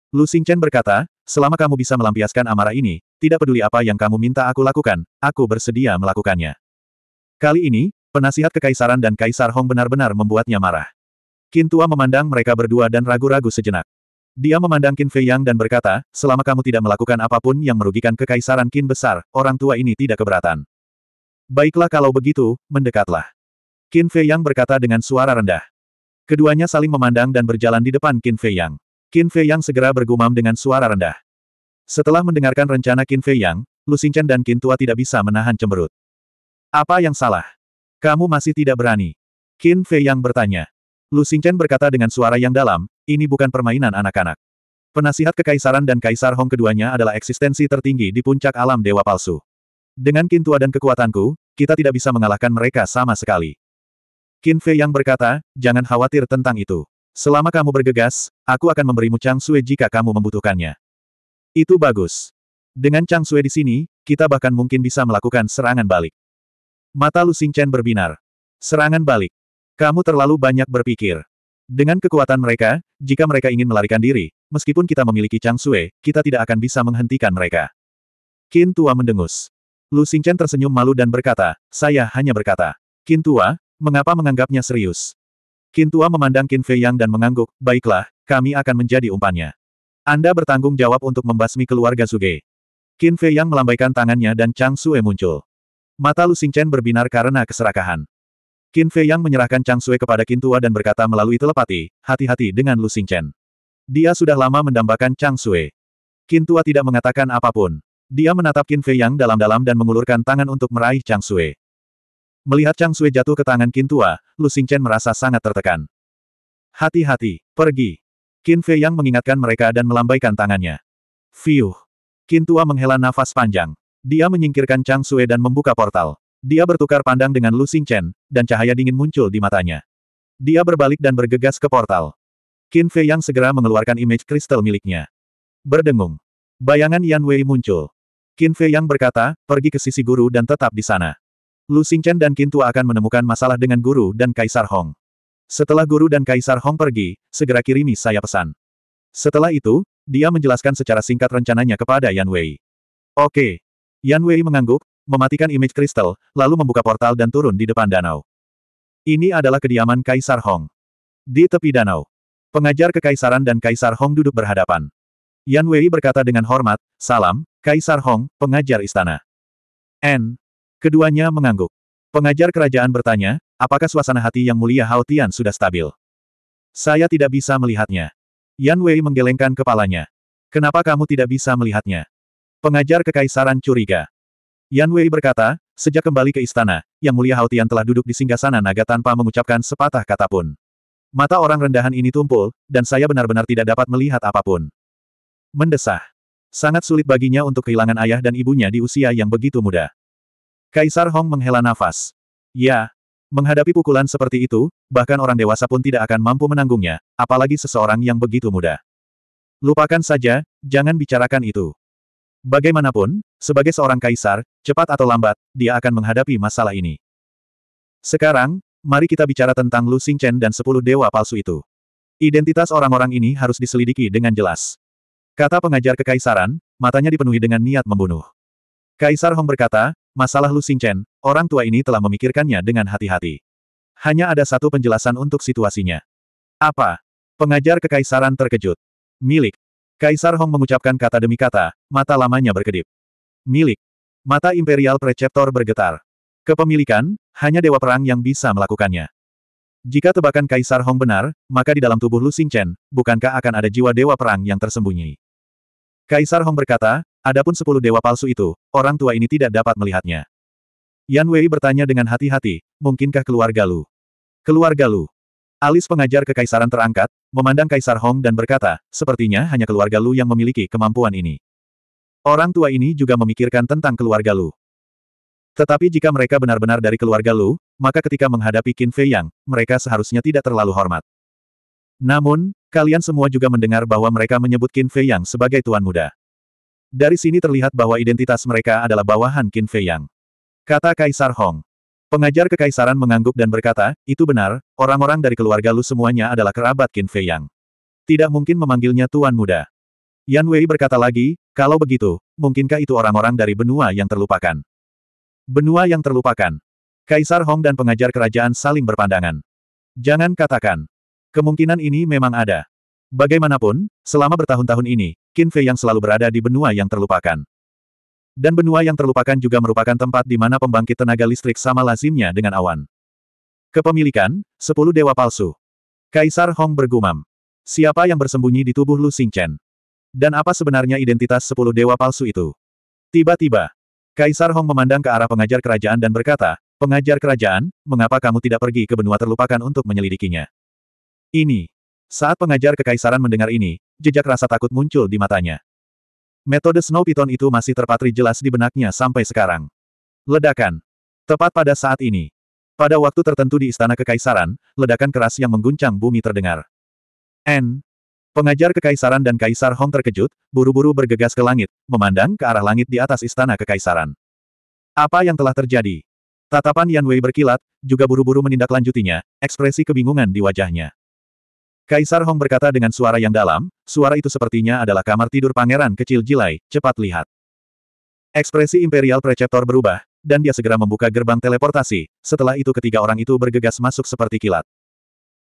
Lu Xingchen berkata, selama kamu bisa melampiaskan amarah ini, tidak peduli apa yang kamu minta aku lakukan, aku bersedia melakukannya. Kali ini, penasihat kekaisaran dan Kaisar Hong benar-benar membuatnya marah. Kin Tua memandang mereka berdua dan ragu-ragu sejenak. Dia memandang Qin Fei Yang dan berkata, selama kamu tidak melakukan apapun yang merugikan kekaisaran Qin besar, orang tua ini tidak keberatan. Baiklah kalau begitu, mendekatlah. Qin Fei Yang berkata dengan suara rendah. Keduanya saling memandang dan berjalan di depan Qin Fei Yang. Qin Fei Yang segera bergumam dengan suara rendah. Setelah mendengarkan rencana Qin Fei Yang, Lu Xingchen dan Qin Tua tidak bisa menahan cemberut. Apa yang salah? Kamu masih tidak berani? Qin Fei Yang bertanya. Lu Xingchen berkata dengan suara yang dalam, ini bukan permainan anak-anak. Penasihat kekaisaran dan Kaisar Hong keduanya adalah eksistensi tertinggi di puncak alam dewa palsu. Dengan kintua dan kekuatanku, kita tidak bisa mengalahkan mereka sama sekali. Qin Fei yang berkata, jangan khawatir tentang itu. Selama kamu bergegas, aku akan memberimu Chang Sui jika kamu membutuhkannya. Itu bagus. Dengan Chang Sui di sini, kita bahkan mungkin bisa melakukan serangan balik. Mata Lu Xingchen berbinar. Serangan balik. Kamu terlalu banyak berpikir. Dengan kekuatan mereka, jika mereka ingin melarikan diri, meskipun kita memiliki Chang Sue, kita tidak akan bisa menghentikan mereka. Qin Tua mendengus. Lu Xingchen tersenyum malu dan berkata, saya hanya berkata. Qin Tua, mengapa menganggapnya serius? Qin Tua memandang Qin Fei Yang dan mengangguk, baiklah, kami akan menjadi umpannya. Anda bertanggung jawab untuk membasmi keluarga Suge. Qin Fei Yang melambaikan tangannya dan Chang Sue muncul. Mata Lu Xingchen berbinar karena keserakahan. Qin Fei Yang menyerahkan Chang Sui kepada Qin Tua dan berkata melalui telepati, hati-hati dengan Lu Xing Chen. Dia sudah lama mendambakan Chang Sui. Qin Tua tidak mengatakan apapun. Dia menatap Qin Fei Yang dalam-dalam dan mengulurkan tangan untuk meraih Chang Sui. Melihat Chang Sui jatuh ke tangan Qin Tua, Lu Xing Chen merasa sangat tertekan. Hati-hati, pergi. Qin Fei Yang mengingatkan mereka dan melambaikan tangannya. Fiuh. Qin Tua menghela nafas panjang. Dia menyingkirkan Chang Sui dan membuka portal. Dia bertukar pandang dengan Lu Xingchen, dan cahaya dingin muncul di matanya. Dia berbalik dan bergegas ke portal. Qin Fei yang segera mengeluarkan image kristal miliknya. Berdengung. Bayangan Yan Wei muncul. Qin Fei yang berkata, pergi ke sisi guru dan tetap di sana. Lu Xingchen dan Qin Tua akan menemukan masalah dengan guru dan Kaisar Hong. Setelah guru dan Kaisar Hong pergi, segera kirimi saya pesan. Setelah itu, dia menjelaskan secara singkat rencananya kepada Yan Wei. Oke. Yan Wei mengangguk, mematikan image kristal, lalu membuka portal dan turun di depan danau. Ini adalah kediaman Kaisar Hong. Di tepi danau. Pengajar kekaisaran dan Kaisar Hong duduk berhadapan. Yan Wei berkata dengan hormat, Salam, Kaisar Hong, pengajar istana. N. Keduanya mengangguk. Pengajar kerajaan bertanya, apakah suasana hati yang mulia Hao Tian sudah stabil? Saya tidak bisa melihatnya. Yan Wei menggelengkan kepalanya. Kenapa kamu tidak bisa melihatnya? Pengajar kekaisaran curiga. Yan Wei berkata, sejak kembali ke istana, Yang Mulia Haotian telah duduk di singgah sana naga tanpa mengucapkan sepatah kata pun. Mata orang rendahan ini tumpul, dan saya benar-benar tidak dapat melihat apapun. Mendesah. Sangat sulit baginya untuk kehilangan ayah dan ibunya di usia yang begitu muda. Kaisar Hong menghela nafas. Ya, Menghadapi pukulan seperti itu, bahkan orang dewasa pun tidak akan mampu menanggungnya, apalagi seseorang yang begitu muda. Lupakan saja, jangan bicarakan itu. Bagaimanapun, sebagai seorang kaisar, cepat atau lambat, dia akan menghadapi masalah ini. Sekarang, mari kita bicara tentang Lu Xingchen dan sepuluh dewa palsu itu. Identitas orang-orang ini harus diselidiki dengan jelas. Kata pengajar kekaisaran, matanya dipenuhi dengan niat membunuh. Kaisar Hong berkata, masalah Lu Xingchen, orang tua ini telah memikirkannya dengan hati-hati. Hanya ada satu penjelasan untuk situasinya. Apa? Pengajar kekaisaran terkejut. Milik, Kaisar Hong mengucapkan kata demi kata, mata lamanya berkedip. Milik. Mata Imperial Preceptor bergetar. Kepemilikan, hanya Dewa Perang yang bisa melakukannya. Jika tebakan Kaisar Hong benar, maka di dalam tubuh Lu Xingchen, bukankah akan ada jiwa Dewa Perang yang tersembunyi? Kaisar Hong berkata, adapun sepuluh dewa palsu itu, orang tua ini tidak dapat melihatnya. Yan Wei bertanya dengan hati-hati, mungkinkah keluarga Lu? Keluarga Lu, Alis pengajar kekaisaran terangkat, memandang Kaisar Hong dan berkata, sepertinya hanya keluarga Lu yang memiliki kemampuan ini. Orang tua ini juga memikirkan tentang keluarga Lu. Tetapi jika mereka benar-benar dari keluarga Lu, maka ketika menghadapi Qin Fei Yang, mereka seharusnya tidak terlalu hormat. Namun, kalian semua juga mendengar bahwa mereka menyebut Qin Fei Yang sebagai tuan muda. Dari sini terlihat bahwa identitas mereka adalah bawahan Qin Fei Yang. Kata Kaisar Hong. Pengajar kekaisaran mengangguk dan berkata, itu benar, orang-orang dari keluarga Lu semuanya adalah kerabat Qin Fei Yang. Tidak mungkin memanggilnya Tuan Muda. Yan Wei berkata lagi, kalau begitu, mungkinkah itu orang-orang dari benua yang terlupakan? Benua yang terlupakan. Kaisar Hong dan pengajar kerajaan saling berpandangan. Jangan katakan. Kemungkinan ini memang ada. Bagaimanapun, selama bertahun-tahun ini, Qin Fei yang selalu berada di benua yang terlupakan. Dan benua yang terlupakan juga merupakan tempat di mana pembangkit tenaga listrik sama lazimnya dengan awan. Kepemilikan, 10 dewa palsu. Kaisar Hong bergumam. Siapa yang bersembunyi di tubuh Lu Xingchen? Dan apa sebenarnya identitas 10 dewa palsu itu? Tiba-tiba, Kaisar Hong memandang ke arah pengajar kerajaan dan berkata, Pengajar kerajaan, mengapa kamu tidak pergi ke benua terlupakan untuk menyelidikinya? Ini. Saat pengajar kekaisaran mendengar ini, jejak rasa takut muncul di matanya. Metode Snow Python itu masih terpatri jelas di benaknya sampai sekarang. Ledakan. Tepat pada saat ini. Pada waktu tertentu di Istana Kekaisaran, ledakan keras yang mengguncang bumi terdengar. N. Pengajar Kekaisaran dan Kaisar Hong terkejut, buru-buru bergegas ke langit, memandang ke arah langit di atas Istana Kekaisaran. Apa yang telah terjadi? Tatapan Yan Wei berkilat, juga buru-buru menindaklanjutinya, ekspresi kebingungan di wajahnya. Kaisar Hong berkata dengan suara yang dalam, suara itu sepertinya adalah kamar tidur pangeran kecil Jilai, cepat lihat. Ekspresi imperial preceptor berubah, dan dia segera membuka gerbang teleportasi, setelah itu ketiga orang itu bergegas masuk seperti kilat.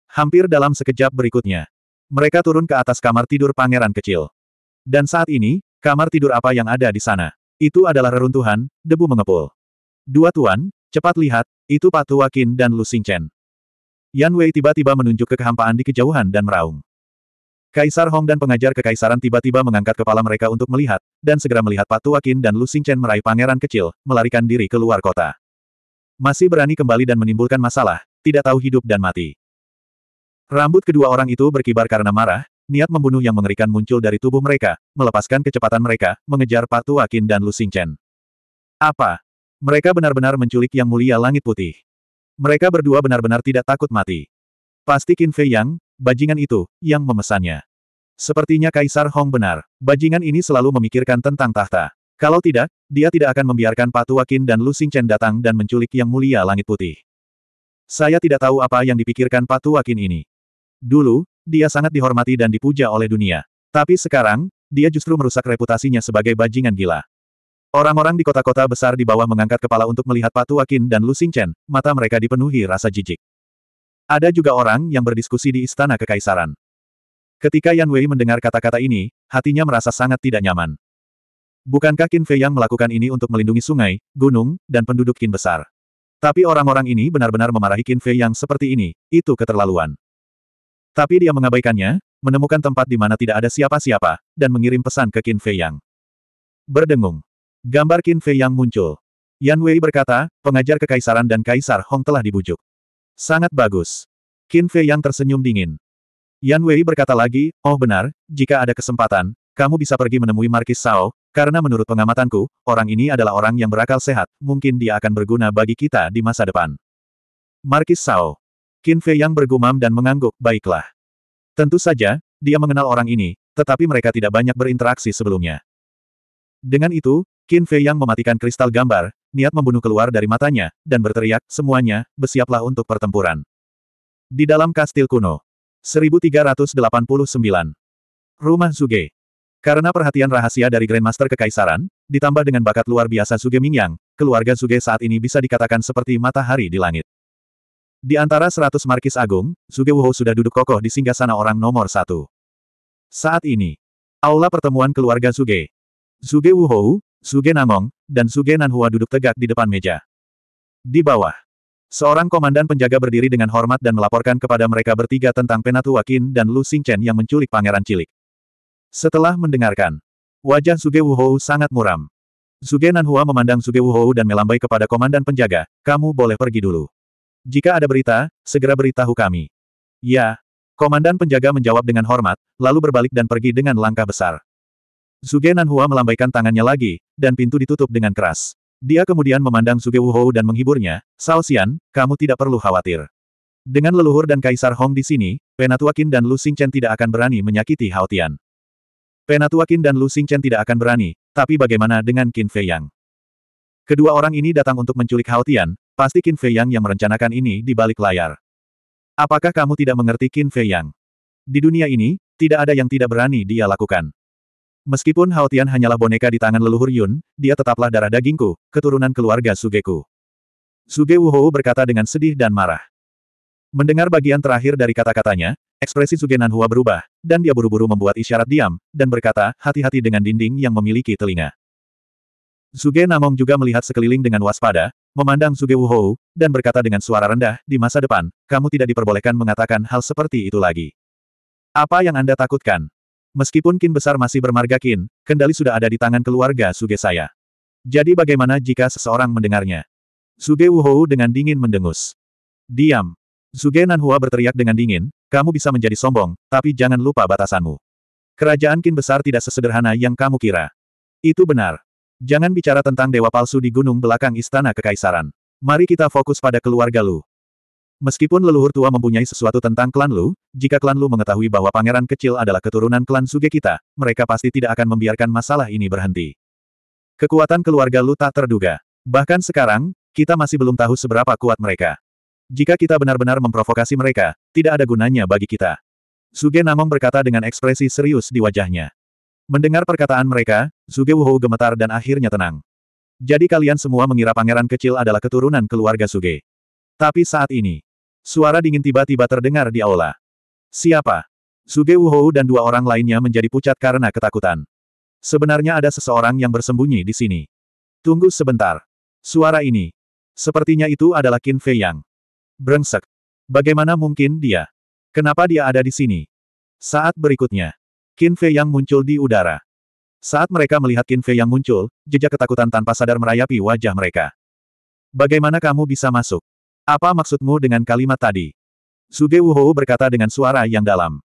Hampir dalam sekejap berikutnya, mereka turun ke atas kamar tidur pangeran kecil. Dan saat ini, kamar tidur apa yang ada di sana? Itu adalah reruntuhan, debu mengepul. Dua tuan, cepat lihat, itu Pak Tuwakin dan Lu Xingchen. Yan Wei tiba-tiba menunjuk ke kehampaan di kejauhan dan meraung. Kaisar Hong dan pengajar kekaisaran tiba-tiba mengangkat kepala mereka untuk melihat, dan segera melihat Patu Wakin dan Lu Xingchen meraih pangeran kecil, melarikan diri ke luar kota. Masih berani kembali dan menimbulkan masalah, tidak tahu hidup dan mati. Rambut kedua orang itu berkibar karena marah, niat membunuh yang mengerikan muncul dari tubuh mereka, melepaskan kecepatan mereka, mengejar Patu Wakin dan Lu Xingchen. Apa? Mereka benar-benar menculik Yang Mulia Langit Putih. Mereka berdua benar-benar tidak takut mati. Pasti Qin Fei Yang, bajingan itu, yang memesannya. Sepertinya Kaisar Hong benar, bajingan ini selalu memikirkan tentang tahta. Kalau tidak, dia tidak akan membiarkan Patua Qin dan Lu Xingchen datang dan menculik Yang Mulia Langit Putih. Saya tidak tahu apa yang dipikirkan Patua Qin ini. Dulu, dia sangat dihormati dan dipuja oleh dunia. Tapi sekarang, dia justru merusak reputasinya sebagai bajingan gila. Orang-orang di kota-kota besar di bawah mengangkat kepala untuk melihat Patu Akin dan Lu Xingchen, mata mereka dipenuhi rasa jijik. Ada juga orang yang berdiskusi di istana kekaisaran. Ketika Yan Wei mendengar kata-kata ini, hatinya merasa sangat tidak nyaman. Bukankah Qin Fei yang melakukan ini untuk melindungi sungai, gunung, dan penduduk Qin besar? Tapi orang-orang ini benar-benar memarahi Qin Fei yang seperti ini, itu keterlaluan. Tapi dia mengabaikannya, menemukan tempat di mana tidak ada siapa-siapa, dan mengirim pesan ke Qin Fei yang berdengung. Gambar Qin Fei yang muncul. Yan Wei berkata, pengajar kekaisaran dan kaisar Hong telah dibujuk. Sangat bagus. Qin Fei yang tersenyum dingin. Yan Wei berkata lagi, oh benar, jika ada kesempatan, kamu bisa pergi menemui Markis Sao, karena menurut pengamatanku, orang ini adalah orang yang berakal sehat, mungkin dia akan berguna bagi kita di masa depan. Markis Sao. Qin Fei yang bergumam dan mengangguk, baiklah. Tentu saja, dia mengenal orang ini, tetapi mereka tidak banyak berinteraksi sebelumnya. Dengan itu, Qin Fei yang mematikan kristal gambar, niat membunuh keluar dari matanya, dan berteriak, semuanya, bersiaplah untuk pertempuran. Di dalam kastil kuno. 1389. Rumah Zuge. Karena perhatian rahasia dari Grandmaster Kekaisaran, ditambah dengan bakat luar biasa Zuge Mingyang, keluarga Zuge saat ini bisa dikatakan seperti matahari di langit. Di antara seratus markis agung, Zuge Wuho sudah duduk kokoh di singgasana orang nomor satu. Saat ini, aula pertemuan keluarga Zuge. Zuge Wuho. Suge Nangong, dan Suge Nanhua duduk tegak di depan meja. Di bawah. Seorang komandan penjaga berdiri dengan hormat dan melaporkan kepada mereka bertiga tentang Penatu Wakin dan Lu Xingchen yang menculik pangeran cilik. Setelah mendengarkan, wajah Suge Wuhou sangat muram. Suge Nanhua memandang Suge Wuhou dan melambai kepada komandan penjaga, kamu boleh pergi dulu. Jika ada berita, segera beritahu kami. Ya. Komandan penjaga menjawab dengan hormat, lalu berbalik dan pergi dengan langkah besar. Zuge Nanhua melambaikan tangannya lagi, dan pintu ditutup dengan keras. Dia kemudian memandang Zuge Wuhou dan menghiburnya, Sao Xian, kamu tidak perlu khawatir. Dengan leluhur dan Kaisar Hong di sini, Penatuakin dan Lu Xingchen tidak akan berani menyakiti Hao Tian. Penatuakin dan Lu Xingchen tidak akan berani, tapi bagaimana dengan Qin Fei Yang? Kedua orang ini datang untuk menculik Hao Tian, pasti Qin Fei Yang yang merencanakan ini di balik layar. Apakah kamu tidak mengerti Qin Fei Yang? Di dunia ini, tidak ada yang tidak berani dia lakukan. Meskipun Haotian hanyalah boneka di tangan leluhur Yun, dia tetaplah darah dagingku, keturunan keluarga Sugeku. Suge Wuhou berkata dengan sedih dan marah. Mendengar bagian terakhir dari kata-katanya, ekspresi Suge Nanhua berubah, dan dia buru-buru membuat isyarat diam, dan berkata, hati-hati dengan dinding yang memiliki telinga. Suge Namong juga melihat sekeliling dengan waspada, memandang Suge Wuhou, dan berkata dengan suara rendah, di masa depan, kamu tidak diperbolehkan mengatakan hal seperti itu lagi. Apa yang Anda takutkan? Meskipun kin besar masih bermarga kin, kendali sudah ada di tangan keluarga Suge saya. Jadi bagaimana jika seseorang mendengarnya? Suge Wuhou dengan dingin mendengus. Diam. Suge Nanhua berteriak dengan dingin, kamu bisa menjadi sombong, tapi jangan lupa batasanmu. Kerajaan kin besar tidak sesederhana yang kamu kira. Itu benar. Jangan bicara tentang dewa palsu di gunung belakang istana kekaisaran. Mari kita fokus pada keluarga Lu. Meskipun leluhur tua mempunyai sesuatu tentang klan Lu, jika klan Lu mengetahui bahwa pangeran kecil adalah keturunan klan Suge kita, mereka pasti tidak akan membiarkan masalah ini berhenti. Kekuatan keluarga Lu tak terduga. Bahkan sekarang, kita masih belum tahu seberapa kuat mereka. Jika kita benar-benar memprovokasi mereka, tidak ada gunanya bagi kita. Suge Namong berkata dengan ekspresi serius di wajahnya. Mendengar perkataan mereka, Suge Wuhou gemetar dan akhirnya tenang. Jadi kalian semua mengira pangeran kecil adalah keturunan keluarga Suge. Tapi saat ini, Suara dingin tiba-tiba terdengar di aula. Siapa? Suge Wuhou dan dua orang lainnya menjadi pucat karena ketakutan. Sebenarnya ada seseorang yang bersembunyi di sini. Tunggu sebentar. Suara ini. Sepertinya itu adalah Qin Fei Yang. Brengsek. Bagaimana mungkin dia? Kenapa dia ada di sini? Saat berikutnya, Qin Fei Yang muncul di udara. Saat mereka melihat Qin Fei Yang muncul, jejak ketakutan tanpa sadar merayapi wajah mereka. Bagaimana kamu bisa masuk? Apa maksudmu dengan kalimat tadi? Suge Wuhou berkata dengan suara yang dalam.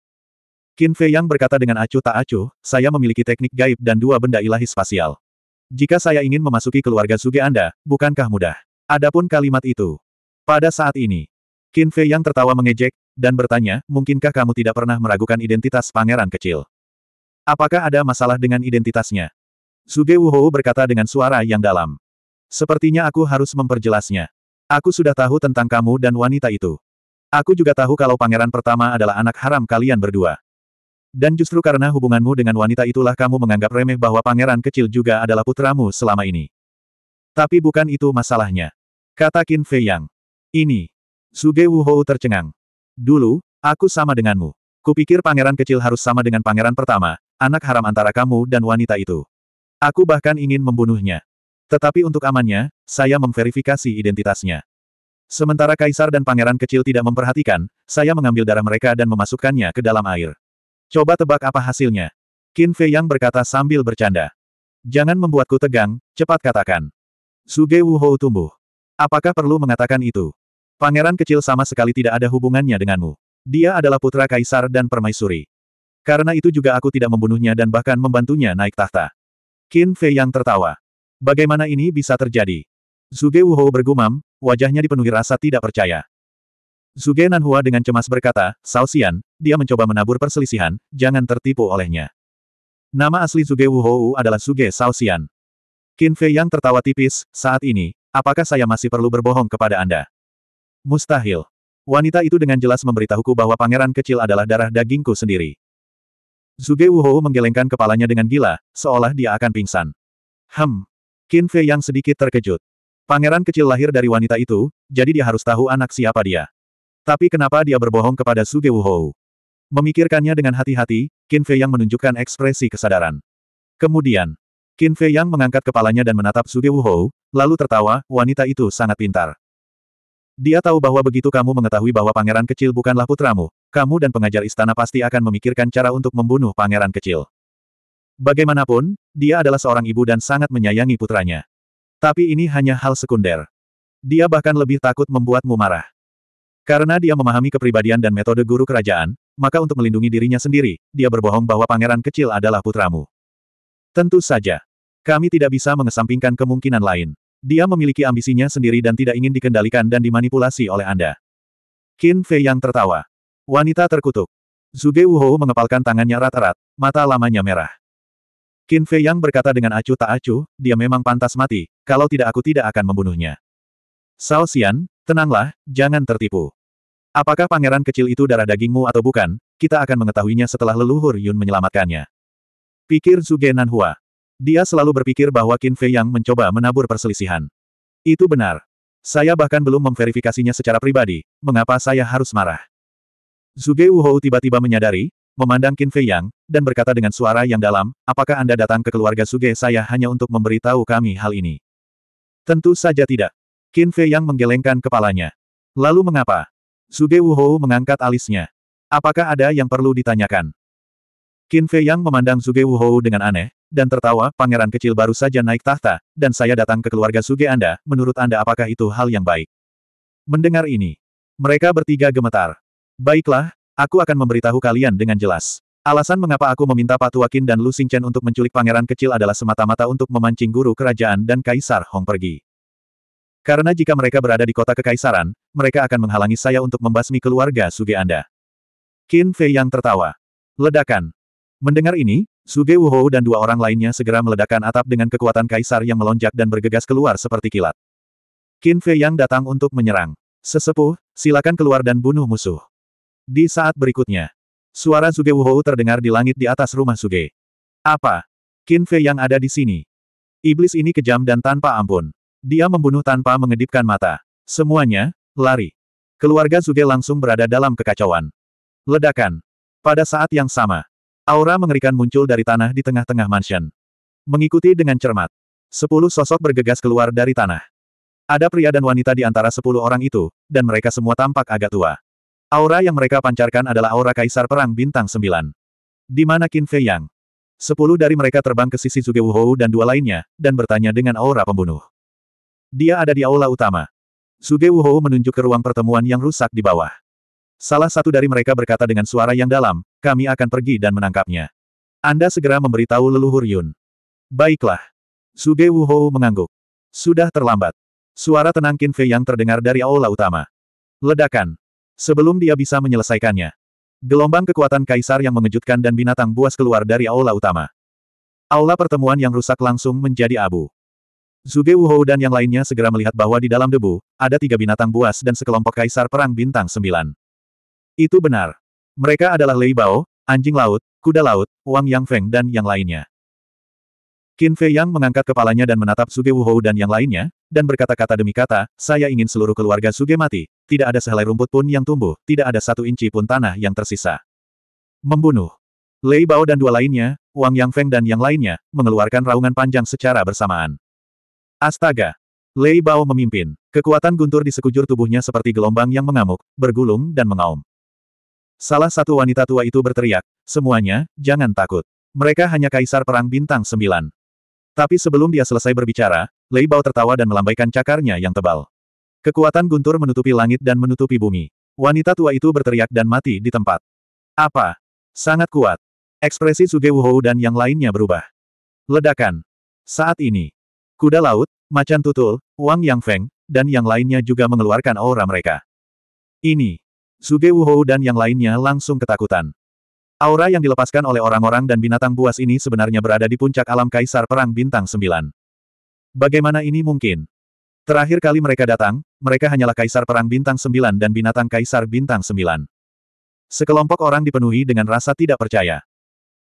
Qin Fei Yang berkata dengan acuh tak acuh, saya memiliki teknik gaib dan dua benda ilahi spasial. Jika saya ingin memasuki keluarga Suge Anda, bukankah mudah? Adapun kalimat itu. Pada saat ini, Qin Fei Yang tertawa mengejek, dan bertanya, mungkinkah kamu tidak pernah meragukan identitas pangeran kecil? Apakah ada masalah dengan identitasnya? Suge Wuhou berkata dengan suara yang dalam. Sepertinya aku harus memperjelasnya. Aku sudah tahu tentang kamu dan wanita itu. Aku juga tahu kalau pangeran pertama adalah anak haram kalian berdua. Dan justru karena hubunganmu dengan wanita itulah kamu menganggap remeh bahwa pangeran kecil juga adalah putramu selama ini. Tapi bukan itu masalahnya. Kata Qin Fei Yang. Ini. Suge Wuhou tercengang. Dulu, aku sama denganmu. Kupikir pangeran kecil harus sama dengan pangeran pertama, anak haram antara kamu dan wanita itu. Aku bahkan ingin membunuhnya. Tetapi untuk amannya, saya memverifikasi identitasnya. Sementara kaisar dan pangeran kecil tidak memperhatikan, saya mengambil darah mereka dan memasukkannya ke dalam air. Coba tebak apa hasilnya. Qin Fei Yang berkata sambil bercanda. Jangan membuatku tegang, cepat katakan. Suge Wuhou tumbuh. Apakah perlu mengatakan itu? Pangeran kecil sama sekali tidak ada hubungannya denganmu. Dia adalah putra kaisar dan permaisuri. Karena itu juga aku tidak membunuhnya dan bahkan membantunya naik tahta. Qin Fei Yang tertawa. Bagaimana ini bisa terjadi? Zuge Wuhou bergumam, wajahnya dipenuhi rasa tidak percaya. Zuge Nanhua dengan cemas berkata, Sao dia mencoba menabur perselisihan, jangan tertipu olehnya. Nama asli Zuge Wuhou adalah Zuge Sao Xian. Qin Fei yang tertawa tipis, saat ini, apakah saya masih perlu berbohong kepada Anda? Mustahil. Wanita itu dengan jelas memberitahuku bahwa pangeran kecil adalah darah dagingku sendiri. Zuge Wuhou menggelengkan kepalanya dengan gila, seolah dia akan pingsan. Hem, Qin Fei yang sedikit terkejut. Pangeran kecil lahir dari wanita itu, jadi dia harus tahu anak siapa dia. Tapi kenapa dia berbohong kepada Suge Wuhou? Memikirkannya dengan hati-hati, Qin Fei yang menunjukkan ekspresi kesadaran. Kemudian, Qin Fei yang mengangkat kepalanya dan menatap Suge Wuhou, lalu tertawa, wanita itu sangat pintar. Dia tahu bahwa begitu kamu mengetahui bahwa pangeran kecil bukanlah putramu, kamu dan pengajar istana pasti akan memikirkan cara untuk membunuh pangeran kecil. Bagaimanapun, dia adalah seorang ibu dan sangat menyayangi putranya. Tapi ini hanya hal sekunder. Dia bahkan lebih takut membuatmu marah. Karena dia memahami kepribadian dan metode guru kerajaan, maka untuk melindungi dirinya sendiri, dia berbohong bahwa pangeran kecil adalah putramu. Tentu saja. Kami tidak bisa mengesampingkan kemungkinan lain. Dia memiliki ambisinya sendiri dan tidak ingin dikendalikan dan dimanipulasi oleh Anda. Qin Fei yang tertawa. Wanita terkutuk. Zuge Wuho mengepalkan tangannya rata rat mata lamanya merah. Qin Fei Yang berkata dengan acuh tak acuh, dia memang pantas mati, kalau tidak aku tidak akan membunuhnya. Sao Xian, tenanglah, jangan tertipu. Apakah pangeran kecil itu darah dagingmu atau bukan, kita akan mengetahuinya setelah leluhur Yun menyelamatkannya. Pikir Zhuge Hua. Dia selalu berpikir bahwa Qin Fei Yang mencoba menabur perselisihan. Itu benar. Saya bahkan belum memverifikasinya secara pribadi, mengapa saya harus marah? Zuge Wuhou tiba-tiba menyadari, memandang Qin Fei Yang, dan berkata dengan suara yang dalam, apakah Anda datang ke keluarga Suge saya hanya untuk memberitahu kami hal ini? Tentu saja tidak. Qin Fei Yang menggelengkan kepalanya. Lalu mengapa? Suge Wuhou mengangkat alisnya. Apakah ada yang perlu ditanyakan? Qin Fei Yang memandang Suge Wuhou dengan aneh, dan tertawa, pangeran kecil baru saja naik tahta, dan saya datang ke keluarga Suge Anda, menurut Anda apakah itu hal yang baik? Mendengar ini, mereka bertiga gemetar. Baiklah, Aku akan memberitahu kalian dengan jelas. Alasan mengapa aku meminta Patuakin dan Lu Xingchen untuk menculik pangeran kecil adalah semata-mata untuk memancing guru kerajaan dan kaisar Hong pergi. Karena jika mereka berada di kota kekaisaran, mereka akan menghalangi saya untuk membasmi keluarga Suge Anda. Qin Fei yang tertawa. Ledakan. Mendengar ini, Suge Wuhou dan dua orang lainnya segera meledakkan atap dengan kekuatan kaisar yang melonjak dan bergegas keluar seperti kilat. Qin Fei yang datang untuk menyerang. Sesepuh, silakan keluar dan bunuh musuh. Di saat berikutnya, suara Suge Wuhou terdengar di langit di atas rumah Suge. Apa? Qin Fei yang ada di sini. Iblis ini kejam dan tanpa ampun. Dia membunuh tanpa mengedipkan mata. Semuanya, lari. Keluarga Suge langsung berada dalam kekacauan. Ledakan. Pada saat yang sama, aura mengerikan muncul dari tanah di tengah-tengah mansion. Mengikuti dengan cermat, sepuluh sosok bergegas keluar dari tanah. Ada pria dan wanita di antara sepuluh orang itu, dan mereka semua tampak agak tua. Aura yang mereka pancarkan adalah aura Kaisar Perang Bintang Sembilan. Di mana Qin Fei Yang? Sepuluh dari mereka terbang ke sisi Zuge Wuhou dan dua lainnya, dan bertanya dengan aura pembunuh. Dia ada di aula utama. Zuge Wuhou menunjuk ke ruang pertemuan yang rusak di bawah. Salah satu dari mereka berkata dengan suara yang dalam, kami akan pergi dan menangkapnya. Anda segera memberitahu leluhur Yun. Baiklah. Zuge Wuhou mengangguk. Sudah terlambat. Suara tenang Qin Fei yang terdengar dari aula utama. Ledakan. Sebelum dia bisa menyelesaikannya. Gelombang kekuatan kaisar yang mengejutkan dan binatang buas keluar dari aula utama. Aula pertemuan yang rusak langsung menjadi abu. Zuge Wuhou dan yang lainnya segera melihat bahwa di dalam debu, ada tiga binatang buas dan sekelompok kaisar perang bintang sembilan. Itu benar. Mereka adalah Lei Bao, anjing laut, kuda laut, Wang Yang Feng dan yang lainnya. Qin Fei Yang mengangkat kepalanya dan menatap Suge Wuhou dan yang lainnya, dan berkata-kata demi kata, saya ingin seluruh keluarga Suge mati, tidak ada sehelai rumput pun yang tumbuh, tidak ada satu inci pun tanah yang tersisa. Membunuh. Lei Bao dan dua lainnya, Wang Yang Feng dan yang lainnya, mengeluarkan raungan panjang secara bersamaan. Astaga! Lei Bao memimpin. Kekuatan guntur di sekujur tubuhnya seperti gelombang yang mengamuk, bergulung dan mengaum. Salah satu wanita tua itu berteriak, semuanya, jangan takut. Mereka hanya kaisar perang bintang sembilan. Tapi sebelum dia selesai berbicara, Lei Bao tertawa dan melambaikan cakarnya yang tebal. Kekuatan guntur menutupi langit dan menutupi bumi. Wanita tua itu berteriak dan mati di tempat. Apa? Sangat kuat. Ekspresi Suge Wuhou dan yang lainnya berubah. Ledakan. Saat ini. Kuda laut, macan tutul, Wang Yang Feng, dan yang lainnya juga mengeluarkan aura mereka. Ini. Suge Wuhou dan yang lainnya langsung ketakutan. Aura yang dilepaskan oleh orang-orang dan binatang buas ini sebenarnya berada di puncak alam Kaisar Perang Bintang sembilan. Bagaimana ini mungkin? Terakhir kali mereka datang, mereka hanyalah Kaisar Perang Bintang sembilan dan binatang Kaisar Bintang sembilan. Sekelompok orang dipenuhi dengan rasa tidak percaya.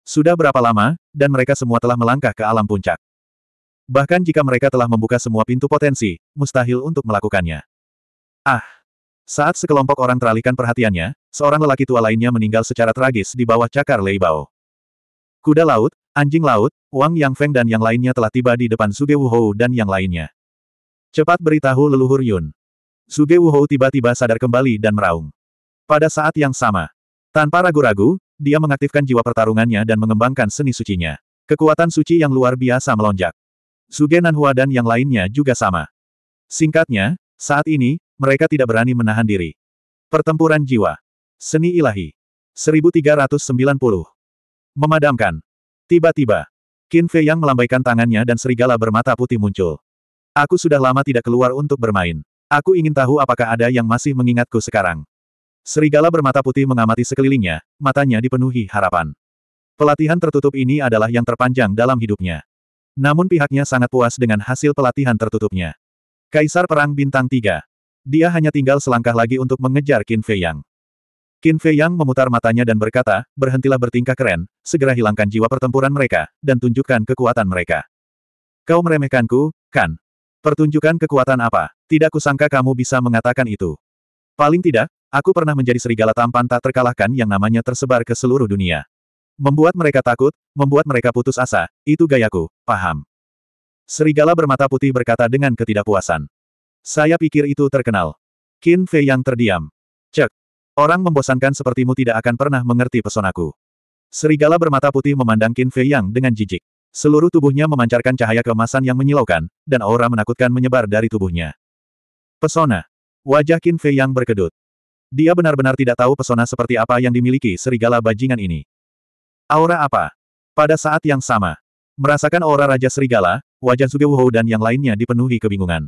Sudah berapa lama, dan mereka semua telah melangkah ke alam puncak. Bahkan jika mereka telah membuka semua pintu potensi, mustahil untuk melakukannya. Ah! Saat sekelompok orang teralihkan perhatiannya, seorang lelaki tua lainnya meninggal secara tragis di bawah cakar Lei Bao. Kuda laut, anjing laut, Wang Yang Feng dan yang lainnya telah tiba di depan Suge Wuhou dan yang lainnya. Cepat beritahu leluhur Yun. Suge Wuhou tiba-tiba sadar kembali dan meraung. Pada saat yang sama, tanpa ragu-ragu, dia mengaktifkan jiwa pertarungannya dan mengembangkan seni sucinya. Kekuatan suci yang luar biasa melonjak. Suge Nanhua dan yang lainnya juga sama. Singkatnya, saat ini, mereka tidak berani menahan diri. Pertempuran jiwa. Seni ilahi. 1390. Memadamkan. Tiba-tiba, Qin Fei Yang melambaikan tangannya dan serigala bermata putih muncul. Aku sudah lama tidak keluar untuk bermain. Aku ingin tahu apakah ada yang masih mengingatku sekarang. Serigala bermata putih mengamati sekelilingnya, matanya dipenuhi harapan. Pelatihan tertutup ini adalah yang terpanjang dalam hidupnya. Namun pihaknya sangat puas dengan hasil pelatihan tertutupnya. Kaisar Perang Bintang 3 dia hanya tinggal selangkah lagi untuk mengejar Qin Fei Yang. Qin Fei Yang memutar matanya dan berkata, berhentilah bertingkah keren, segera hilangkan jiwa pertempuran mereka, dan tunjukkan kekuatan mereka. Kau meremehkanku, kan? Pertunjukan kekuatan apa? Tidak kusangka kamu bisa mengatakan itu. Paling tidak, aku pernah menjadi serigala tampan tak terkalahkan yang namanya tersebar ke seluruh dunia. Membuat mereka takut, membuat mereka putus asa, itu gayaku, paham. Serigala bermata putih berkata dengan ketidakpuasan. Saya pikir itu terkenal. Qin Fei yang terdiam. Cek. Orang membosankan sepertimu tidak akan pernah mengerti pesonaku. Serigala bermata putih memandang Qin Fei Yang dengan jijik. Seluruh tubuhnya memancarkan cahaya kemasan yang menyilaukan, dan aura menakutkan menyebar dari tubuhnya. Pesona. Wajah Qin Fei Yang berkedut. Dia benar-benar tidak tahu pesona seperti apa yang dimiliki serigala bajingan ini. Aura apa? Pada saat yang sama, merasakan aura Raja Serigala, wajah Zuge dan yang lainnya dipenuhi kebingungan.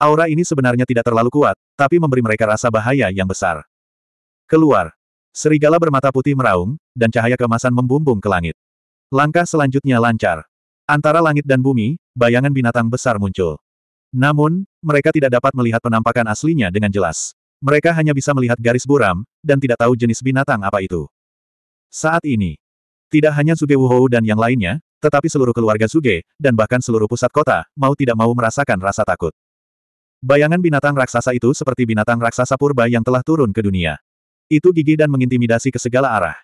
Aura ini sebenarnya tidak terlalu kuat, tapi memberi mereka rasa bahaya yang besar. Keluar. Serigala bermata putih meraung, dan cahaya kemasan membumbung ke langit. Langkah selanjutnya lancar. Antara langit dan bumi, bayangan binatang besar muncul. Namun, mereka tidak dapat melihat penampakan aslinya dengan jelas. Mereka hanya bisa melihat garis buram, dan tidak tahu jenis binatang apa itu. Saat ini, tidak hanya Suge Wuhou dan yang lainnya, tetapi seluruh keluarga Suge, dan bahkan seluruh pusat kota, mau tidak mau merasakan rasa takut. Bayangan binatang raksasa itu seperti binatang raksasa purba yang telah turun ke dunia. Itu gigi dan mengintimidasi ke segala arah.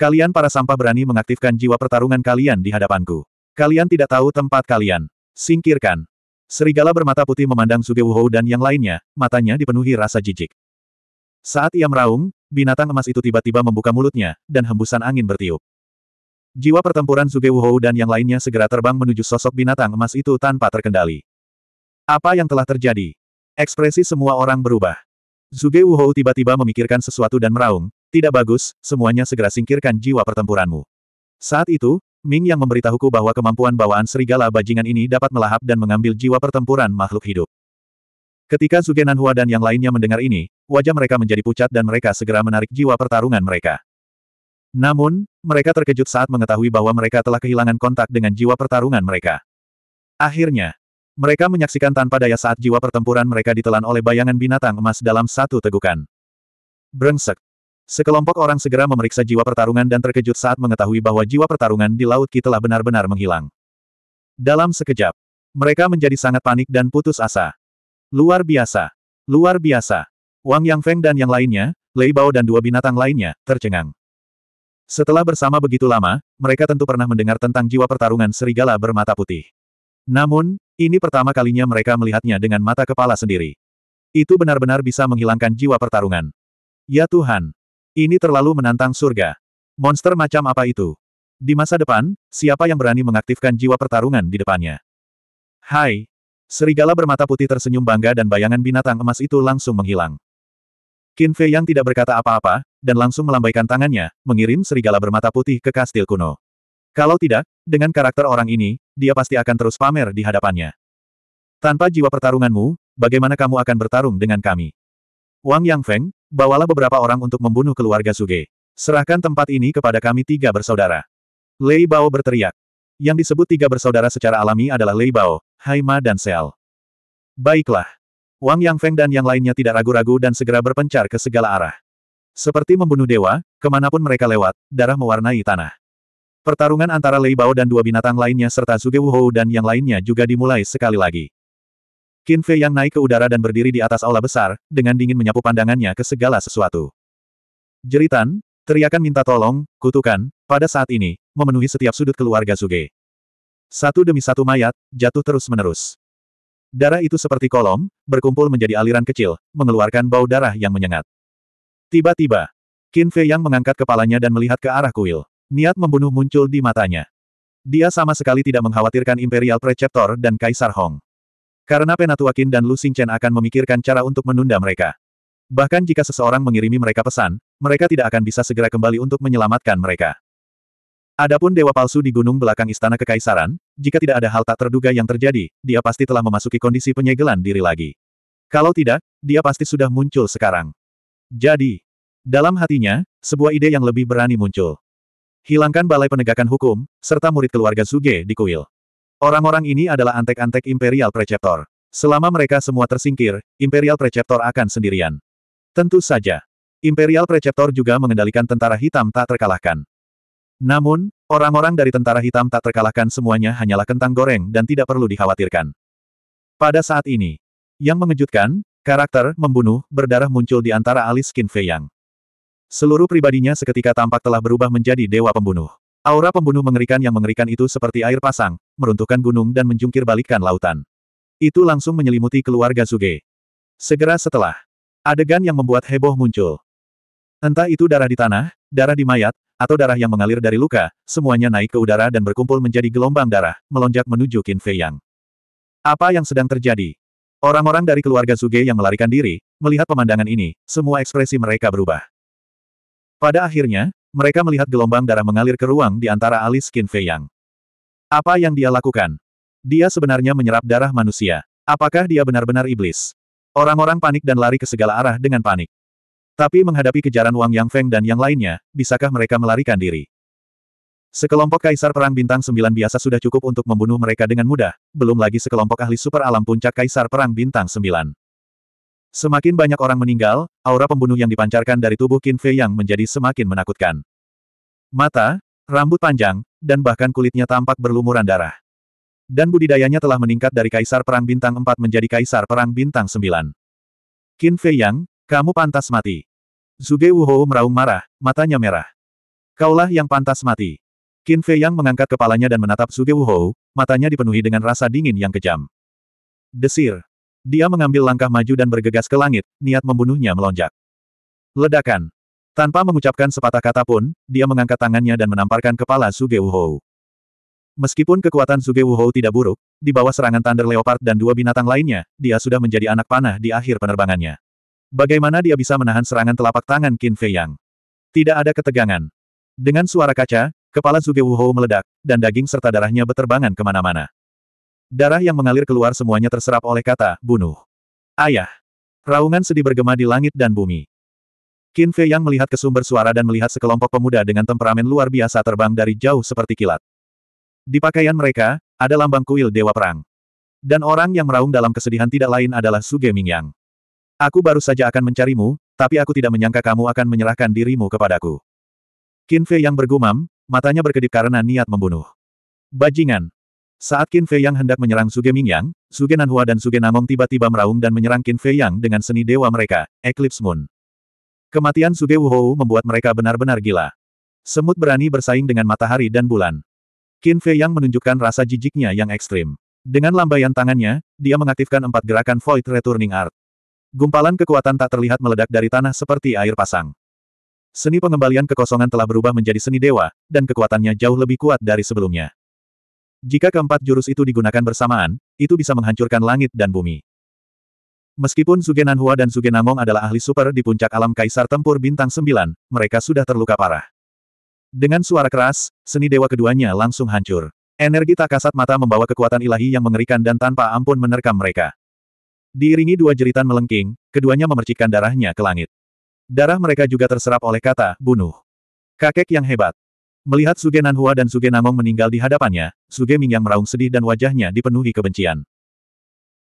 Kalian para sampah berani mengaktifkan jiwa pertarungan kalian di hadapanku. Kalian tidak tahu tempat kalian. Singkirkan. Serigala bermata putih memandang Wuhou dan yang lainnya, matanya dipenuhi rasa jijik. Saat ia meraung, binatang emas itu tiba-tiba membuka mulutnya, dan hembusan angin bertiup. Jiwa pertempuran Wuhou dan yang lainnya segera terbang menuju sosok binatang emas itu tanpa terkendali. Apa yang telah terjadi? Ekspresi semua orang berubah. Zuge Wuhou tiba-tiba memikirkan sesuatu dan meraung, tidak bagus, semuanya segera singkirkan jiwa pertempuranmu. Saat itu, Ming yang memberitahuku bahwa kemampuan bawaan serigala bajingan ini dapat melahap dan mengambil jiwa pertempuran makhluk hidup. Ketika Zuge Nanhua dan yang lainnya mendengar ini, wajah mereka menjadi pucat dan mereka segera menarik jiwa pertarungan mereka. Namun, mereka terkejut saat mengetahui bahwa mereka telah kehilangan kontak dengan jiwa pertarungan mereka. Akhirnya, mereka menyaksikan tanpa daya saat jiwa pertempuran mereka ditelan oleh bayangan binatang emas dalam satu tegukan. Brengsek. Sekelompok orang segera memeriksa jiwa pertarungan dan terkejut saat mengetahui bahwa jiwa pertarungan di Laut Ki telah benar-benar menghilang. Dalam sekejap, mereka menjadi sangat panik dan putus asa. Luar biasa. Luar biasa. Wang Yang Feng dan yang lainnya, Lei Bao dan dua binatang lainnya, tercengang. Setelah bersama begitu lama, mereka tentu pernah mendengar tentang jiwa pertarungan serigala bermata putih. Namun, ini pertama kalinya mereka melihatnya dengan mata kepala sendiri. Itu benar-benar bisa menghilangkan jiwa pertarungan. Ya Tuhan! Ini terlalu menantang surga. Monster macam apa itu? Di masa depan, siapa yang berani mengaktifkan jiwa pertarungan di depannya? Hai! Serigala bermata putih tersenyum bangga dan bayangan binatang emas itu langsung menghilang. Qin Fei yang tidak berkata apa-apa, dan langsung melambaikan tangannya, mengirim serigala bermata putih ke kastil kuno. Kalau tidak, dengan karakter orang ini, dia pasti akan terus pamer di hadapannya. Tanpa jiwa pertarunganmu, bagaimana kamu akan bertarung dengan kami? Wang Yang Feng, bawalah beberapa orang untuk membunuh keluarga Suge. Serahkan tempat ini kepada kami tiga bersaudara. Lei Bao berteriak. Yang disebut tiga bersaudara secara alami adalah Lei Bao, Haima dan Seal. Baiklah. Wang Yang Feng dan yang lainnya tidak ragu-ragu dan segera berpencar ke segala arah. Seperti membunuh dewa, kemanapun mereka lewat, darah mewarnai tanah. Pertarungan antara Lei Bao dan dua binatang lainnya serta Zuge Wuhou dan yang lainnya juga dimulai sekali lagi. Qin Fei yang naik ke udara dan berdiri di atas aula besar, dengan dingin menyapu pandangannya ke segala sesuatu. Jeritan, teriakan minta tolong, kutukan, pada saat ini, memenuhi setiap sudut keluarga Zuge. Satu demi satu mayat, jatuh terus-menerus. Darah itu seperti kolom, berkumpul menjadi aliran kecil, mengeluarkan bau darah yang menyengat. Tiba-tiba, Qin Fei yang mengangkat kepalanya dan melihat ke arah kuil. Niat membunuh muncul di matanya. Dia sama sekali tidak mengkhawatirkan Imperial Preceptor dan Kaisar Hong. Karena Penatuakin dan Lu Xingchen akan memikirkan cara untuk menunda mereka. Bahkan jika seseorang mengirimi mereka pesan, mereka tidak akan bisa segera kembali untuk menyelamatkan mereka. Adapun dewa palsu di gunung belakang istana kekaisaran, jika tidak ada hal tak terduga yang terjadi, dia pasti telah memasuki kondisi penyegelan diri lagi. Kalau tidak, dia pasti sudah muncul sekarang. Jadi, dalam hatinya, sebuah ide yang lebih berani muncul. Hilangkan balai penegakan hukum, serta murid keluarga Suge di kuil. Orang-orang ini adalah antek-antek Imperial Preceptor. Selama mereka semua tersingkir, Imperial Preceptor akan sendirian. Tentu saja. Imperial Preceptor juga mengendalikan tentara hitam tak terkalahkan. Namun, orang-orang dari tentara hitam tak terkalahkan semuanya hanyalah kentang goreng dan tidak perlu dikhawatirkan. Pada saat ini, yang mengejutkan, karakter membunuh berdarah muncul di antara alis Qin Fei Yang. Seluruh pribadinya seketika tampak telah berubah menjadi dewa pembunuh. Aura pembunuh mengerikan yang mengerikan itu seperti air pasang, meruntuhkan gunung dan menjungkir balikkan lautan. Itu langsung menyelimuti keluarga Suge. Segera setelah, adegan yang membuat heboh muncul. Entah itu darah di tanah, darah di mayat, atau darah yang mengalir dari luka, semuanya naik ke udara dan berkumpul menjadi gelombang darah, melonjak menuju Qin Fei Yang. Apa yang sedang terjadi? Orang-orang dari keluarga Suge yang melarikan diri, melihat pemandangan ini, semua ekspresi mereka berubah. Pada akhirnya, mereka melihat gelombang darah mengalir ke ruang di antara alis Qin Fei Yang. Apa yang dia lakukan? Dia sebenarnya menyerap darah manusia. Apakah dia benar-benar iblis? Orang-orang panik dan lari ke segala arah dengan panik. Tapi menghadapi kejaran Wang Yang Feng dan yang lainnya, bisakah mereka melarikan diri? Sekelompok kaisar perang bintang Sembilan biasa sudah cukup untuk membunuh mereka dengan mudah, belum lagi sekelompok ahli super alam puncak kaisar perang bintang Sembilan. Semakin banyak orang meninggal, aura pembunuh yang dipancarkan dari tubuh Qin Fei yang menjadi semakin menakutkan. Mata, rambut panjang, dan bahkan kulitnya tampak berlumuran darah. Dan budidayanya telah meningkat dari Kaisar Perang Bintang 4 menjadi Kaisar Perang Bintang 9. Qin Fei Yang, kamu pantas mati. Zuge Wuho meraung marah, matanya merah. Kaulah yang pantas mati. Qin Fei Yang mengangkat kepalanya dan menatap Zuge Wuho, matanya dipenuhi dengan rasa dingin yang kejam. Desir, dia mengambil langkah maju dan bergegas ke langit, niat membunuhnya melonjak. Ledakan. Tanpa mengucapkan sepatah kata pun, dia mengangkat tangannya dan menamparkan kepala Suge Wuhou. Meskipun kekuatan Suge Wuhou tidak buruk, di bawah serangan Thunder Leopard dan dua binatang lainnya, dia sudah menjadi anak panah di akhir penerbangannya. Bagaimana dia bisa menahan serangan telapak tangan Qin Fei Yang? Tidak ada ketegangan. Dengan suara kaca, kepala Suge Wuhou meledak, dan daging serta darahnya beterbangan kemana-mana. Darah yang mengalir keluar semuanya terserap oleh kata, bunuh. Ayah. Raungan sedih bergema di langit dan bumi. Qin Fei yang melihat ke sumber suara dan melihat sekelompok pemuda dengan temperamen luar biasa terbang dari jauh seperti kilat. Di pakaian mereka, ada lambang kuil Dewa Perang. Dan orang yang meraung dalam kesedihan tidak lain adalah Suge Mingyang. Aku baru saja akan mencarimu, tapi aku tidak menyangka kamu akan menyerahkan dirimu kepadaku. Qin Fei yang bergumam, matanya berkedip karena niat membunuh. Bajingan, saat Qin Fei Yang hendak menyerang Suge Mingyang, Suge Nanhua dan Suge Namong tiba-tiba meraung dan menyerang Qin Fei Yang dengan seni dewa mereka, Eclipse Moon. Kematian Suge Wuhou membuat mereka benar-benar gila. Semut berani bersaing dengan matahari dan bulan. Qin Fei Yang menunjukkan rasa jijiknya yang ekstrim. Dengan lambaian tangannya, dia mengaktifkan empat gerakan Void Returning Art. Gumpalan kekuatan tak terlihat meledak dari tanah seperti air pasang. Seni pengembalian kekosongan telah berubah menjadi seni dewa, dan kekuatannya jauh lebih kuat dari sebelumnya. Jika keempat jurus itu digunakan bersamaan, itu bisa menghancurkan langit dan bumi. Meskipun Suge Hua dan Sugenamong adalah ahli super di puncak alam Kaisar Tempur Bintang 9, mereka sudah terluka parah. Dengan suara keras, seni dewa keduanya langsung hancur. Energi tak kasat mata membawa kekuatan ilahi yang mengerikan dan tanpa ampun menerkam mereka. Diiringi dua jeritan melengking, keduanya memercikkan darahnya ke langit. Darah mereka juga terserap oleh kata, bunuh. Kakek yang hebat. Melihat Suge Nanhua dan Suge Namong meninggal di hadapannya, Suge Mingyang meraung sedih dan wajahnya dipenuhi kebencian.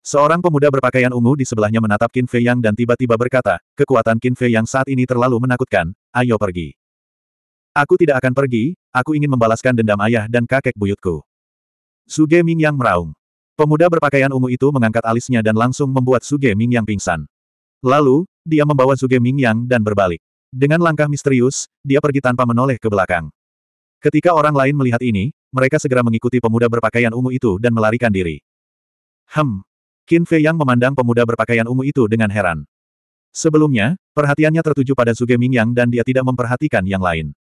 Seorang pemuda berpakaian ungu di sebelahnya menatap Qin Fei Yang dan tiba-tiba berkata, kekuatan Qin Fei Yang saat ini terlalu menakutkan, ayo pergi. Aku tidak akan pergi, aku ingin membalaskan dendam ayah dan kakek buyutku. Suge Mingyang meraung. Pemuda berpakaian ungu itu mengangkat alisnya dan langsung membuat Suge Mingyang pingsan. Lalu, dia membawa Suge Mingyang dan berbalik. Dengan langkah misterius, dia pergi tanpa menoleh ke belakang. Ketika orang lain melihat ini, mereka segera mengikuti pemuda berpakaian ungu itu dan melarikan diri. Hem. Qin Fei yang memandang pemuda berpakaian ungu itu dengan heran. Sebelumnya, perhatiannya tertuju pada Zuge Mingyang dan dia tidak memperhatikan yang lain.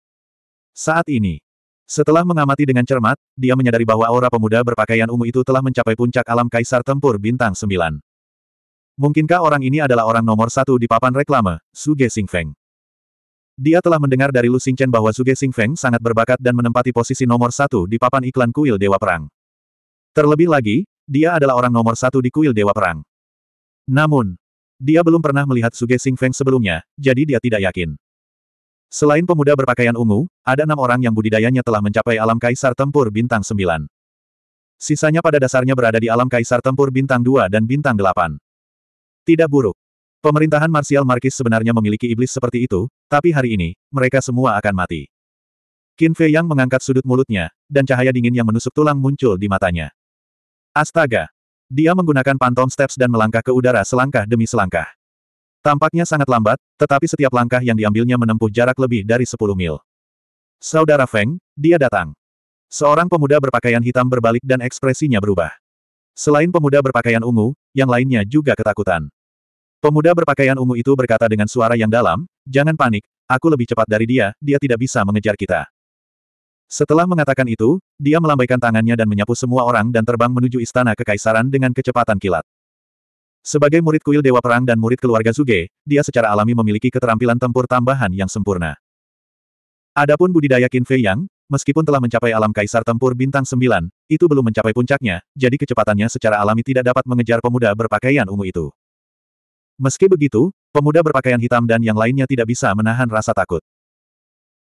Saat ini, setelah mengamati dengan cermat, dia menyadari bahwa aura pemuda berpakaian ungu itu telah mencapai puncak alam Kaisar Tempur Bintang Sembilan. Mungkinkah orang ini adalah orang nomor satu di papan reklame, Suge Feng? Dia telah mendengar dari Lu Xingchen bahwa Suge Xingfeng sangat berbakat dan menempati posisi nomor satu di papan iklan kuil Dewa Perang. Terlebih lagi, dia adalah orang nomor satu di kuil Dewa Perang. Namun, dia belum pernah melihat Suge Xingfeng sebelumnya, jadi dia tidak yakin. Selain pemuda berpakaian ungu, ada enam orang yang budidayanya telah mencapai alam kaisar tempur bintang sembilan. Sisanya pada dasarnya berada di alam kaisar tempur bintang 2 dan bintang 8. Tidak buruk. Pemerintahan Marsial Markis sebenarnya memiliki iblis seperti itu, tapi hari ini, mereka semua akan mati. Qin Fei Yang mengangkat sudut mulutnya, dan cahaya dingin yang menusuk tulang muncul di matanya. Astaga! Dia menggunakan pantom steps dan melangkah ke udara selangkah demi selangkah. Tampaknya sangat lambat, tetapi setiap langkah yang diambilnya menempuh jarak lebih dari 10 mil. Saudara Feng, dia datang. Seorang pemuda berpakaian hitam berbalik dan ekspresinya berubah. Selain pemuda berpakaian ungu, yang lainnya juga ketakutan. Pemuda berpakaian ungu itu berkata dengan suara yang dalam, jangan panik, aku lebih cepat dari dia, dia tidak bisa mengejar kita. Setelah mengatakan itu, dia melambaikan tangannya dan menyapu semua orang dan terbang menuju istana kekaisaran dengan kecepatan kilat. Sebagai murid kuil Dewa Perang dan murid keluarga Zuge, dia secara alami memiliki keterampilan tempur tambahan yang sempurna. Adapun budidaya Qin Fei Yang, meskipun telah mencapai alam kaisar tempur bintang sembilan, itu belum mencapai puncaknya, jadi kecepatannya secara alami tidak dapat mengejar pemuda berpakaian ungu itu. Meski begitu, pemuda berpakaian hitam dan yang lainnya tidak bisa menahan rasa takut.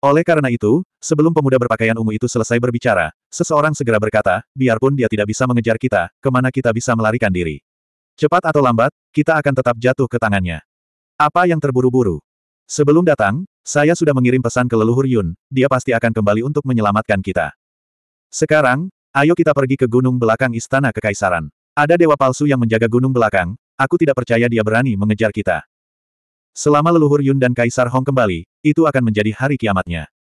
Oleh karena itu, sebelum pemuda berpakaian ungu itu selesai berbicara, seseorang segera berkata, biarpun dia tidak bisa mengejar kita, kemana kita bisa melarikan diri. Cepat atau lambat, kita akan tetap jatuh ke tangannya. Apa yang terburu-buru? Sebelum datang, saya sudah mengirim pesan ke leluhur Yun, dia pasti akan kembali untuk menyelamatkan kita. Sekarang, ayo kita pergi ke gunung belakang istana kekaisaran. Ada dewa palsu yang menjaga gunung belakang, Aku tidak percaya dia berani mengejar kita. Selama leluhur Yun dan Kaisar Hong kembali, itu akan menjadi hari kiamatnya.